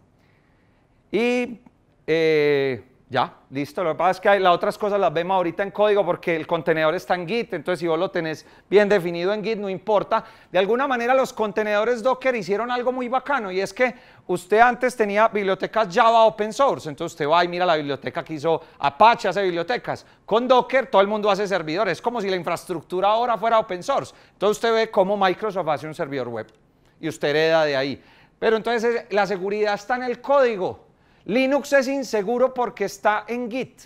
Y eh, ya, listo. Lo que pasa es que las otras cosas las vemos ahorita en código porque el contenedor está en Git, entonces si vos lo tenés bien definido en Git, no importa. De alguna manera los contenedores Docker hicieron algo muy bacano y es que usted antes tenía bibliotecas Java open source, entonces usted va y mira la biblioteca que hizo Apache, hace bibliotecas. Con Docker todo el mundo hace servidores, es como si la infraestructura ahora fuera open source. Entonces usted ve cómo Microsoft hace un servidor web y usted hereda de ahí. Pero entonces la seguridad está en el código. Linux es inseguro porque está en Git.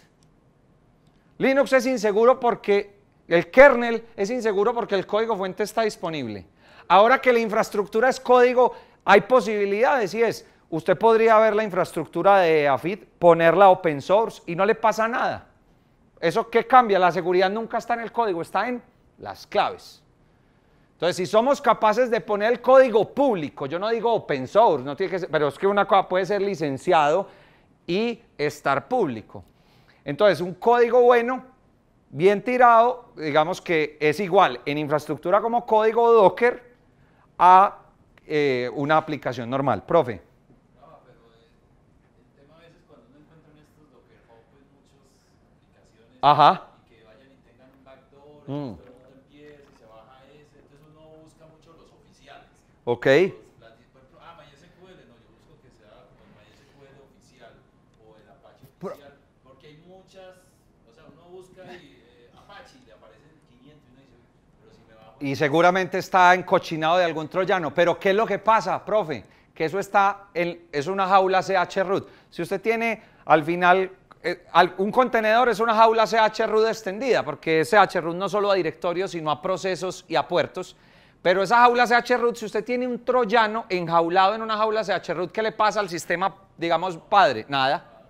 Linux es inseguro porque el kernel es inseguro porque el código fuente está disponible. Ahora que la infraestructura es código, hay posibilidades y es, usted podría ver la infraestructura de AFIT, ponerla open source y no le pasa nada. ¿Eso qué cambia? La seguridad nunca está en el código, está en las claves. Entonces, si somos capaces de poner el código público, yo no digo open source, no tiene pero es que una cosa puede ser licenciado y estar público. Entonces, un código bueno, bien tirado, digamos que es igual en infraestructura como código Docker a eh, una aplicación normal. Profe. Ajá. Y que vayan y tengan un backdoor. Mm. Ok. porque hay muchas, o sea, uno busca y, Apache y le aparecen 500 y uno dice, pero si me va bajo... Y seguramente está encochinado de algún troyano, pero ¿qué es lo que pasa, profe? Que eso está, en, es una jaula CH root. Si usted tiene al final, eh, un contenedor es una jaula CH root extendida, porque CH root no solo a directorios, sino a procesos y a puertos. Pero esa jaula CHROOT, si usted tiene un troyano enjaulado en una jaula CHROOT, ¿qué le pasa al sistema, digamos, padre? Nada.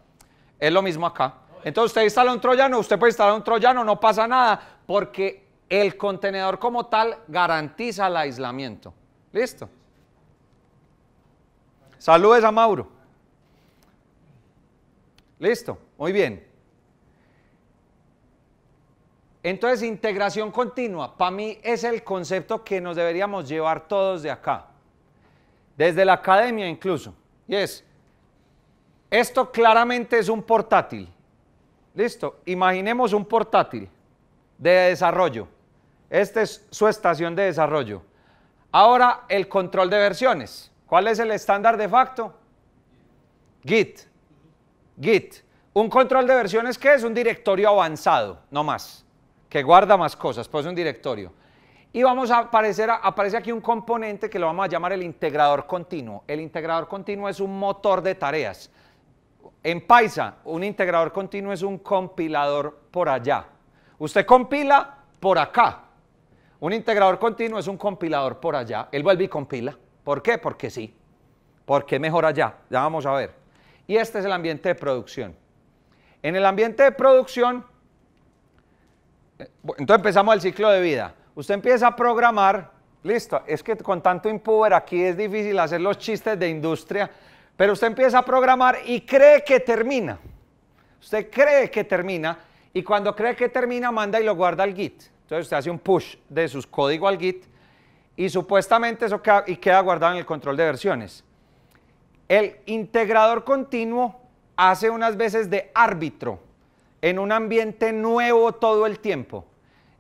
Es lo mismo acá. Entonces usted instala un troyano, usted puede instalar un troyano, no pasa nada, porque el contenedor como tal garantiza el aislamiento. ¿Listo? Saludes a Mauro. Listo, muy bien. Entonces, integración continua, para mí es el concepto que nos deberíamos llevar todos de acá, desde la academia incluso. Y es, esto claramente es un portátil. Listo, imaginemos un portátil de desarrollo. Esta es su estación de desarrollo. Ahora, el control de versiones. ¿Cuál es el estándar de facto? Git. Git. Un control de versiones que es un directorio avanzado, no más que guarda más cosas, pues es un directorio. Y vamos a aparecer, aparece aquí un componente que lo vamos a llamar el integrador continuo. El integrador continuo es un motor de tareas. En Paisa, un integrador continuo es un compilador por allá. Usted compila por acá. Un integrador continuo es un compilador por allá. Él vuelve y compila. ¿Por qué? Porque sí. Porque mejor allá. Ya vamos a ver. Y este es el ambiente de producción. En el ambiente de producción entonces empezamos el ciclo de vida. Usted empieza a programar, listo, es que con tanto impover aquí es difícil hacer los chistes de industria, pero usted empieza a programar y cree que termina. Usted cree que termina y cuando cree que termina manda y lo guarda al Git. Entonces usted hace un push de sus códigos al Git y supuestamente eso queda guardado en el control de versiones. El integrador continuo hace unas veces de árbitro en un ambiente nuevo todo el tiempo.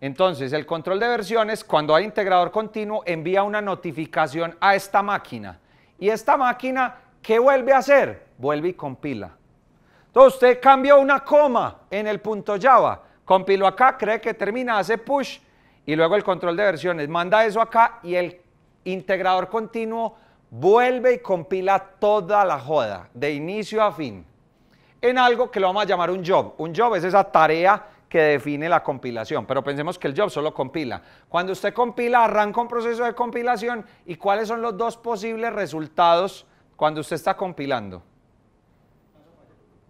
Entonces, el control de versiones, cuando hay integrador continuo, envía una notificación a esta máquina. Y esta máquina, ¿qué vuelve a hacer? Vuelve y compila. Entonces, usted cambió una coma en el punto Java, compiló acá, cree que termina, hace push, y luego el control de versiones manda eso acá y el integrador continuo vuelve y compila toda la joda, de inicio a fin en algo que lo vamos a llamar un job. Un job es esa tarea que define la compilación, pero pensemos que el job solo compila. Cuando usted compila, arranca un proceso de compilación y cuáles son los dos posibles resultados cuando usted está compilando.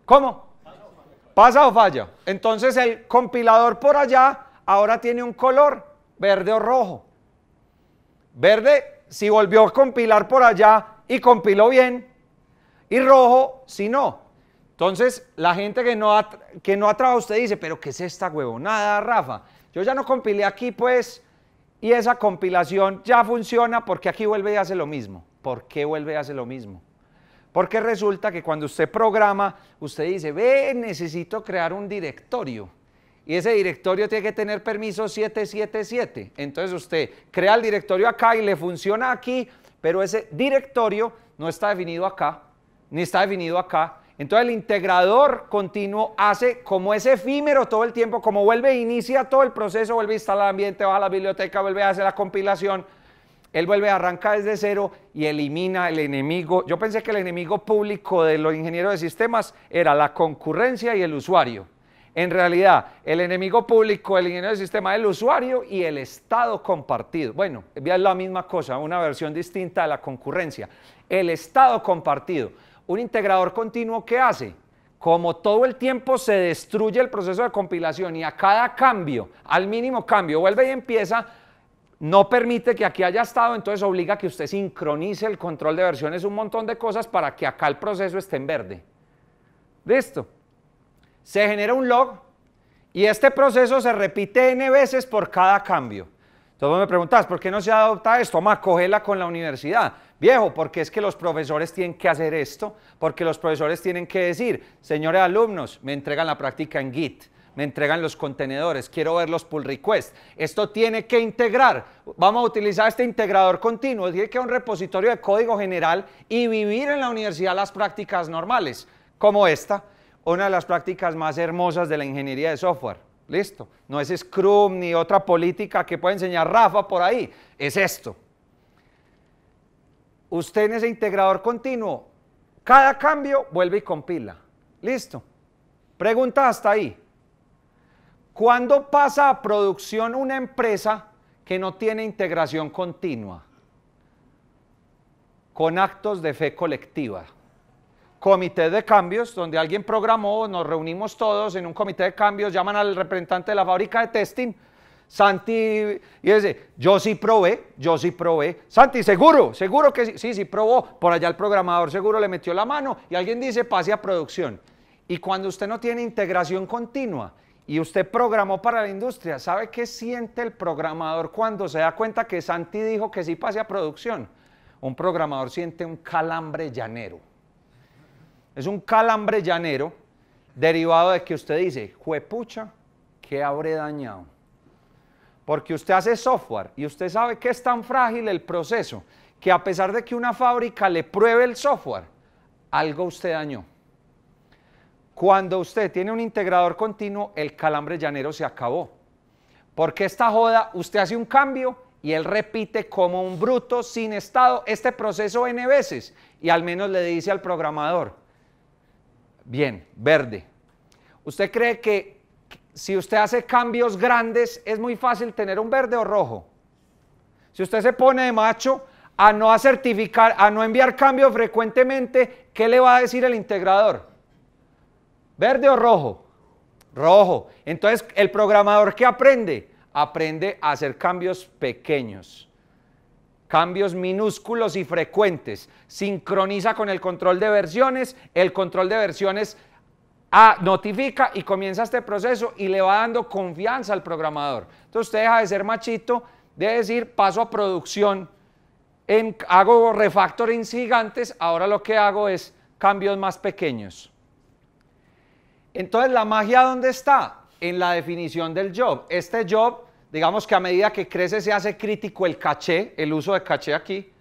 ¿Cómo? Pasa o falla. Entonces el compilador por allá ahora tiene un color verde o rojo. Verde si volvió a compilar por allá y compiló bien y rojo si no. Entonces, la gente que no ha, que no trabajado, usted dice, pero ¿qué es esta huevonada, Rafa? Yo ya no compilé aquí, pues, y esa compilación ya funciona porque aquí vuelve y hace lo mismo. ¿Por qué vuelve y hace lo mismo? Porque resulta que cuando usted programa, usted dice, ve, necesito crear un directorio. Y ese directorio tiene que tener permiso 777. Entonces usted crea el directorio acá y le funciona aquí, pero ese directorio no está definido acá, ni está definido acá, entonces el integrador continuo hace como es efímero todo el tiempo, como vuelve, inicia todo el proceso, vuelve a instalar el ambiente, baja la biblioteca, vuelve a hacer la compilación, él vuelve a arrancar desde cero y elimina el enemigo. Yo pensé que el enemigo público de los ingenieros de sistemas era la concurrencia y el usuario. En realidad, el enemigo público del ingeniero de sistemas es el usuario y el Estado compartido. Bueno, es la misma cosa, una versión distinta de la concurrencia. El Estado compartido un integrador continuo, ¿qué hace? Como todo el tiempo se destruye el proceso de compilación y a cada cambio, al mínimo cambio, vuelve y empieza, no permite que aquí haya estado, entonces obliga que usted sincronice el control de versiones, un montón de cosas para que acá el proceso esté en verde. Listo. Se genera un log y este proceso se repite n veces por cada cambio. Entonces me preguntas, ¿por qué no se adopta esto? Vamos cogela con la universidad viejo, porque es que los profesores tienen que hacer esto, porque los profesores tienen que decir, señores alumnos, me entregan la práctica en Git, me entregan los contenedores, quiero ver los pull requests. Esto tiene que integrar. Vamos a utilizar este integrador continuo, tiene que ser un repositorio de código general y vivir en la universidad las prácticas normales, como esta, una de las prácticas más hermosas de la ingeniería de software. Listo, no es Scrum ni otra política que pueda enseñar Rafa por ahí, es esto usted en ese integrador continuo, cada cambio vuelve y compila. Listo. Pregunta hasta ahí. ¿Cuándo pasa a producción una empresa que no tiene integración continua? Con actos de fe colectiva. Comité de cambios, donde alguien programó, nos reunimos todos en un comité de cambios, llaman al representante de la fábrica de testing Santi, dice, yo sí probé, yo sí probé. Santi, seguro, seguro que sí, sí, probó. Por allá el programador seguro le metió la mano y alguien dice pase a producción. Y cuando usted no tiene integración continua y usted programó para la industria, ¿sabe qué siente el programador cuando se da cuenta que Santi dijo que sí pase a producción? Un programador siente un calambre llanero. Es un calambre llanero derivado de que usted dice, juepucha, que habré dañado? porque usted hace software y usted sabe que es tan frágil el proceso que a pesar de que una fábrica le pruebe el software, algo usted dañó. Cuando usted tiene un integrador continuo, el calambre llanero se acabó. Porque esta joda, usted hace un cambio y él repite como un bruto sin estado este proceso n veces y al menos le dice al programador, bien, verde, ¿usted cree que si usted hace cambios grandes, es muy fácil tener un verde o rojo. Si usted se pone de macho a no certificar, a no enviar cambios frecuentemente, ¿qué le va a decir el integrador? ¿Verde o rojo? Rojo. Entonces, el programador qué aprende, aprende a hacer cambios pequeños cambios minúsculos y frecuentes. Sincroniza con el control de versiones. El control de versiones Ah, notifica y comienza este proceso y le va dando confianza al programador. Entonces usted deja de ser machito, de decir paso a producción, hago refactoring gigantes, ahora lo que hago es cambios más pequeños. Entonces la magia dónde está? En la definición del job. Este job, digamos que a medida que crece se hace crítico el caché, el uso de caché aquí,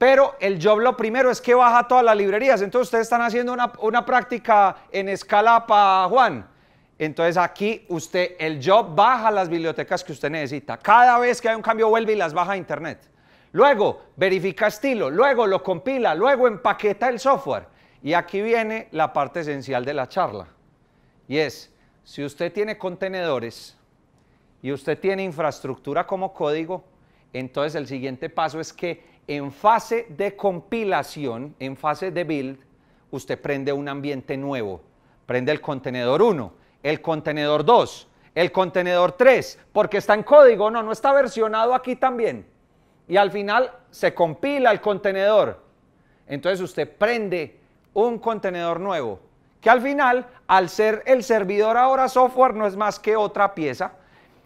pero el job lo primero es que baja todas las librerías. Entonces ustedes están haciendo una, práctica en escala para Juan. Entonces aquí usted, el job baja las bibliotecas que usted necesita. Cada vez que hay un cambio vuelve y las baja a internet. Luego verifica estilo, luego lo compila, luego empaqueta el software. Y aquí viene la parte esencial de la charla. Y es, si usted tiene contenedores y usted tiene infraestructura como código, entonces el siguiente paso es que en fase de compilación, en fase de build, usted prende un ambiente nuevo. Prende el contenedor 1, el contenedor 2, el contenedor 3, porque está en código, no, no está versionado aquí también. Y al final se compila el contenedor. Entonces usted prende un contenedor nuevo, que al final, al ser el servidor ahora software, no es más que otra pieza.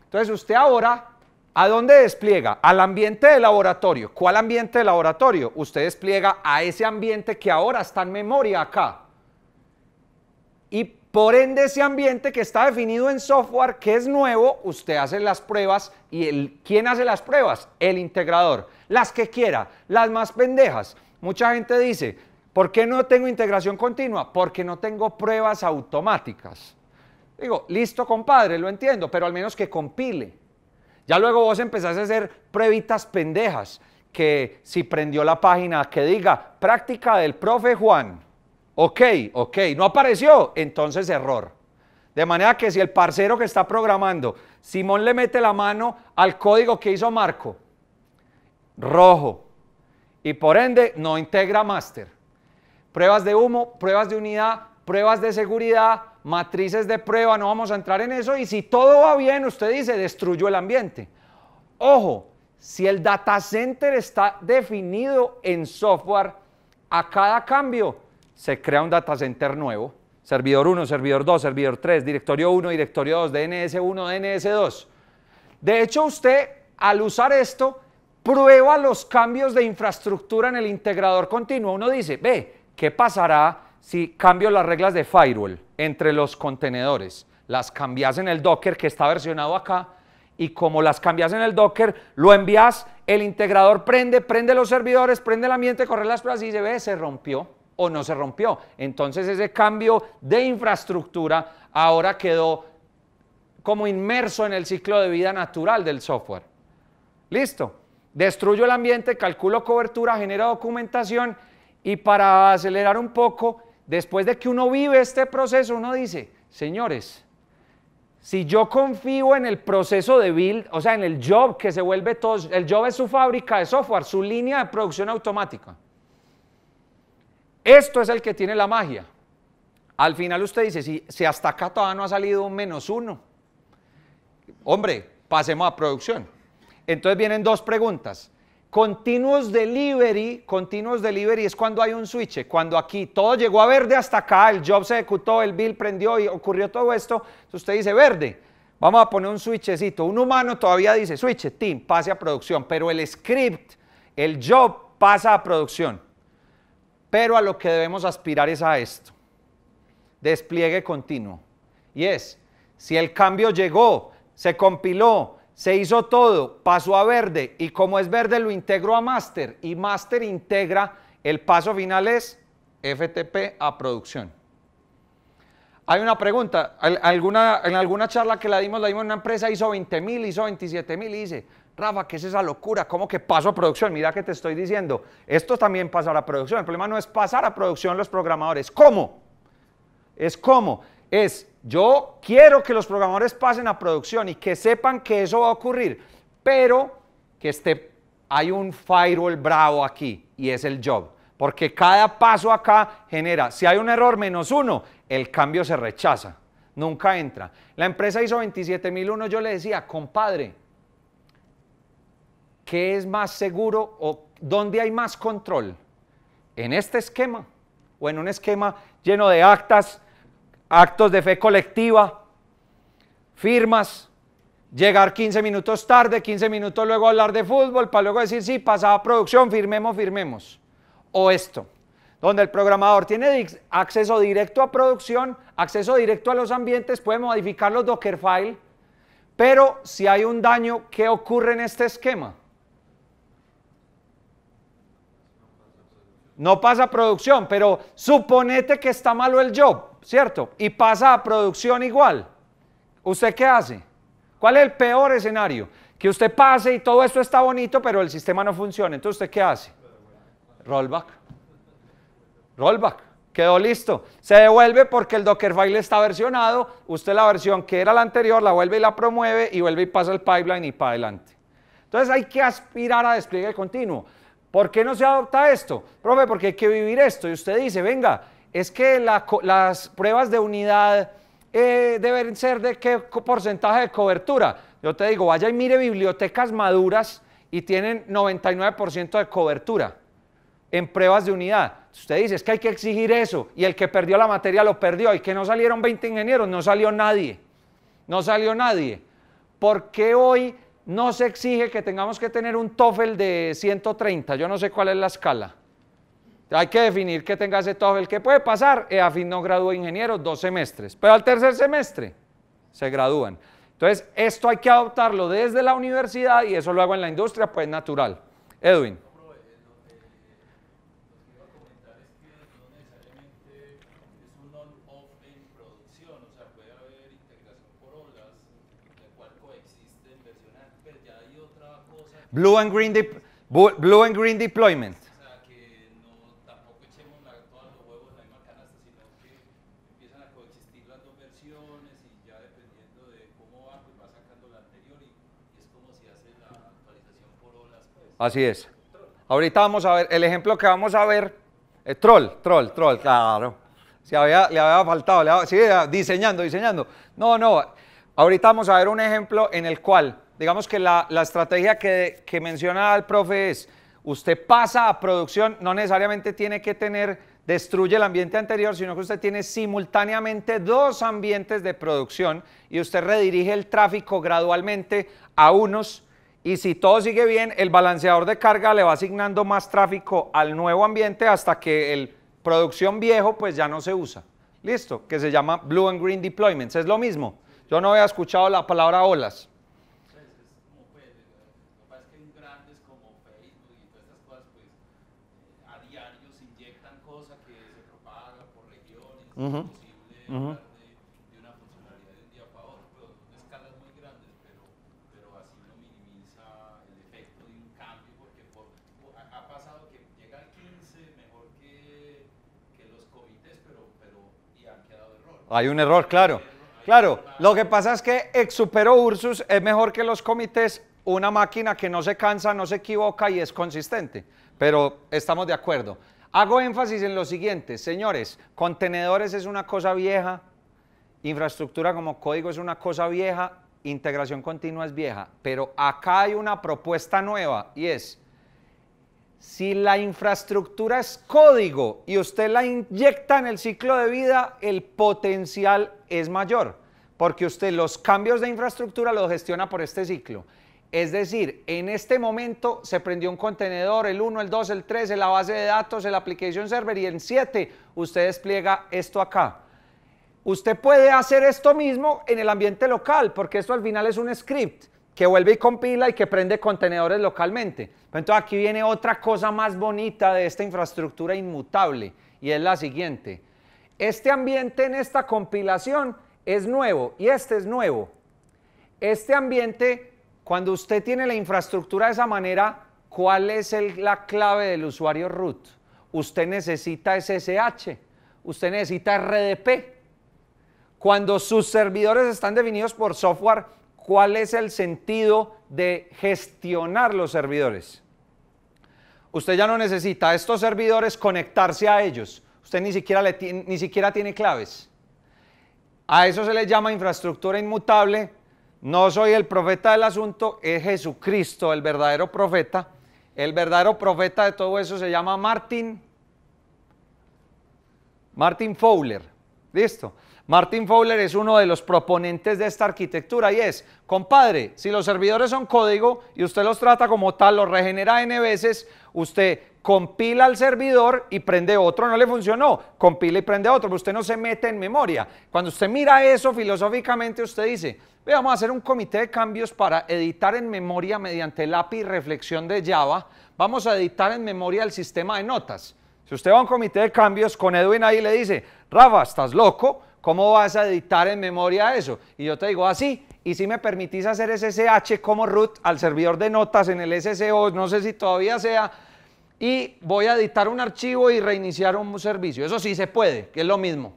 Entonces usted ahora ¿A dónde despliega? Al ambiente de laboratorio. ¿Cuál ambiente de laboratorio? Usted despliega a ese ambiente que ahora está en memoria acá. Y por ende ese ambiente que está definido en software, que es nuevo, usted hace las pruebas y el, ¿quién hace las pruebas? El integrador. Las que quiera, las más pendejas. Mucha gente dice, ¿por qué no tengo integración continua? Porque no tengo pruebas automáticas. Digo, listo compadre, lo entiendo, pero al menos que compile ya luego vos empezás a hacer pruebitas pendejas, que si prendió la página que diga práctica del profe Juan. Ok, ok, no apareció, entonces error. De manera que si el parcero que está programando, Simón le mete la mano al código que hizo Marco, rojo, y por ende no integra máster. Pruebas de humo, pruebas de unidad, pruebas de seguridad, matrices de prueba, no vamos a entrar en eso. Y si todo va bien, usted dice, destruyó el ambiente. Ojo, si el data center está definido en software, a cada cambio se crea un data center nuevo. Servidor 1, servidor 2, servidor 3, directorio 1, directorio 2, DNS1, DNS2. De hecho, usted al usar esto, prueba los cambios de infraestructura en el integrador continuo. Uno dice, ve, ¿qué pasará si cambio las reglas de firewall? entre los contenedores. Las cambias en el Docker que está versionado acá y como las cambias en el Docker, lo envías, el integrador prende, prende los servidores, prende el ambiente, corre las pruebas y se ve, se rompió o no se rompió. Entonces ese cambio de infraestructura ahora quedó como inmerso en el ciclo de vida natural del software. Listo. Destruyo el ambiente, calculo cobertura, genero documentación y para acelerar un poco, después de que uno vive este proceso, uno dice, señores, si yo confío en el proceso de build, o sea, en el job que se vuelve todo, el job es su fábrica de software, su línea de producción automática. Esto es el que tiene la magia. Al final usted dice, si, hasta acá todavía no ha salido un menos uno, hombre, pasemos a producción. Entonces vienen dos preguntas. Continuous delivery, continuous delivery es cuando hay un switch, cuando aquí todo llegó a verde hasta acá, el job se ejecutó, el bill prendió y ocurrió todo esto, entonces usted dice verde, vamos a poner un switchecito. Un humano todavía dice switch, team, pase a producción, pero el script, el job pasa a producción. Pero a lo que debemos aspirar es a esto, despliegue continuo. Y es, si el cambio llegó, se compiló, se hizo todo, pasó a verde y como es verde lo integró a master y master integra, el paso final es FTP a producción. Hay una pregunta, alguna, en alguna charla que la dimos, la dimos en una empresa, hizo 20 mil, hizo 27 mil y dice, Rafa, ¿qué es esa locura? ¿Cómo que paso a producción? Mira que te estoy diciendo, esto también pasa a producción. El problema no es pasar a producción los programadores, ¿cómo? Es cómo, es yo quiero que los programadores pasen a producción y que sepan que eso va a ocurrir, pero que esté, hay un firewall bravo aquí y es el job, porque cada paso acá genera, si hay un error menos uno, el cambio se rechaza, nunca entra. La empresa hizo 27001, yo le decía, compadre, ¿qué es más seguro o dónde hay más control? ¿En este esquema o en un esquema lleno de actas? actos de fe colectiva, firmas, llegar 15 minutos tarde, 15 minutos luego hablar de fútbol, para luego decir, sí, a producción, firmemos, firmemos. O esto, donde el programador tiene acceso directo a producción, acceso directo a los ambientes, puede modificar los Dockerfile, pero si hay un daño, ¿qué ocurre en este esquema? No pasa producción, pero suponete que está malo el job. ¿cierto? Y pasa a producción igual. ¿Usted qué hace? ¿Cuál es el peor escenario? Que usted pase y todo esto está bonito, pero el sistema no funciona. Entonces, ¿usted qué hace? Rollback. Rollback. Quedó listo. Se devuelve porque el Dockerfile está versionado. Usted la versión que era la anterior la vuelve y la promueve y vuelve y pasa el pipeline y para adelante. Entonces hay que aspirar a despliegue continuo. ¿Por qué no se adopta esto? Profe, porque hay que vivir esto. Y usted dice, venga, es que las pruebas de unidad eh, deben ser de qué porcentaje de cobertura. Yo te digo, vaya y mire bibliotecas maduras y tienen 99% de cobertura en pruebas de unidad. Usted dice, es que hay que exigir eso y el que perdió la materia lo perdió y que no salieron 20 ingenieros, no salió nadie. No salió nadie. ¿Por qué hoy no se exige que tengamos que tener un TOEFL de 130? Yo no sé cuál es la escala. Hay que definir que tenga ese El que puede pasar? EAFIN eh, no gradúa ingeniero dos semestres, pero al tercer semestre se gradúan. Entonces, esto hay que adoptarlo desde la universidad y eso lo hago en la industria, pues natural. Edwin. Blue and Green, Blue and Green Deployment. Así es. Ahorita vamos a ver, el ejemplo que vamos a ver, troll, troll, troll, claro. Si le había faltado, diseñando, diseñando. No, no, ahorita vamos a ver un ejemplo en el cual, digamos que la, estrategia que, que menciona el profe es, usted pasa a producción, no necesariamente tiene que tener, destruye el ambiente anterior, sino que usted tiene simultáneamente dos ambientes de producción y usted redirige el tráfico gradualmente a unos y si todo sigue bien, el balanceador de carga le va asignando más tráfico al nuevo ambiente hasta que el producción viejo pues ya no se usa. Listo, que se llama Blue and Green Deployments. Es lo mismo. Yo no había escuchado la palabra olas. Pues pues, por regiones, Hay un error, claro. Claro, lo que pasa es que Exupero Ursus es mejor que los comités, una máquina que no se cansa, no se equivoca y es consistente. Pero estamos de acuerdo. Hago énfasis en lo siguiente, señores, contenedores es una cosa vieja, infraestructura como código es una cosa vieja, integración continua es vieja, pero acá hay una propuesta nueva y es si la infraestructura es código y usted la inyecta en el ciclo de vida, el potencial es mayor, porque usted los cambios de infraestructura los gestiona por este ciclo. Es decir, en este momento se prendió un contenedor, el 1, el 2, el 3, la base de datos, el application server y en 7 usted despliega esto acá. Usted puede hacer esto mismo en el ambiente local, porque esto al final es un script que vuelve y compila y que prende contenedores localmente. Entonces aquí viene otra cosa más bonita de esta infraestructura inmutable y es la siguiente. Este ambiente en esta compilación es nuevo y este es nuevo. Este ambiente, cuando usted tiene la infraestructura de esa manera, ¿cuál es la clave del usuario root? Usted necesita SSH, usted necesita RDP. Cuando sus servidores están definidos por software ¿cuál es el sentido de gestionar los servidores? Usted ya no necesita a estos servidores conectarse a ellos. Usted ni siquiera, ni siquiera tiene claves. A eso se le llama infraestructura inmutable. No soy el profeta del asunto, es Jesucristo el verdadero profeta. El verdadero profeta de todo eso se llama Martin, Martin Fowler. ¿Listo? Martin Fowler es uno de los proponentes de esta arquitectura y es, compadre, si los servidores son código y usted los trata como tal, los regenera n veces, usted compila el servidor y prende otro, no le funcionó, compila y prende otro, pero usted no se mete en memoria. Cuando usted mira eso filosóficamente, usted dice, veamos a hacer un comité de cambios para editar en memoria mediante el API reflexión de Java, vamos a editar en memoria el sistema de notas. Si usted va a un comité de cambios con Edwin ahí le dice, Rafa, estás loco, ¿Cómo vas a editar en memoria eso? Y yo te digo así, ah, y si me permitís hacer SSH como root al servidor de notas en el SSO, no sé si todavía sea, y voy a editar un archivo y reiniciar un servicio. Eso sí se puede, que es lo mismo.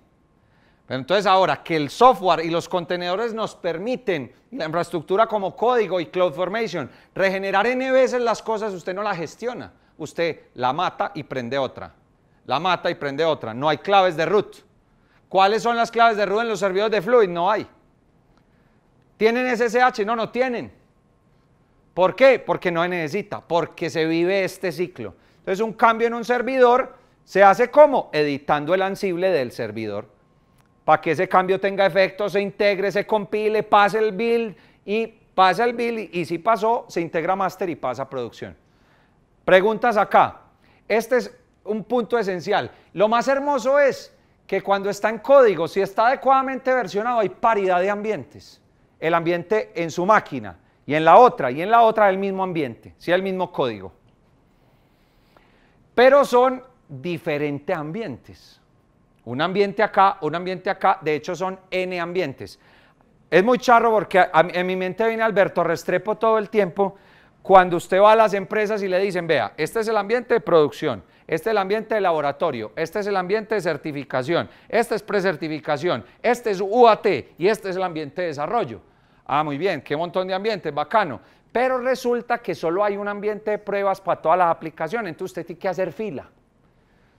entonces ahora que el software y los contenedores nos permiten, la infraestructura como código y CloudFormation, regenerar N e veces las cosas, usted no la gestiona. Usted la mata y prende otra. La mata y prende otra. No hay claves de root. ¿Cuáles son las claves de RUD en los servidores de Fluid? No hay. ¿Tienen SSH? No, no tienen. ¿Por qué? Porque no se necesita, porque se vive este ciclo. Entonces un cambio en un servidor se hace como editando el ansible del servidor para que ese cambio tenga efecto, se integre, se compile, pase el build y pase el build y, si pasó, se integra master y pasa a producción. Preguntas acá. Este es un punto esencial. Lo más hermoso es que cuando está en código, si está adecuadamente versionado, hay paridad de ambientes. El ambiente en su máquina y en la otra, y en la otra el mismo ambiente, si el mismo código. Pero son diferentes ambientes. Un ambiente acá, un ambiente acá, de hecho son N ambientes. Es muy charro porque en mi mente viene Alberto Restrepo todo el tiempo cuando usted va a las empresas y le dicen, vea, este es el ambiente de producción este es el ambiente de laboratorio, este es el ambiente de certificación, este es precertificación, este es UAT y este es el ambiente de desarrollo. Ah, muy bien, qué montón de ambientes, bacano. Pero resulta que solo hay un ambiente de pruebas para todas las aplicaciones, entonces usted tiene que hacer fila.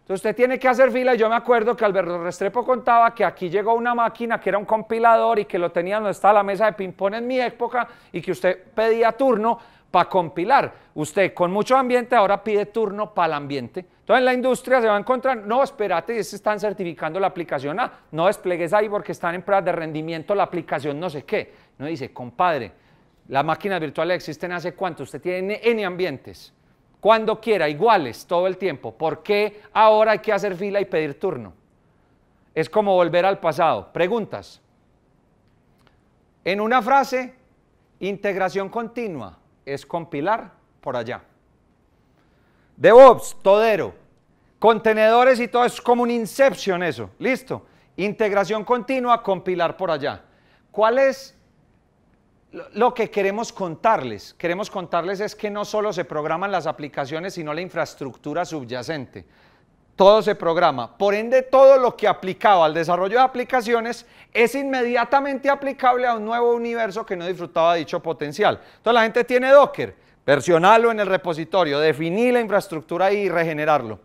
Entonces usted tiene que hacer fila. Yo me acuerdo que Alberto Restrepo contaba que aquí llegó una máquina que era un compilador y que lo tenía donde estaba la mesa de ping-pong en mi época y que usted pedía turno para compilar. Usted con mucho ambiente ahora pide turno para el ambiente. Entonces la industria se va a encontrar, no, espérate, se están certificando la aplicación A, no desplegues ahí porque están en pruebas de rendimiento la aplicación no sé qué. No dice, compadre, las máquinas virtuales existen hace cuánto, usted tiene N ambientes, cuando quiera, iguales, todo el tiempo. ¿Por qué ahora hay que hacer fila y pedir turno? Es como volver al pasado. Preguntas. En una frase, integración continua es compilar por allá. DevOps, todero. Contenedores y todo es como un inception eso. Listo. Integración continua, compilar por allá. ¿Cuál es lo que queremos contarles? Queremos contarles es que no solo se programan las aplicaciones, sino la infraestructura subyacente. Todo se programa. Por ende, todo lo que aplicaba al desarrollo de aplicaciones es inmediatamente aplicable a un nuevo universo que no disfrutaba dicho potencial. Entonces la gente tiene Docker versionarlo en el repositorio, definir la infraestructura y regenerarlo.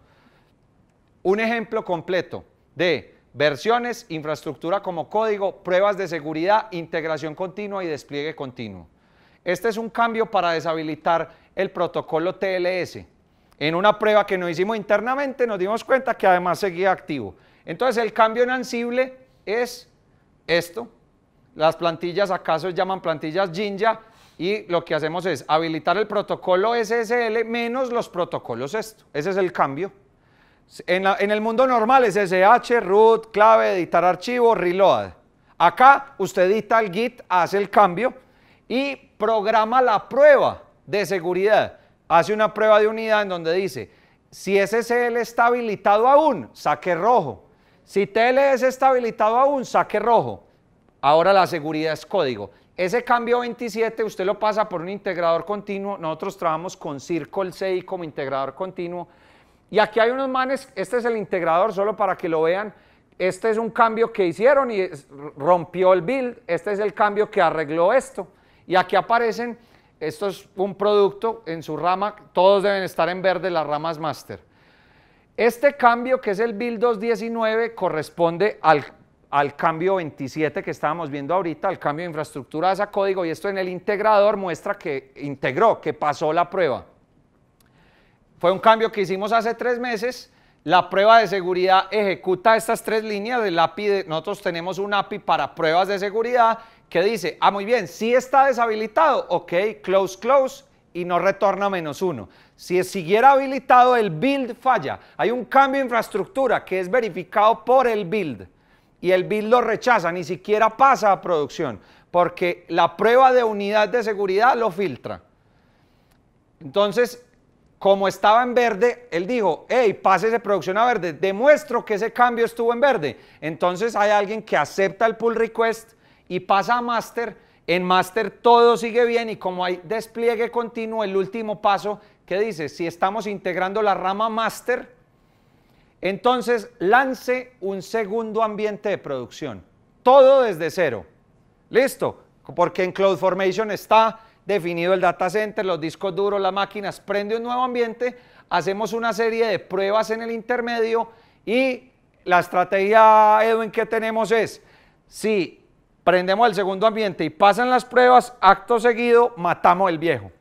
Un ejemplo completo de versiones, infraestructura como código, pruebas de seguridad, integración continua y despliegue continuo. Este es un cambio para deshabilitar el protocolo TLS. En una prueba que nos hicimos internamente nos dimos cuenta que además seguía activo. Entonces el cambio en Ansible es esto. Las plantillas acaso llaman plantillas Jinja, y lo que hacemos es habilitar el protocolo SSL menos los protocolos esto. Ese es el cambio. En, en el mundo normal es SSH, root, clave, editar archivo, reload. Acá usted edita el git, hace el cambio y programa la prueba de seguridad. Hace una prueba de unidad en donde dice, si SSL está habilitado aún, saque rojo. Si TLS está habilitado aún, saque rojo. Ahora la seguridad es código. Ese cambio 27 usted lo pasa por un integrador continuo. Nosotros trabajamos con Circle 6 como integrador continuo. Y aquí hay unos manes, este es el integrador, solo para que lo vean. Este es un cambio que hicieron y rompió el build. Este es el cambio que arregló esto. Y aquí aparecen, esto es un producto en su rama, todos deben estar en verde las ramas master. Este cambio que es el build 219 corresponde al al cambio 27 que estábamos viendo ahorita, al cambio de infraestructura de a código, y esto en el integrador muestra que integró, que pasó la prueba. Fue un cambio que hicimos hace tres meses. La prueba de seguridad ejecuta estas tres líneas del API. nosotros tenemos un API para pruebas de seguridad que dice, ah, muy bien, si está deshabilitado, ok, close, close, y no retorna menos uno. Si siguiera habilitado, el build falla. Hay un cambio de infraestructura que es verificado por el build y el BID lo rechaza, ni siquiera pasa a producción, porque la prueba de unidad de seguridad lo filtra. Entonces, como estaba en verde, él dijo, hey, pase de producción a verde, demuestro que ese cambio estuvo en verde. Entonces hay alguien que acepta el pull request y pasa a master. En master todo sigue bien y como hay despliegue continuo, el último paso ¿qué dice, si estamos integrando la rama master, entonces, lance un segundo ambiente de producción, todo desde cero. Listo, porque en CloudFormation está definido el data center, los discos duros, las máquinas, prende un nuevo ambiente, hacemos una serie de pruebas en el intermedio y la estrategia, Edwin, que tenemos es, si prendemos el segundo ambiente y pasan las pruebas, acto seguido, matamos el viejo.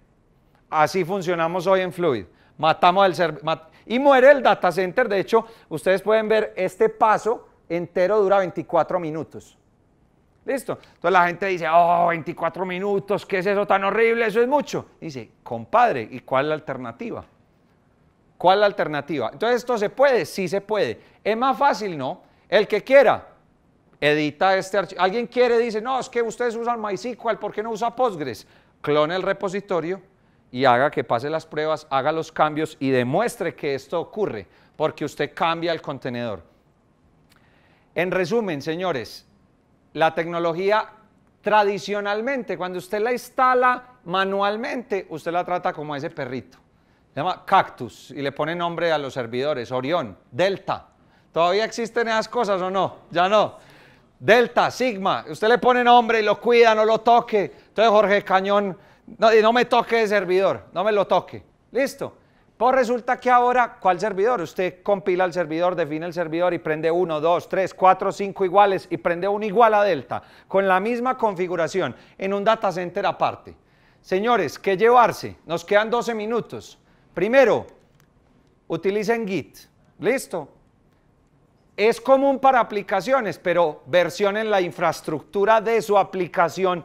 Así funcionamos hoy en Fluid. Matamos el, servicio y muere el data center. De hecho, ustedes pueden ver este paso entero dura 24 minutos. ¿Listo? Entonces la gente dice, oh, 24 minutos, ¿qué es eso tan horrible? Eso es mucho. Dice, compadre, ¿y cuál es la alternativa? ¿Cuál es la alternativa? Entonces, ¿esto se puede? Sí se puede. ¿Es más fácil? No. El que quiera, edita este archivo. Alguien quiere, dice, no, es que ustedes usan MySQL, ¿por qué no usa Postgres? Clone el repositorio, y haga que pase las pruebas, haga los cambios y demuestre que esto ocurre, porque usted cambia el contenedor. En resumen, señores, la tecnología tradicionalmente, cuando usted la instala manualmente, usted la trata como a ese perrito. Se llama Cactus y le pone nombre a los servidores, Orión, Delta. ¿Todavía existen esas cosas o no? Ya no. Delta, Sigma, usted le pone nombre y lo cuida, no lo toque. Entonces Jorge Cañón no, me toque el servidor, no me lo toque. Listo. Pues resulta que ahora, ¿cuál servidor? Usted compila el servidor, define el servidor y prende uno, dos, tres, cuatro, cinco iguales y prende uno igual a delta con la misma configuración en un data center aparte. Señores, ¿qué llevarse? Nos quedan 12 minutos. Primero, utilicen Git. Listo. Es común para aplicaciones, pero versionen la infraestructura de su aplicación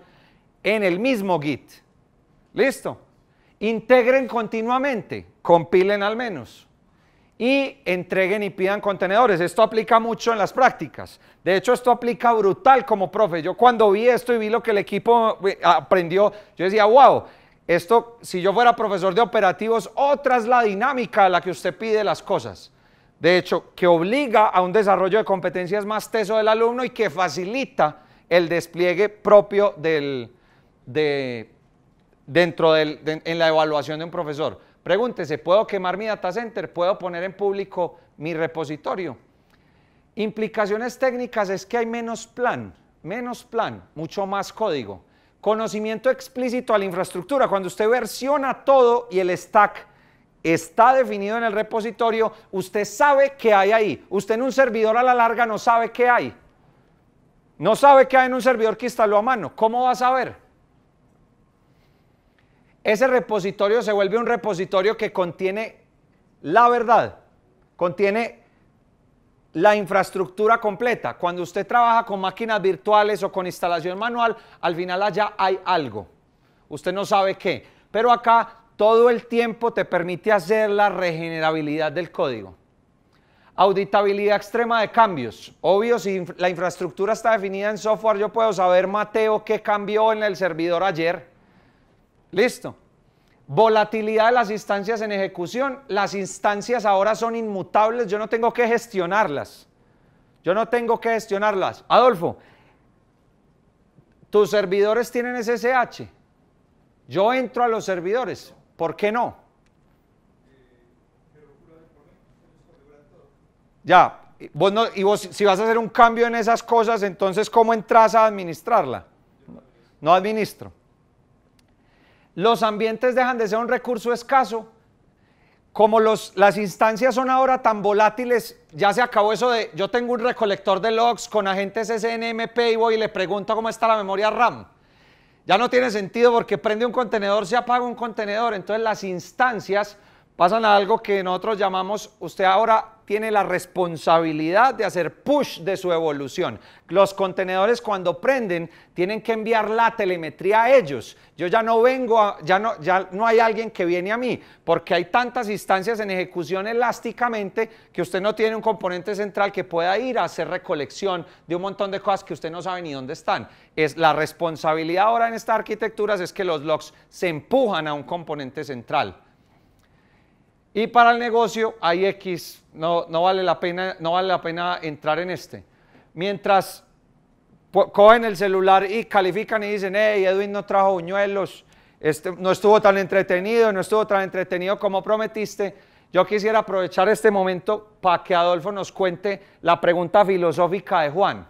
en el mismo Git. Listo. Integren continuamente, compilen al menos y entreguen y pidan contenedores. Esto aplica mucho en las prácticas. De hecho, esto aplica brutal como profe. Yo cuando vi esto y vi lo que el equipo eh, aprendió, yo decía, wow, esto, si yo fuera profesor de operativos, otra es la dinámica a la que usted pide las cosas. De hecho, que obliga a un desarrollo de competencias más teso del alumno y que facilita el despliegue propio del, de, dentro de, la evaluación de un profesor. Pregúntese, ¿puedo quemar mi data center? ¿Puedo poner en público mi repositorio? Implicaciones técnicas es que hay menos plan, menos plan, mucho más código. Conocimiento explícito a la infraestructura. Cuando usted versiona todo y el stack está definido en el repositorio, usted sabe qué hay ahí. Usted en un servidor a la larga no sabe qué hay. No sabe qué hay en un servidor que instaló a mano. ¿Cómo va a saber? ese repositorio se vuelve un repositorio que contiene la verdad, contiene la infraestructura completa. Cuando usted trabaja con máquinas virtuales o con instalación manual, al final allá hay algo. Usted no sabe qué, pero acá todo el tiempo te permite hacer la regenerabilidad del código. Auditabilidad extrema de cambios. Obvio, si la infraestructura está definida en software, yo puedo saber, Mateo, qué cambió en el servidor ayer Listo. Volatilidad de las instancias en ejecución. Las instancias ahora son inmutables, yo no tengo que gestionarlas. Yo no tengo que gestionarlas. Adolfo, tus servidores tienen SSH. Yo entro a los servidores. ¿Por qué no? Ya, y vos si vas a hacer un cambio en esas cosas, entonces ¿cómo entras a administrarla? No administro los ambientes dejan de ser un recurso escaso. Como los, las instancias son ahora tan volátiles, ya se acabó eso de yo tengo un recolector de logs con agentes SNMP y voy y le pregunto cómo está la memoria RAM. Ya no tiene sentido porque prende un contenedor, se apaga un contenedor. Entonces las instancias pasan a algo que nosotros llamamos, usted ahora tiene la responsabilidad de hacer push de su evolución. Los contenedores cuando prenden tienen que enviar la telemetría a ellos. Yo ya no vengo, ya, no, ya no hay alguien que viene a mí, porque hay tantas instancias en ejecución elásticamente que usted no tiene un componente central que pueda ir a hacer recolección de un montón de cosas que usted no sabe ni dónde están. Es la responsabilidad ahora en estas arquitecturas es que los logs se empujan a un componente central. Y para el negocio hay X, no, no, vale, la pena, no vale la pena entrar en este. Mientras cogen el celular y califican y dicen, hey, Edwin no trajo buñuelos, este, no estuvo tan entretenido, no estuvo tan entretenido como prometiste. Yo quisiera aprovechar este momento para que Adolfo nos cuente la pregunta filosófica de Juan.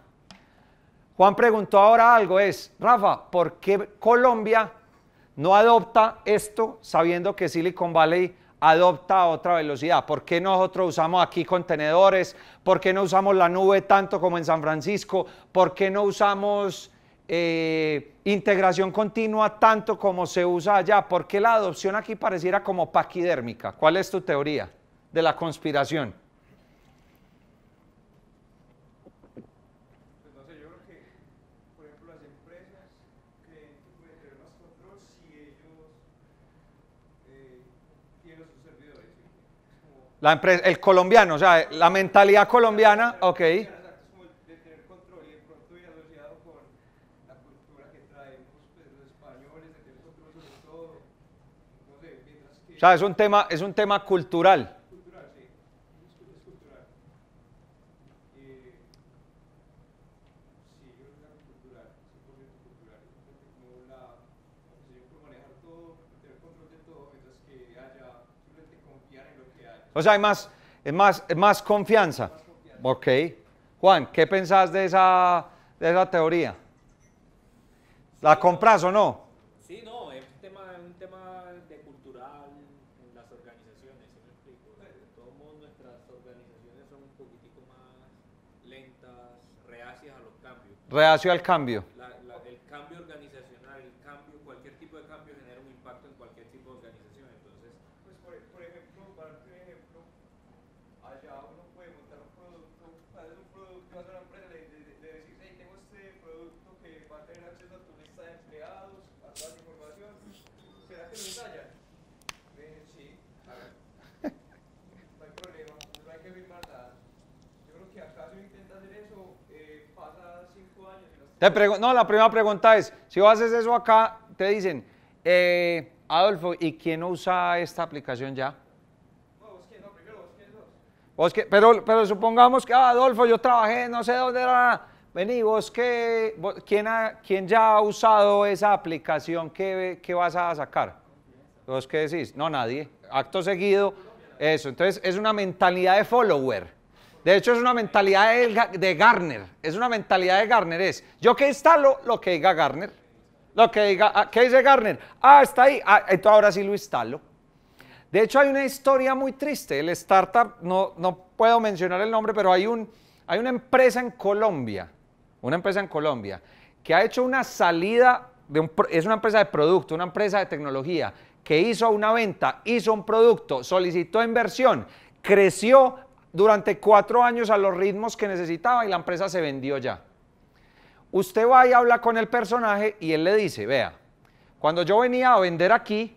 Juan preguntó ahora algo, es, Rafa, ¿por qué Colombia no adopta esto sabiendo que Silicon Valley adopta otra velocidad. ¿Por qué nosotros usamos aquí contenedores? ¿Por qué no usamos la nube tanto como en San Francisco? ¿Por qué no usamos eh, integración continua tanto como se usa allá? ¿Por qué la adopción aquí pareciera como paquidérmica? ¿Cuál es tu teoría de la conspiración? La empresa, el colombiano, o sea, la mentalidad colombiana, ok. O sea, es un tema, es un tema cultural. O sea, hay más, es más, más confianza. Ok. Juan, ¿qué pensás de esa, de esa teoría? ¿La compras o no? Sí, no, es un tema, un tema de cultural en las organizaciones, ¿sí me explico? De todo modo, nuestras organizaciones son un poquitico más lentas, reacias a los cambios. Reacio al cambio. caso de de, de, de decir, tengo este producto que va a tener acceso a tu lista de empleados, a toda la información, ¿será que lo ensayan? dicen, sí, a ver. No hay problema, no hay que firmar nada. Yo creo que acaso intenta hacer eso, eh, pasa cinco años. Te no, la primera pregunta es, si haces eso acá, te dicen, eh, Adolfo, ¿y quién usa esta aplicación ya? Vos que, pero, pero supongamos que, ah, Adolfo, yo trabajé, no sé dónde era. Vení, vos que, ¿quién, ya ha usado esa aplicación ¿Qué vas a sacar? ¿Vos qué decís? No, nadie. Acto seguido, eso. Entonces, es una mentalidad de follower. De hecho, es una mentalidad de, de Garner. Es una mentalidad de Garner. Es, yo que instalo lo que diga Garner. Lo que diga, ah, ¿qué dice Garner? Ah, está ahí. Ah, entonces ahora sí lo instalo. De hecho, hay una historia muy triste. El startup, no, puedo mencionar el nombre, pero hay, un, hay una empresa en Colombia, una empresa en Colombia, que ha hecho una salida, de es una empresa de producto, una empresa de tecnología, que hizo una venta, hizo un producto, solicitó inversión, creció durante cuatro años a los ritmos que necesitaba y la empresa se vendió ya. Usted va y habla con el personaje y él le dice, vea, cuando yo venía a vender aquí,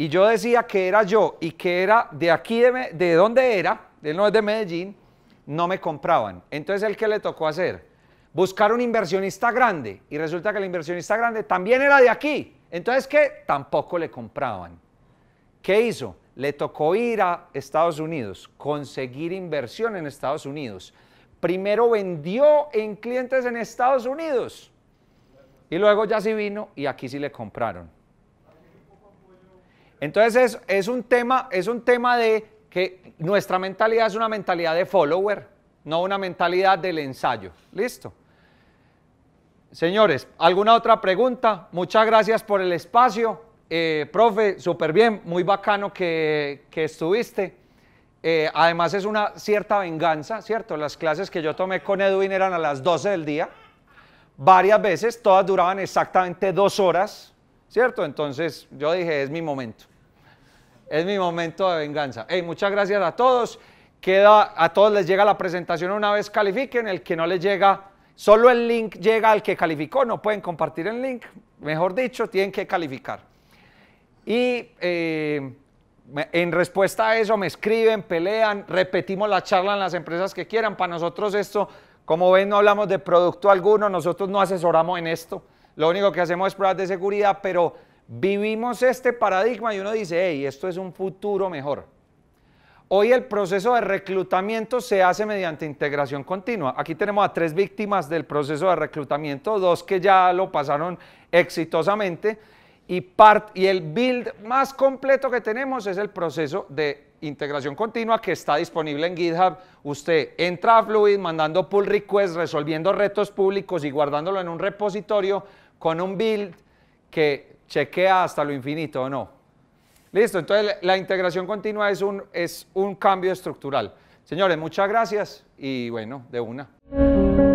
y yo decía que era yo y que era de aquí, de, de dónde era, él no es de Medellín, no me compraban. Entonces, ¿el qué le tocó hacer? Buscar un inversionista grande y resulta que el inversionista grande también era de aquí. Entonces, ¿qué? Tampoco le compraban. ¿Qué hizo? Le tocó ir a Estados Unidos, conseguir inversión en Estados Unidos. Primero vendió en clientes en Estados Unidos y luego ya sí vino y aquí sí le compraron. Entonces es, un tema, es un tema de que nuestra mentalidad es una mentalidad de follower, no una mentalidad del ensayo. Listo. Señores, ¿alguna otra pregunta? Muchas gracias por el espacio. Eh, profe, súper bien, muy bacano que, estuviste. Eh, además es una cierta venganza, ¿cierto? Las clases que yo tomé con Edwin eran a las 12 del día, varias veces, todas duraban exactamente dos horas. ¿cierto? Entonces yo dije, es mi momento. Es mi momento de venganza. muchas gracias a todos. Queda, a todos les llega la presentación una vez califiquen, el que no les llega, solo el link llega al que calificó, no pueden compartir el link, mejor dicho, tienen que calificar. Y eh, en respuesta a eso me escriben, pelean, repetimos la charla en las empresas que quieran. Para nosotros esto, como ven, no hablamos de producto alguno, nosotros no asesoramos en esto. Lo único que hacemos es pruebas de seguridad, pero vivimos este paradigma y uno dice, hey, esto es un futuro mejor. Hoy el proceso de reclutamiento se hace mediante integración continua. Aquí tenemos a tres víctimas del proceso de reclutamiento, dos que ya lo pasaron exitosamente y, part, y el build más completo que tenemos es el proceso de integración continua que está disponible en GitHub. Usted entra a Fluid mandando pull requests, resolviendo retos públicos y guardándolo en un repositorio con un build que chequea hasta lo infinito o no. Listo, entonces la integración continua es un, es un cambio estructural. Señores, muchas gracias y bueno, de una.